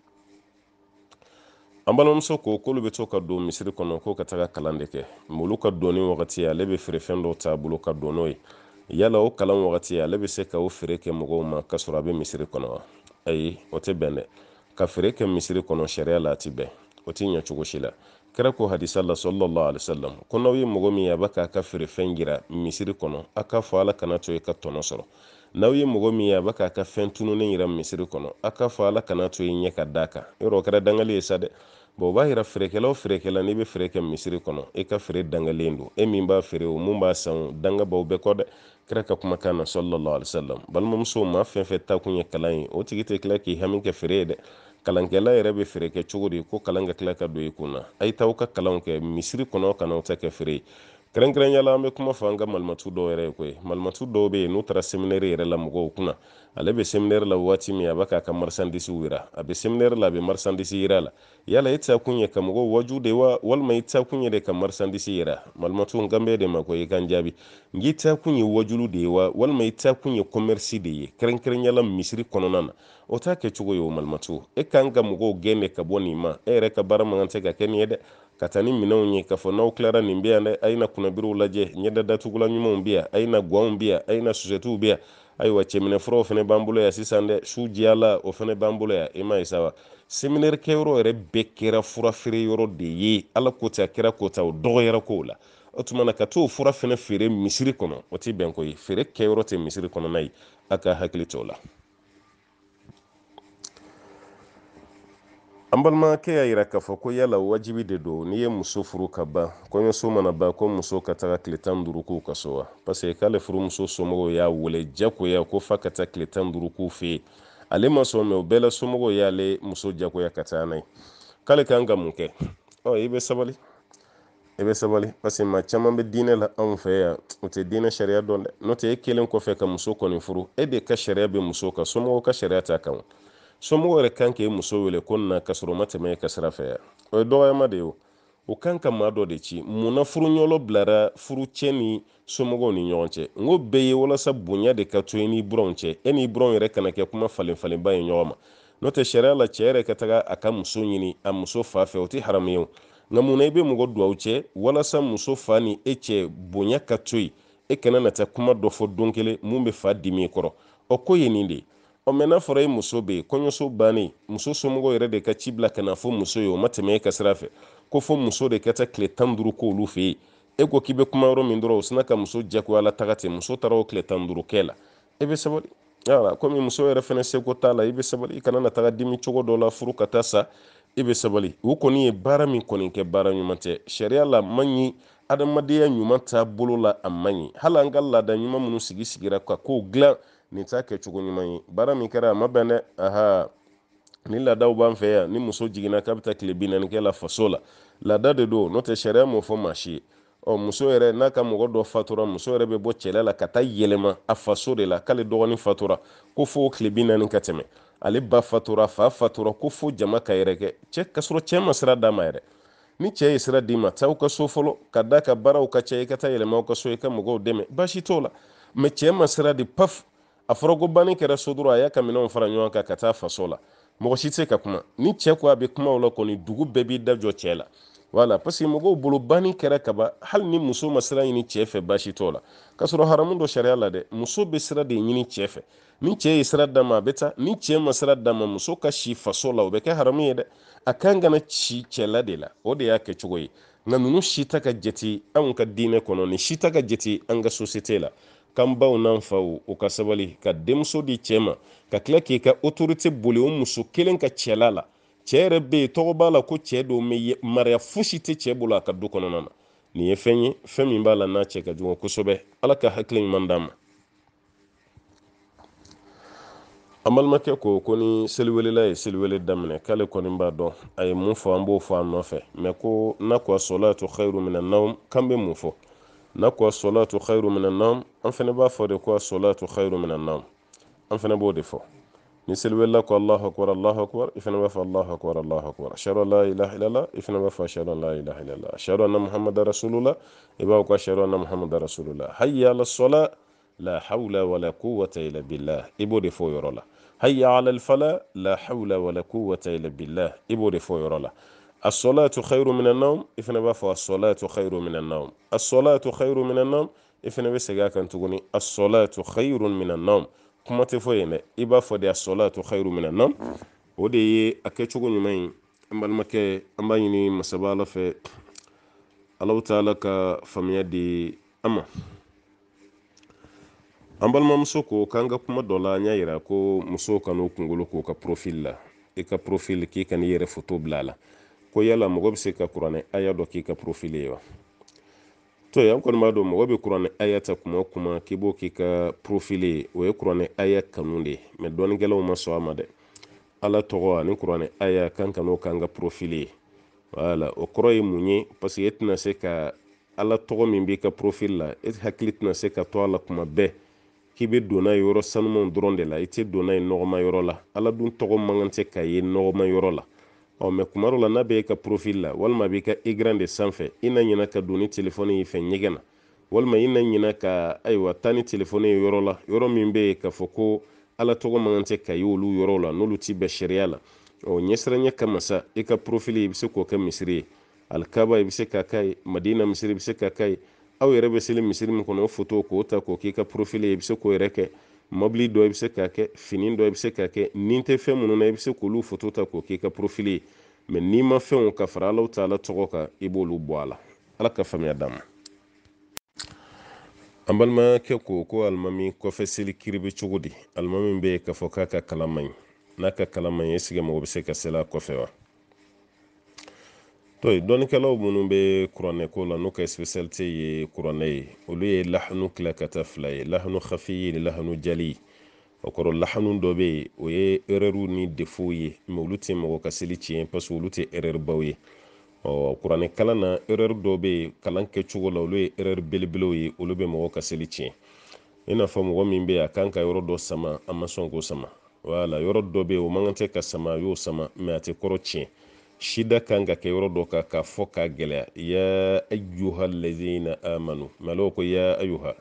an balimamuso ko k'olu bɛ to ka don misiri kɔnɔ ko ka taga kalan de kɛ olu ka donni wagati ale bɛ feere fɛn t'a bolo ka don n'o ye yala o kalan wagati ale bɛ se ka o feere kɛ mɔgɔw ma ka sɔrɔ a bɛ misiri kɔnɔ wa ayi o tɛ bɛn dɛ ka feere kɛ misiri kɔnɔ sariya la a ti bɛn o ti ɲɛ cogo si la kira ko hadisa la sallallahu alaihi wasallam ko n'aw ye mɔgɔ min ye a b'a k'a ka feerefɛn yira misiri kɔnɔ a k'a fɔ ala kana to i ka tɔnɔ sɔrɔ n'aw ye mɔgɔ min ye a b'a k'a ka fɛn tununnen yira misiri kɔnɔ a k'a fɔ ala kana to i ɲɛ ka d'a kan yɔrɔ o kɛra dangali ye sa dɛ bon o b'a yira feerekɛla o feerekɛla n'i bɛ feere kɛ misiri kɔnɔ e ka feere dangalen don e min b'a feere o mun b'a san o danga b'aw bɛɛ kɔ dɛ kira ka kumakan na sallallahu alaihi wasallam balimamusow maa fɛn fɛn ta ye kalan ye o tigi tɛ tila k'i hami kɛ feere ye dɛ kalankɛla yɛrɛ bɛ fere kɛ cogo di ko kalan ka kila ka don i kun na a' ye ka kalanw kɛ misiri kɔnɔ kana aw ta kɛ feere kɛrɛnkɛrɛnya la an bɛ kuma fɔ an ka malimatu dɔw yɛrɛ ye koyi malimatu dɔw bɛ yen n'u taara seminɛri yɛrɛ la mɔgɔw kunna ale be seminɛri la waati min a b'a k'a ka marisandisiw yira a bɛ seminɛri la a bɛ marisandisi yira la yala i ta kun ye ka mɔgɔw waju de wa walima i ta kun ye de ka marisandisi yira malimatu n kan bɛ de ma ko i kan jaabi n k'i kun ye wajulu de ye wa walima i ta kun ye kɔmɛrisi de ye kɛrɛnkɛrɛnya misiri kɔnɔna na o t'a kɛ ye o malimatu e kan ka mɔgɔw gɛn de ka bɔ nin ma e yɛrɛ ka baara man kan tɛ ka kɛ nin ye dɛ ka taa ni minɛnw ye k'a fɔ n'aw tilara nin bɛ yan dɛ a' na kunnabiriw lajɛ ɲɛda datugulan ɲumanw bɛ yan a' na guwanw bɛ yan a' na susɛtiw bɛ yan ayiwa cɛminɛ furaw fana b'an bolo ya sisan dɛ su jiyala o fana b'an bolo yan i ma ye sawa seminɛri kɛyɔrɔ yɛrɛ bɛɛ kɛra fura feere yɔrɔ de ye ala kota kɛra kota o dɔgɔyara kow la o tuma ka t'o fura fana feere misiri kɔnɔ o ti bɛn ko ye feere kɛyɔrɔ tɛ misiri kɔnɔna ye a ka hakili t'o la an balimakɛ y'a yira k'a fɔ ko yala wajibi de don n'i ye muso furu ka ban kɔɲɔso mana ban ko muso ka taga tile tan duuru k'u ka so wa paseke k'ale furumuso somɔgɔw y'a wele jagoya ko fa ka taa tile tan duuru k'u fɛ yen ale ma sɔn mɛ o bɛɛ la somɔgɔw y'ale muso jagoya ka taa n'a ye k'ale kan ka mun kɛ ɔ i bɛ sabali i bɛ sabali paseke maa caman bɛ diinɛ la anw fɛ yan o tɛ diinɛ sariya dɔn dɛ n'o tɛ e kelen kɔfɛ ka muso kɔni furu e de ka sariya bɛ muso kan somɔgɔw ka sariya t'a kan somɔgɔw yɛrɛ kan k'i muso wele ko na ka sɔrɔ ma tɛmɛ ka sira fɛ o ye dɔgɔyama de ye o kan ka maa dɔ de ci munna furuɲɔlɔ bilara furucɛ ni somɔgɔw ni ɲɔgɔn cɛ n ko bɛɛ ye walasa bonya de ka to i e ni buranw cɛ e ni buranw yɛrɛ kana kɛ kuma falen ye ɲɔgɔn ma n'o tɛ sariya la cɛ yɛrɛ ka taga a ka muso ɲini a muso fa fɛ o tɛ haramu ye nka munna i bɛ mɔgɔ duwawu cɛ walasa muso fa ni e cɛ bonya ka to yen e kana nata kuma dɔ fɔ don kelen mun bɛ fa dimi e kɔrɔ o ko ye nin de ye ɔ mɛ n'a fɔra e muso bɛ yen kɔɲɔso bannen muso somɔgɔw yɛrɛ de ka ci bila ka na fɔ muso ye o ma tɛmɛ e ka sira fɛ ko fɔ muso de ka taa tile tan duuru k'olu fɛ yen e ko k'i bɛ kuma yɔrɔ min dɔrɔn o sina ka muso jagoyala taga ten muso taara o tile tan duuru kɛ la e bɛ sabali wala komi muso yɛrɛ fana seko t'a la i bɛ sabali i kana na taga dimi cogo dɔ la furu ka taa sa i bɛ sabali u kɔni ye baara min kɔni kɛ baara ɲuman tɛ sariya la man ɲi adamadenya ɲuman t'a bolo la a man ɲi hali an ka laada ɲuman minnu sigi sigira ka kow dilan ni t'a kɛ cogo ɲuman ye baara min kɛra a ma bɛn dɛ aha ni laadaw b'an fɛ yan ni muso jiginna k'a bɛ taa tile bi la faso la laada de don n'o tɛ sariya m'o fɔ maa si ye ɔ muso yɛrɛ n'a ka mɔgɔ dɔ fatura muso yɛrɛ bɛ bɔ cɛla la ka taa yɛlɛma a faso de la k'ale dɔgɔnin fatura ko fo tile bi naani ka tɛmɛ ale ba fatura fa fatura ko fo jama ka yɛrɛ kɛ cɛ ka sɔrɔ cɛ ma sira d'a ma yɛrɛ ni cɛ ye sira d'i ma taa aw ka so fɔlɔ ka da ka baaraw ka ca i ka taa yɛlɛma aw ka so i ka mɔgɔw dɛmɛ baasi t'o la mɛ cɛ ma sira di paf a fɔra ko banni kɛra so a y'a ka minɛnw fara ɲɔgɔn kan ka taa faso la mɔgɔ si tɛ ka kuma ni cɛ ko a bɛ kuma la kɔni dugu bɛɛ b'i da jɔ la wala parce mɔgɔw bolo banni kɛra kaba hali ni muso ma sira ɲini cɛ fɛ baasi la k'a sɔrɔ haramu dɔ sariya la dɛ muso bɛ sira de ɲini cɛ fɛ ni cɛ ye sira d'a a bɛ taa ni cɛ ma sira d'a muso ka si faso la o bɛ kɛ haramu ye dɛ a kan kana ci cɛla de la o de y'a kɛcogo ye nka ninnu si ta ka jate anw ka diinɛ kɔnɔ nin si ta ka jate an ka sosiyete la k'an baw n'an faw o ka sabali ka denmuso di cɛ ma ka tila k'i ka otorite boli o muso kelen ka cɛla la cɛ yɛrɛ bɛ yen tɔgɔ b'a la ko cɛ don mɛ mariya fosi tɛ cɛ bolo a ka du kɔnɔna na nin ye fɛn ye fɛn min b'a la n'a cɛ ka jugu kosɛbɛ ala ka hakili ɲuman d'a ma an balimakɛ ko ko ni seliwelela ye seliwele daminɛ k'ale kɔni b'a dɔn a ye mun fɔ an b'o fɔ a nɔfɛ mɛ ko n'a ko a sɔla to hayiru minɛ n'aw kan bɛ mun fɔ نكو الصلاة خير من النوم أم فنبا فريكو الصلاة خير من النوم أم فنبو دفو نسل ولكو الله أكبر الله أكبر إفن بفا الله أكبر الله أكبر أشهد أن لا إله إلا الله إفن بفا أشهد لا إله إلا الله أشهد أن محمد رسول الله إباوك أشهد أن محمد رسول الله هيا على لا حول ولا قوة إلا بالله إبو دفو يرولا هيا على الفلا لا حول ولا قوة إلا بالله إبو دفو يرولا assolatu khairu min annawm i fana b'a fɔ assolatu khayru min annawm assolatu khairu min annawm i fana bɛ segin a kan tuguni assolatu khayru min annawm kuma tɛ fɔ yen dɛ i b'a fɔ de assolatu khayru min annawm o de ye a kɛcogo ɲuman ye an balimakɛ an b'a ɲini masaba ala fɛ alaw taala ka faamuya di an ma an balimamuso ko k'an ka kuma dɔ la an y'a yira ko musow kan'u kunkolo k'u ka profil la i ka profil k'i kan'i yɛrɛ foto bila a la ko yala mɔgɔ bɛ se ka kuranɛ aya dɔ k'i ka porofili ye wa to an kɔni b'a dɔn mɔgɔ bɛ kuranɛ aya ta kuma kuma k'i b'o k'i ka porofili ye o ye kuranɛ aya kanu de ye mɛ ma sɔn a ma dɛ ala tɔgɔ ani kuranɛ aya kan kan'o k'an ka porofili ye wala o kɔrɔ ye mun ye paseke e tɛna se ka ala tɔgɔ min b'i ka porofili la e hakili tɛna se ka to a la kuma bɛɛ k'i bɛ don yɔrɔ sanumanw dɔrɔn de la i e tɛ don ye nɔgɔma yɔrɔ la ala dun tɔgɔ man kan tɛ ka ye nɔgɔma yɔrɔ la ɔ mɛ kuma la n'a bɛ e ka profil la walima a b'i ka igran de sanfɛ i na ɲina ka don ni telefɔni y'i fɛ ɲɛgɛn na walima i na ɲina ka ayiwa taa ni telefɔni ye yɔrɔ la yɔrɔ min be yen k'a fɔ ko ala tɔgɔ man kan tɛ ka ye olu yɔrɔw la n'olu ti bɛn sariya la ɔ ɲɛsiranɲɛ kama sa i ka profili i bɛ se k'o kɛ misiri ye alikaba i bɛ se k'a k'a ye madina misiri i bɛ se k'a k'a ye aw yɛrɛ bɛ seli misiri min kɔnɔ o foto k'o ta k'o k'i ka profili ye i bɛ se k'o yɛrɛ kɛ mobili dɔ i bɛ se k'a kɛ fini dɔ i bɛ se k'a kɛ ni tɛ fɛn minnu na i bɛ se k'olu foto ta k'o k'i ka porofili ye mɛ n'i ma fɛnw ka fara alaw ta ala tɔgɔ kan i b'olu bɔ a la ala ka faamuya d'a ma an balimakɛ ko ko alimami kɔfɛ seli kiri bɛ cogo di alimami bɛ yen k'a fɔ k'a ka kalan man ɲi n'a ka kalan man ɲi ɛseke mɔgɔ bɛ se ka seli a kɔfɛ wa To dɔnnikɛlaw minnu bɛ kuranɛko la n'u ka spécialité ye kuranɛ ye olu ye lahanu tila ka taa fila ye lahanu hafiye ni lahanu jali o kɔrɔ lahanu dɔ bɛ yen o ye erreur ni défaut ye olu tɛ mɔgɔ ka seli tiɲɛ parce olu tɛ erreur ye kuranɛ kalan na erreur dɔw bɛ yen kalan kɛcogo la olu ye erreur belebelew ye olu bɛ mɔgɔ ka seli tiɲɛ i n'a fɔ mɔgɔ min bɛ a kan ka yɔrɔ dɔ sama a ma sɔn k'o sama wala yɔrɔ dɔ bɛ yen o man kan tɛ ka sama y'o sama mɛ a tɛ kɔrɔ tiɲɛ shida kan ka kɛ yɔrɔ dɔ kan k'a fɔ k'a gɛlɛya ya ayuha lazina amanu malo ko ya ayuha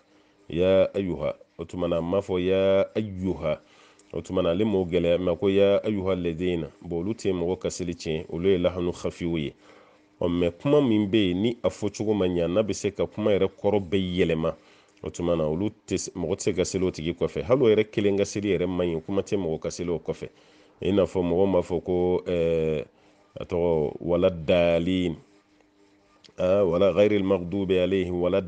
ya ayuha o tuma na m'a fɔ ya ayuha o tuma na ale m'o gɛlɛya mɛ ko ya ayuha lazina bon olu tɛ mɔgɔ ka seli tiɲɛ olu ye lahanu hafiw ye ɔ mɛ kuma min bɛ yen ni a fɔcogo ma ɲa n'a bɛ se ka kuma yɛrɛ kɔrɔ bɛɛ yɛlɛma o tuma na olu tɛ mɔgɔ tɛ se ka seli o tigi kɔfɛ hali o yɛrɛ kelen ka seli yɛrɛ man ɲi kuma tɛ mɔgɔ ka seli o kɔfɛ i n'a fɔ mɔgɔ b'a fɔ ko ɛɛ to wala dalin wala ghairil maghdubi alaihim wala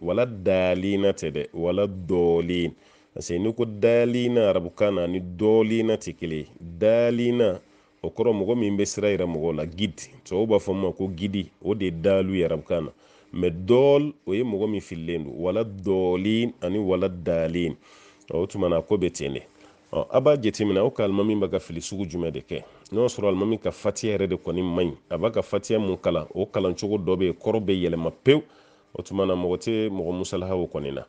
wala dalina tede wala dolin parce ni ko dalina arabukan na ni dolina tɛ kelen dalina o kɔrɔ mɔgɔ min bɛ sira yira mɔgɔ la gid tubabuw b'a fɔ ma ko gidi o de dalu ye arabukan na mɛ dɔl o ye mɔgɔ min fililen don wala dɔlin ani wala dalin o tuma ko bɛ ten de ɔ a b'a jateminɛ o kalima min bɛ ka fili sugu jumɛn de kɛ n'o y'a sɔrɔ alimami ka fatiya yɛrɛ de kɔni man ɲi a b'a ka fatiya mun kalan o kalancogo dɔ bɛ yen kɔrɔ bɛ yɛlɛma pewu o tuma na mɔgɔ tɛ mɔgɔ musalaha o kɔni na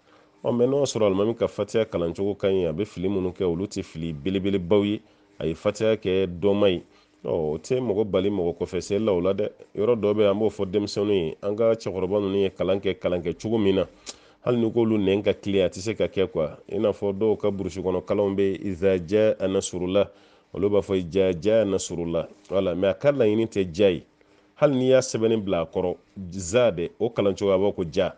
ɔ mɛ n'o y'a sɔrɔ alimami ka fatiya kalancogo ka ɲi a bɛ fili minnu kɛ olu tɛ fili belebelebaw ye a ye fatiya kɛ dɔnma ye ɔ o tɛ mɔgɔ bali mɔgɔ kɔfɛ selilaw la dɛ yɔrɔ dɔ bɛ an b'o fɔ denmisɛnninw ye an ka cɛkɔrɔba ninnu ye kalan kɛ kalan kɛ cogo min na hali ni k'olu nɛn ka tile a tɛ se ka kɛ kuwa i n'a fɔ dɔw ka burusi kɔnɔ kalanw bɛ izaja a olu b'a fɔ ja ja nasurula wala mɛ a ka laɲini tɛ ja ye hali n'i y'a sɛbɛnni bila a kɔrɔ za dɛ o kalancogo a b'a ko ja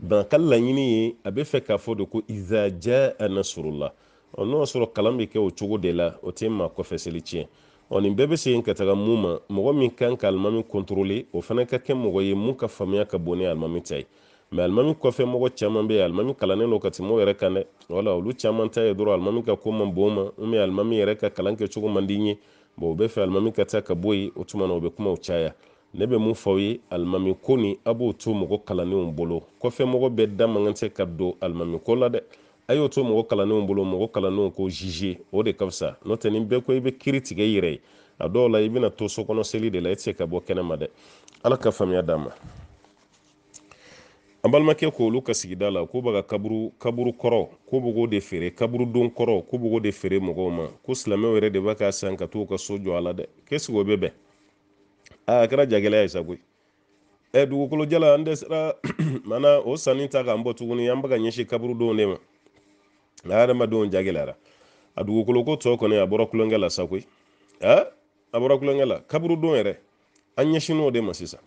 ban ka laɲini ye a bɛ fɛ k'a fɔ de ko iza ja nasurula ɔ n'o y'a sɔrɔ kalan bɛ kɛ o cogo de la o tɛ maa kɔfɛ seli tiɲɛ ɔ nin bɛɛ bɛ segin ka taga mun ma mɔgɔ min kan ka alimami o fana ka kɛ mɔgɔ ye mun ka faamuya ka bon ni alimami ta ye mɛ alimami kɔfɛ mɔgɔ caman bɛ alimami kalannen don ka yɛrɛ kan dɛ wala olu caman ta ye dɔrɔn alimami ka ko man bon ma n alimami yɛrɛ ka kalan kɛ cogo man ye bon u bɛ fɛ alimami ka taa ka bɔ yen o tuma na u kumaw caya ne bɛ mun fɔ ye alimami ko nin a b'o to mɔgɔ kalannenw bolo kɔfɛ mɔgɔ bɛɛ da man ka don alimami ko la dɛ a y'o to mɔgɔ kalannenw bolo mɔgɔ kalannenw ko zize o de ka fisa n'o tɛ nin bɛɛ ko i bɛ kiri tigɛ i yɛrɛ ye a dɔw la i bɛna to so de la i tɛ se ka bɔ kɛnɛ dɛ ala ka faamuya d'a ma an balimakɛ k'olu ka sigida la k'u baga kaburu kaburu kɔrɔ k'u b'o de feere kaburudon kɔrɔ k'u b'o k'o de feere mɔgɔw ma ko silamɛw yɛrɛ de b'a k'a san ka t'u ka so jɔ a la dɛ k'esigi o bɛ bɛn aa a kɛra jagɛlɛya ye sa koyi ɛ dugukolo jala an dɛsɛra mana o sanni ta k'an bɔ tuguni an bɛ ka ɲɛsin kaburudon de ma nka adamadenw jagɛlɛyara a dugukolo ko tɔ kɔni a bɔra kulonkɛ la sa koyi ɛ a bɔra kulonkɛ la don yɛrɛ an n'o de ma sisan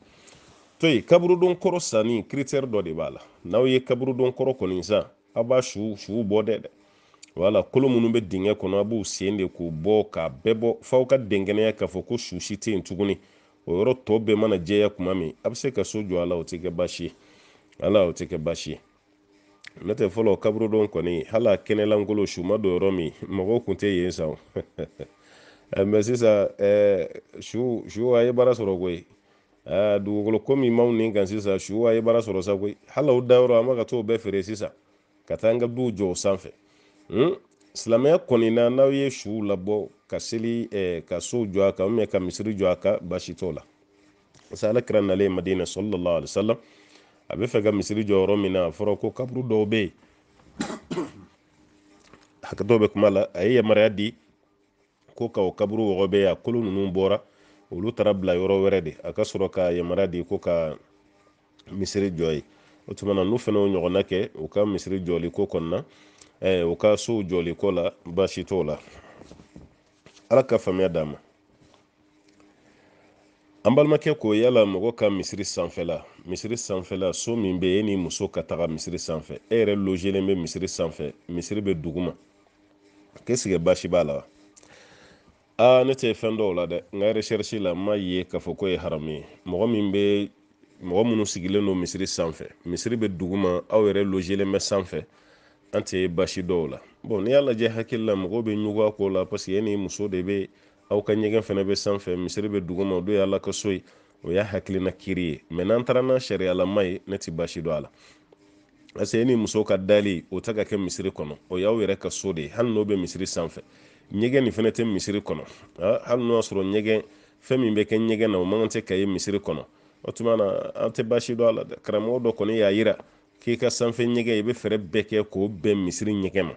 to yen kaburudon kɔrɔ sanni kiritɛri dɔ de b'a la n'aw ye kaburudon kɔrɔ kɔni san aw b'a su suw bɔ dɛ dɛ wala kolo minnu bɛ dingɛ kɔnɔ a b'u sen de k'u bɔ k'a bɛɛ bɔ f'aw ka dɛnkɛnɛya k'a fɔ ko su si tɛ yen tuguni o yɔrɔ tɔ bɛɛ mana jɛya kuma min a bɛ se ka so jɔ a la o tɛ kɛ baasi ye ala o tɛ kɛ baasi ye n'o tɛ fɔlɔ kaburudon kɔni hali a kɛnɛlankolo su ma don yɔrɔ min mɔgɔw tun tɛ yen sa o mɛ sisan ɛɛ su su a ye baara sɔrɔ koyi Ah, dugukolo komi min ni kan sisan su a ye baara sɔrɔ sa koyi hali o dayɔrɔ an bɛ ka t'o bɛɛ feere sisan ka taa an ka duw jɔ o sanfɛ silamɛya kɔni na n'aw ye suw labɔ ka seli ka sow jɔ a kan ka misiri jɔ a kan baasi t'o la parce que alakira nalen madina sallallahu alaihi wasallam a bɛ fɛ ka misiri jɔ yɔrɔ min na a fɔra ko kaburu dɔw bɛ yen hakɛto bɛ kuma la a ye yamaruya di ko ka o kaburu wɔgɔbɛ a kolo ninnu bɔra olu taara bila yɔrɔ wɛrɛ de a ka sɔrɔ ka yamara di ko ka misiri jɔ ye o tuma na n'u fana y'o ɲɔgɔnna kɛ u ka misiri jɔli ko kɔnɔna u ka sow jɔli ko la baasi t'o la ala ka faamuya d'a ma an balimakɛ ko yala mɔgɔ ka misiri sanfɛla misiri sanfɛla so min bɛ e ni muso ka taga misiri sanfɛ e yɛrɛ lojelen bɛ misiri sanfɛ misiri bɛ duguma k'e sigi baasi b'a la wa aa ne tɛ fɛn dɔw la dɛ n e recherche la n ma ye k'a fɔ ko e ye haramu ye mɔgɔ min bɛ mɔgɔ minnu sigilen don misiri sanfɛ misiri bɛ duguma aw yɛrɛ logelen bɛ sanfɛ an tɛ basi dɔw la bon n'i y'a lajɛ hakili la mɔgɔw bɛ ɲugu a ko la parce que e ni muso de bɛ aw ka ɲɛgɛn fana bɛ sanfɛ misiri bɛ duguma o don y'ala ka ye o y'a hakilina kiri ye mɛ n'an taara n'an sariyalama ye ne tɛ basi don a la parce que e ni muso ka dali o ta ka kɛ misiri kɔnɔ o y'aw yɛrɛ ka so de ye hali n'o bɛ misiri sanfɛ ɲɛgɛn ni fɛnɛ tɛ misiri kɔnɔ hali n'o y'a sɔrɔ ɲɛgɛn fɛn min bɛ kɛ ɲɛgɛn na o man kan tɛ ka ye misiri kɔnɔ o tuma na an tɛ baasi dɔ a la dɛ karamɔgɔ dɔ kɔni y'a yira k'i ka sanfɛ ɲɛgɛn i bɛ fɛɛrɛ bɛɛ kɛ k'o bɛn misiri ɲɛgɛn ma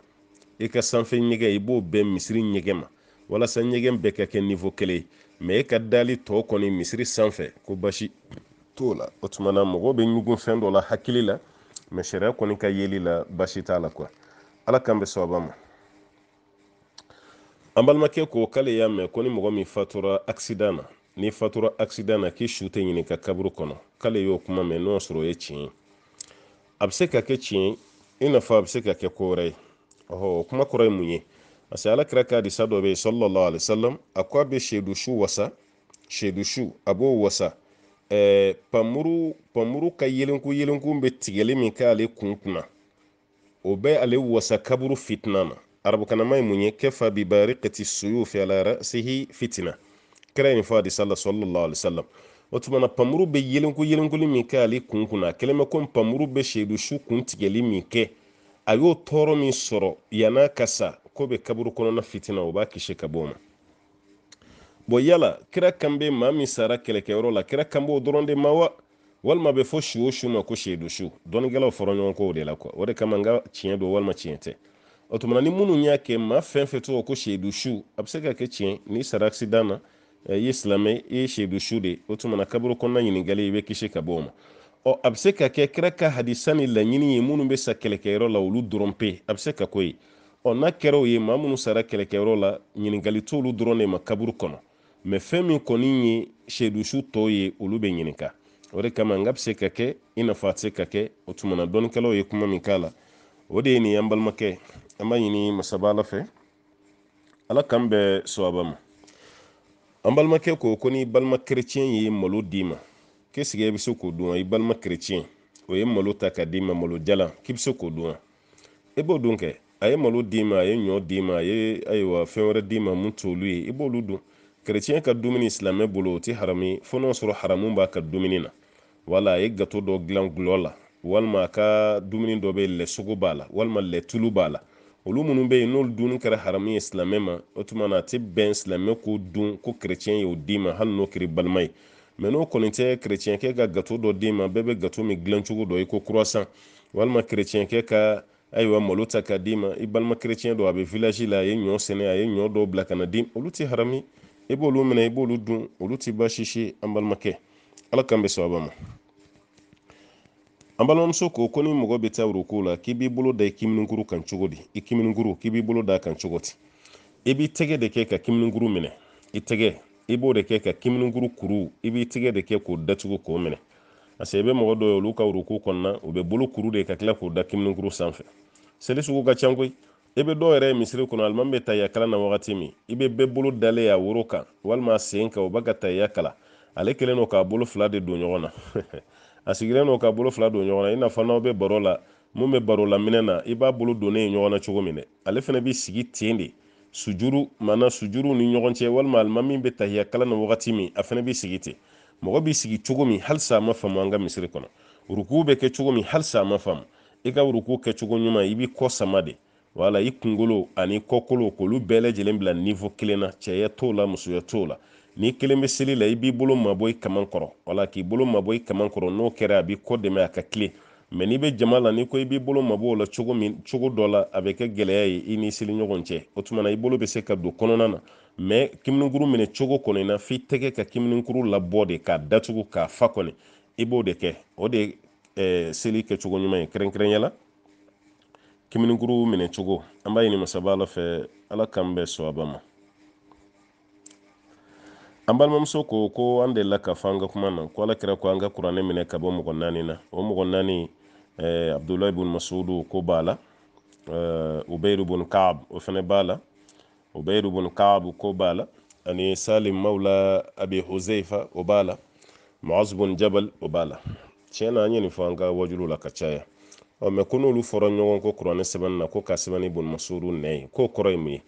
i ka sanfɛ ɲɛgɛn i b'o bɛn misiri ɲɛgɛn ma walasa ɲɛgɛn bɛɛ ka kɛ nifo kelen mɛ e ka dali tɔ kɔni misiri sanfɛ ko basi t'o la o tuma na mɔgɔw bɛ ɲugun fɛn dɔ la hakili la mɛ sariya kɔni ka yeli la basi t'a la kuwa ala k'an bɛ sababa ma an balimakɛ k'o k'ale y'a mɛn ko ni mɔgɔ min fatura akisida na n'i fatura akisida na k'i su tɛ ɲini ka kaburu kɔnɔ k'ale y'o kuma mɛn n'o sɔrɔ o ye tiɲɛ ye a bɛ se ka kɛ tiɲɛ i n'a fɔ a bɛ se ka kɛ ko wɛrɛ ye ɔhɔ o kuma kɔrɔ ye mun ye parce que ala kira ka hadisa dɔ bɛ yen sallallahu alaihi wasallam a ko a bɛ sɛdu su wasa sɛdu su a b'o wasa ɛɛ eh, panmuru panmuru ka yelenku yelenkun bɛ tigɛli min k'ale kun kunna o bɛ ale wasa kaburu fitina na arabukanamaye mun ye kɛfa bibarikati suyufi ala rasihi fitina kɛra ye nin fɔ hadisa la sallallahu alaihi o tuma na panmuru bɛ yelenko yelenkoli min kɛ ale kun kunna a kɛlen bɛ komi panmuru bɛ seedu su kun tigɛli min kɛ a y'o tɔɔrɔ min sɔrɔ yann'a ka sa ko bɛ kaburu kɔnɔna fitina o b'a kisi ka bɔ o ma bɔn yala kira kan bɛ maa min sara kɛlɛkɛyɔrɔ la kira kan b'o dɔrɔn de ma wa walima bɛ fɔ su o su ma ko seedu su dɔnnikɛlaw fɔra ɲɔgɔn kɔ o de la kuwa o de kama n ka tiɲɛ don walima tiɲɛ tɛ o tuma na ni minnu y'a kɛ maa fɛn fɛn tɔgɔ ko seyidu su a bɛ se ka kɛ tiɲɛ ni sarasi d'a e, i ye silamɛ i ye seyidu su de o tuma na kaburu kɔnɔna ɲininkali i bɛ kisi ka bɔ o ma ɔ a bɛ se ka kɛ kira ka hadisa ni laɲini ye minnu bɛ sa kɛlɛkɛyɔrɔ la olu dɔrɔn pe a bɛ se ka k'o ye ɔ n'a kɛra o ye maa minnu sara kɛlɛkɛyɔrɔ la ɲininkali t'olu dɔrɔn de ma kaburu kɔnɔ mɛ fɛn min kɔni ye seyidu su tɔw ye olu bɛ ɲininka o de kama n ka bɛ se ka kɛ i n'a fɔ a tɛ se ka kɛ o tuma na dɔnnikɛlaw ye kuma min k'a la o de ye nin y'an balimakɛ an b'a ɲini masaba ala fɛ ala k'an bɛ sababa ma an balimakɛ ko ko ni balima kerecɛn ye malo d'i ma k'esige i bɛ se k'o dun wa i balima kerecɛn o ye malo ta ka d'i ma malo jala k'i bɛ se k'o dun wa i e b'o dun kɛ a ye malo d'i ma a ye ɲɔ d'i ma a ye ayiwa fɛn wɛrɛ d'i ma mun t'olu ye i b'olu dun kerecɛn ka dumuni silamɛ bolo o tɛ harami fo n'o sɔrɔ haramu b'a ka dumuni na wala a ye gato dɔ dilan gulɔ la walima a ka dumuni dɔ bɛ lɛsogo b'a la walima lɛtulu b'a la olu minnu bɛ yen n'olu dun kɛra haramu ye silamɛ ma o tuma na a tɛ bɛn silamɛ ko dun ko kerecɛn y'o d'i ma hali n'o kɛra balima ye mɛ n'o kɔni tɛ kerecɛnkɛ ka gato dɔ d'i ma bɛɛ bɛ gato min dilan cogo dɔ i ko kurasan walima kerecɛnkɛ ka ayiwa malo ta k'a d'i ma i balima kerecɛn dɔ a bɛ la a ye ɲɔ sɛnɛ a ye ɲɔ dɔw bila ka na di olu tɛ harami i b'olu minɛ i b'olu dun olu tɛ baasi an balimakɛ ala k'an bɛ sababa ma an balimamuso ko ko ni mɔgɔ bɛ taa ruku la k'i b'i bolo da i kiminikuru kan cogo di i kiminikuru k'i b'i bolo da kan cogo di i b'i tɛgɛ de kɛ ka kiminikuru minɛ i tɛgɛ i b'o de kɛ ka kiminikuru kuru i b'i tɛgɛ de kɛ k'o datugu k'o minɛ parce que i bɛ mɔgɔ dɔw ye olu ka ruku kɔnɔna u bɛ bolo kuru de ka tila k'o da kiminikuru sanfɛ seli sugu ka ca koyi i bɛ dɔw yɛrɛ ye misiri kɔnɔ alimami bɛ tahiya kalan na wagati min i bɛ bɛɛ bolo dalen a woro kan walima a sen kan o b'a ka tahiya kalan ale kɛlen don k'a bolo fila de don ɲɔgɔn na a sigilen don ka bolo fila don ɲɔgɔn na i n'a fɔ n'aw bɛ baro la mun bɛ baro la laminɛ na i b'a bolo donnen ɲɔgɔn na cogo min dɛ ale fana bɛ sigi ten de sujuru mana sujuru ni ɲɔgɔn cɛ walima alima min bɛ tahiya kalan na wagati min a fana bɛ sigi ten mɔgɔ bɛ sigi cogo min halisa a ma faamu an ka misiri kɔnɔ ruku bɛ kɛ cogo min halisa a ma faamu i ka ruku kɛcogo ɲuman i bɛ kɔ sama de wala i kunkolo ani kɔkolo k'olu bɛɛ lajɛlen bila kelen na cɛya t'o la musoya t'o la n'i kelen be seli la i b'i bolo mabɔ i kaman kɔrɔ wala k'i bolo mabɔ i kaman kɔrɔ n'o kɛra a b'i kɔ dɛmɛ a ka tile mɛ n'i bɛ jama la n'i ko i b'i bolo mabɔ o la cogo min cogo dɔ la a bɛ kɛ gɛlɛya ye i n'i seli ɲɔgɔn cɛ o tuma i bolo bɛ se ka don kɔnɔna na mɛ kiminikuru minɛ cogo kɔni na f'i tɛgɛ ka kiminikuru labɔ de k'a datugu k'a fa kɔni i b'o de kɛ o de ye eh, seli kɛcogo ɲuman ye kɛrɛnkɛrɛnya kiminikuru minɛ cogo an b'a ɲini masaba ala fɛ ala k'an bɛɛ sɔ ma an balimamuso ko ko an delila ka fɔ an ka kuma na ko ala kɛra ko an ka kuranɛ minɛ ka bɔ mɔgɔ naani na o mɔgɔ naani eh, abdulahi bun masudu ko b'a la eh, ubeyru bun kaab o fɛnɛ b'a la ubeyru bun kaab ko b'a la ani salim maula abi huzaifa o b'a la muaz bun jabal o b'a la tiɲɛ na an ye nin fɔ an ka wajulu la ka caya ɔ mɛ ko n'olu fɔra ɲɔgɔn ko kuranɛ sɛbɛnni na ko ka sɛbɛnni bun masudu nɛ ye k'o kɔrɔ ye mun ye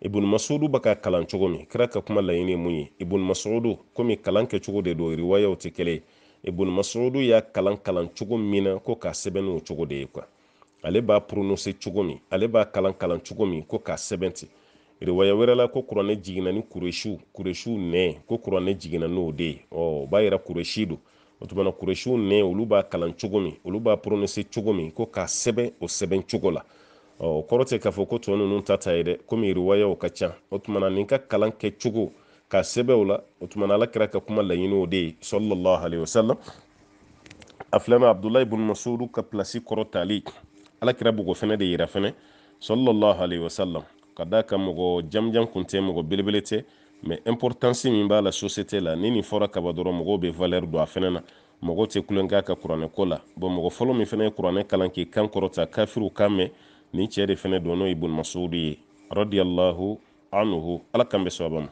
ibn masudu bɛ ka kalan cogo min kira ka kuma laɲini mun ye ibn masudu komi kalan kɛcogo de don riwayaw tɛ kelen ibn masudu y'a kalan kalan cogo min na ko k'a sɛbɛn o cogo de ye kuwa ale b'a prononcer cogo min ale b'a kalan kalan cogo min ko k'a sɛbɛn ten riwaya wɛrɛ la ko kuranɛ jiginna ni kureshiw kureshiw nɛ ko kuranɛ jiginna n'o de ye ɔ o b'a yira kureshi don o tuma na kureshiw nɛ olu b'a kalan cogo min olu b'a prononcer cogo min ko k'a sɛbɛn o sɛbɛn cogo la o kɔrɔ tɛ k'a fɔ ko tɔ nunu ta ta ye dɛ komi riwayaw ka ca o tuma na nin ka kalan kɛ cogo ka sɛbɛnw la o tuma na alakira ka kuma laɲiniw de ye sallallahu alaihi wasallam a filanan abdulahi ibn masudu ka pilasi kɔrɔ tali alakira b'o fana de yira fana sallallahu alaihi wasallam ka d'a kan mɔgɔ jamjan kun tɛ mɔgɔ belebele tɛ mɛ importance min b'a la société la ni nin fɔra kaba dɔrɔn mɔgɔw bɛ valeur don a fɛnɛ na mɔgɔw tɛ kulonkɛ a ka kuranɛ ko la bɔn mɔgɔ fɔlɔ min fɛnɛ ye kuranɛ kalan k'i kan kɔrɔta kafiriw kan mɛn nin cɛ de fɛnɛ don n'o ye ibun masudi radiyallahu anhu ala kan bɛ sababa ma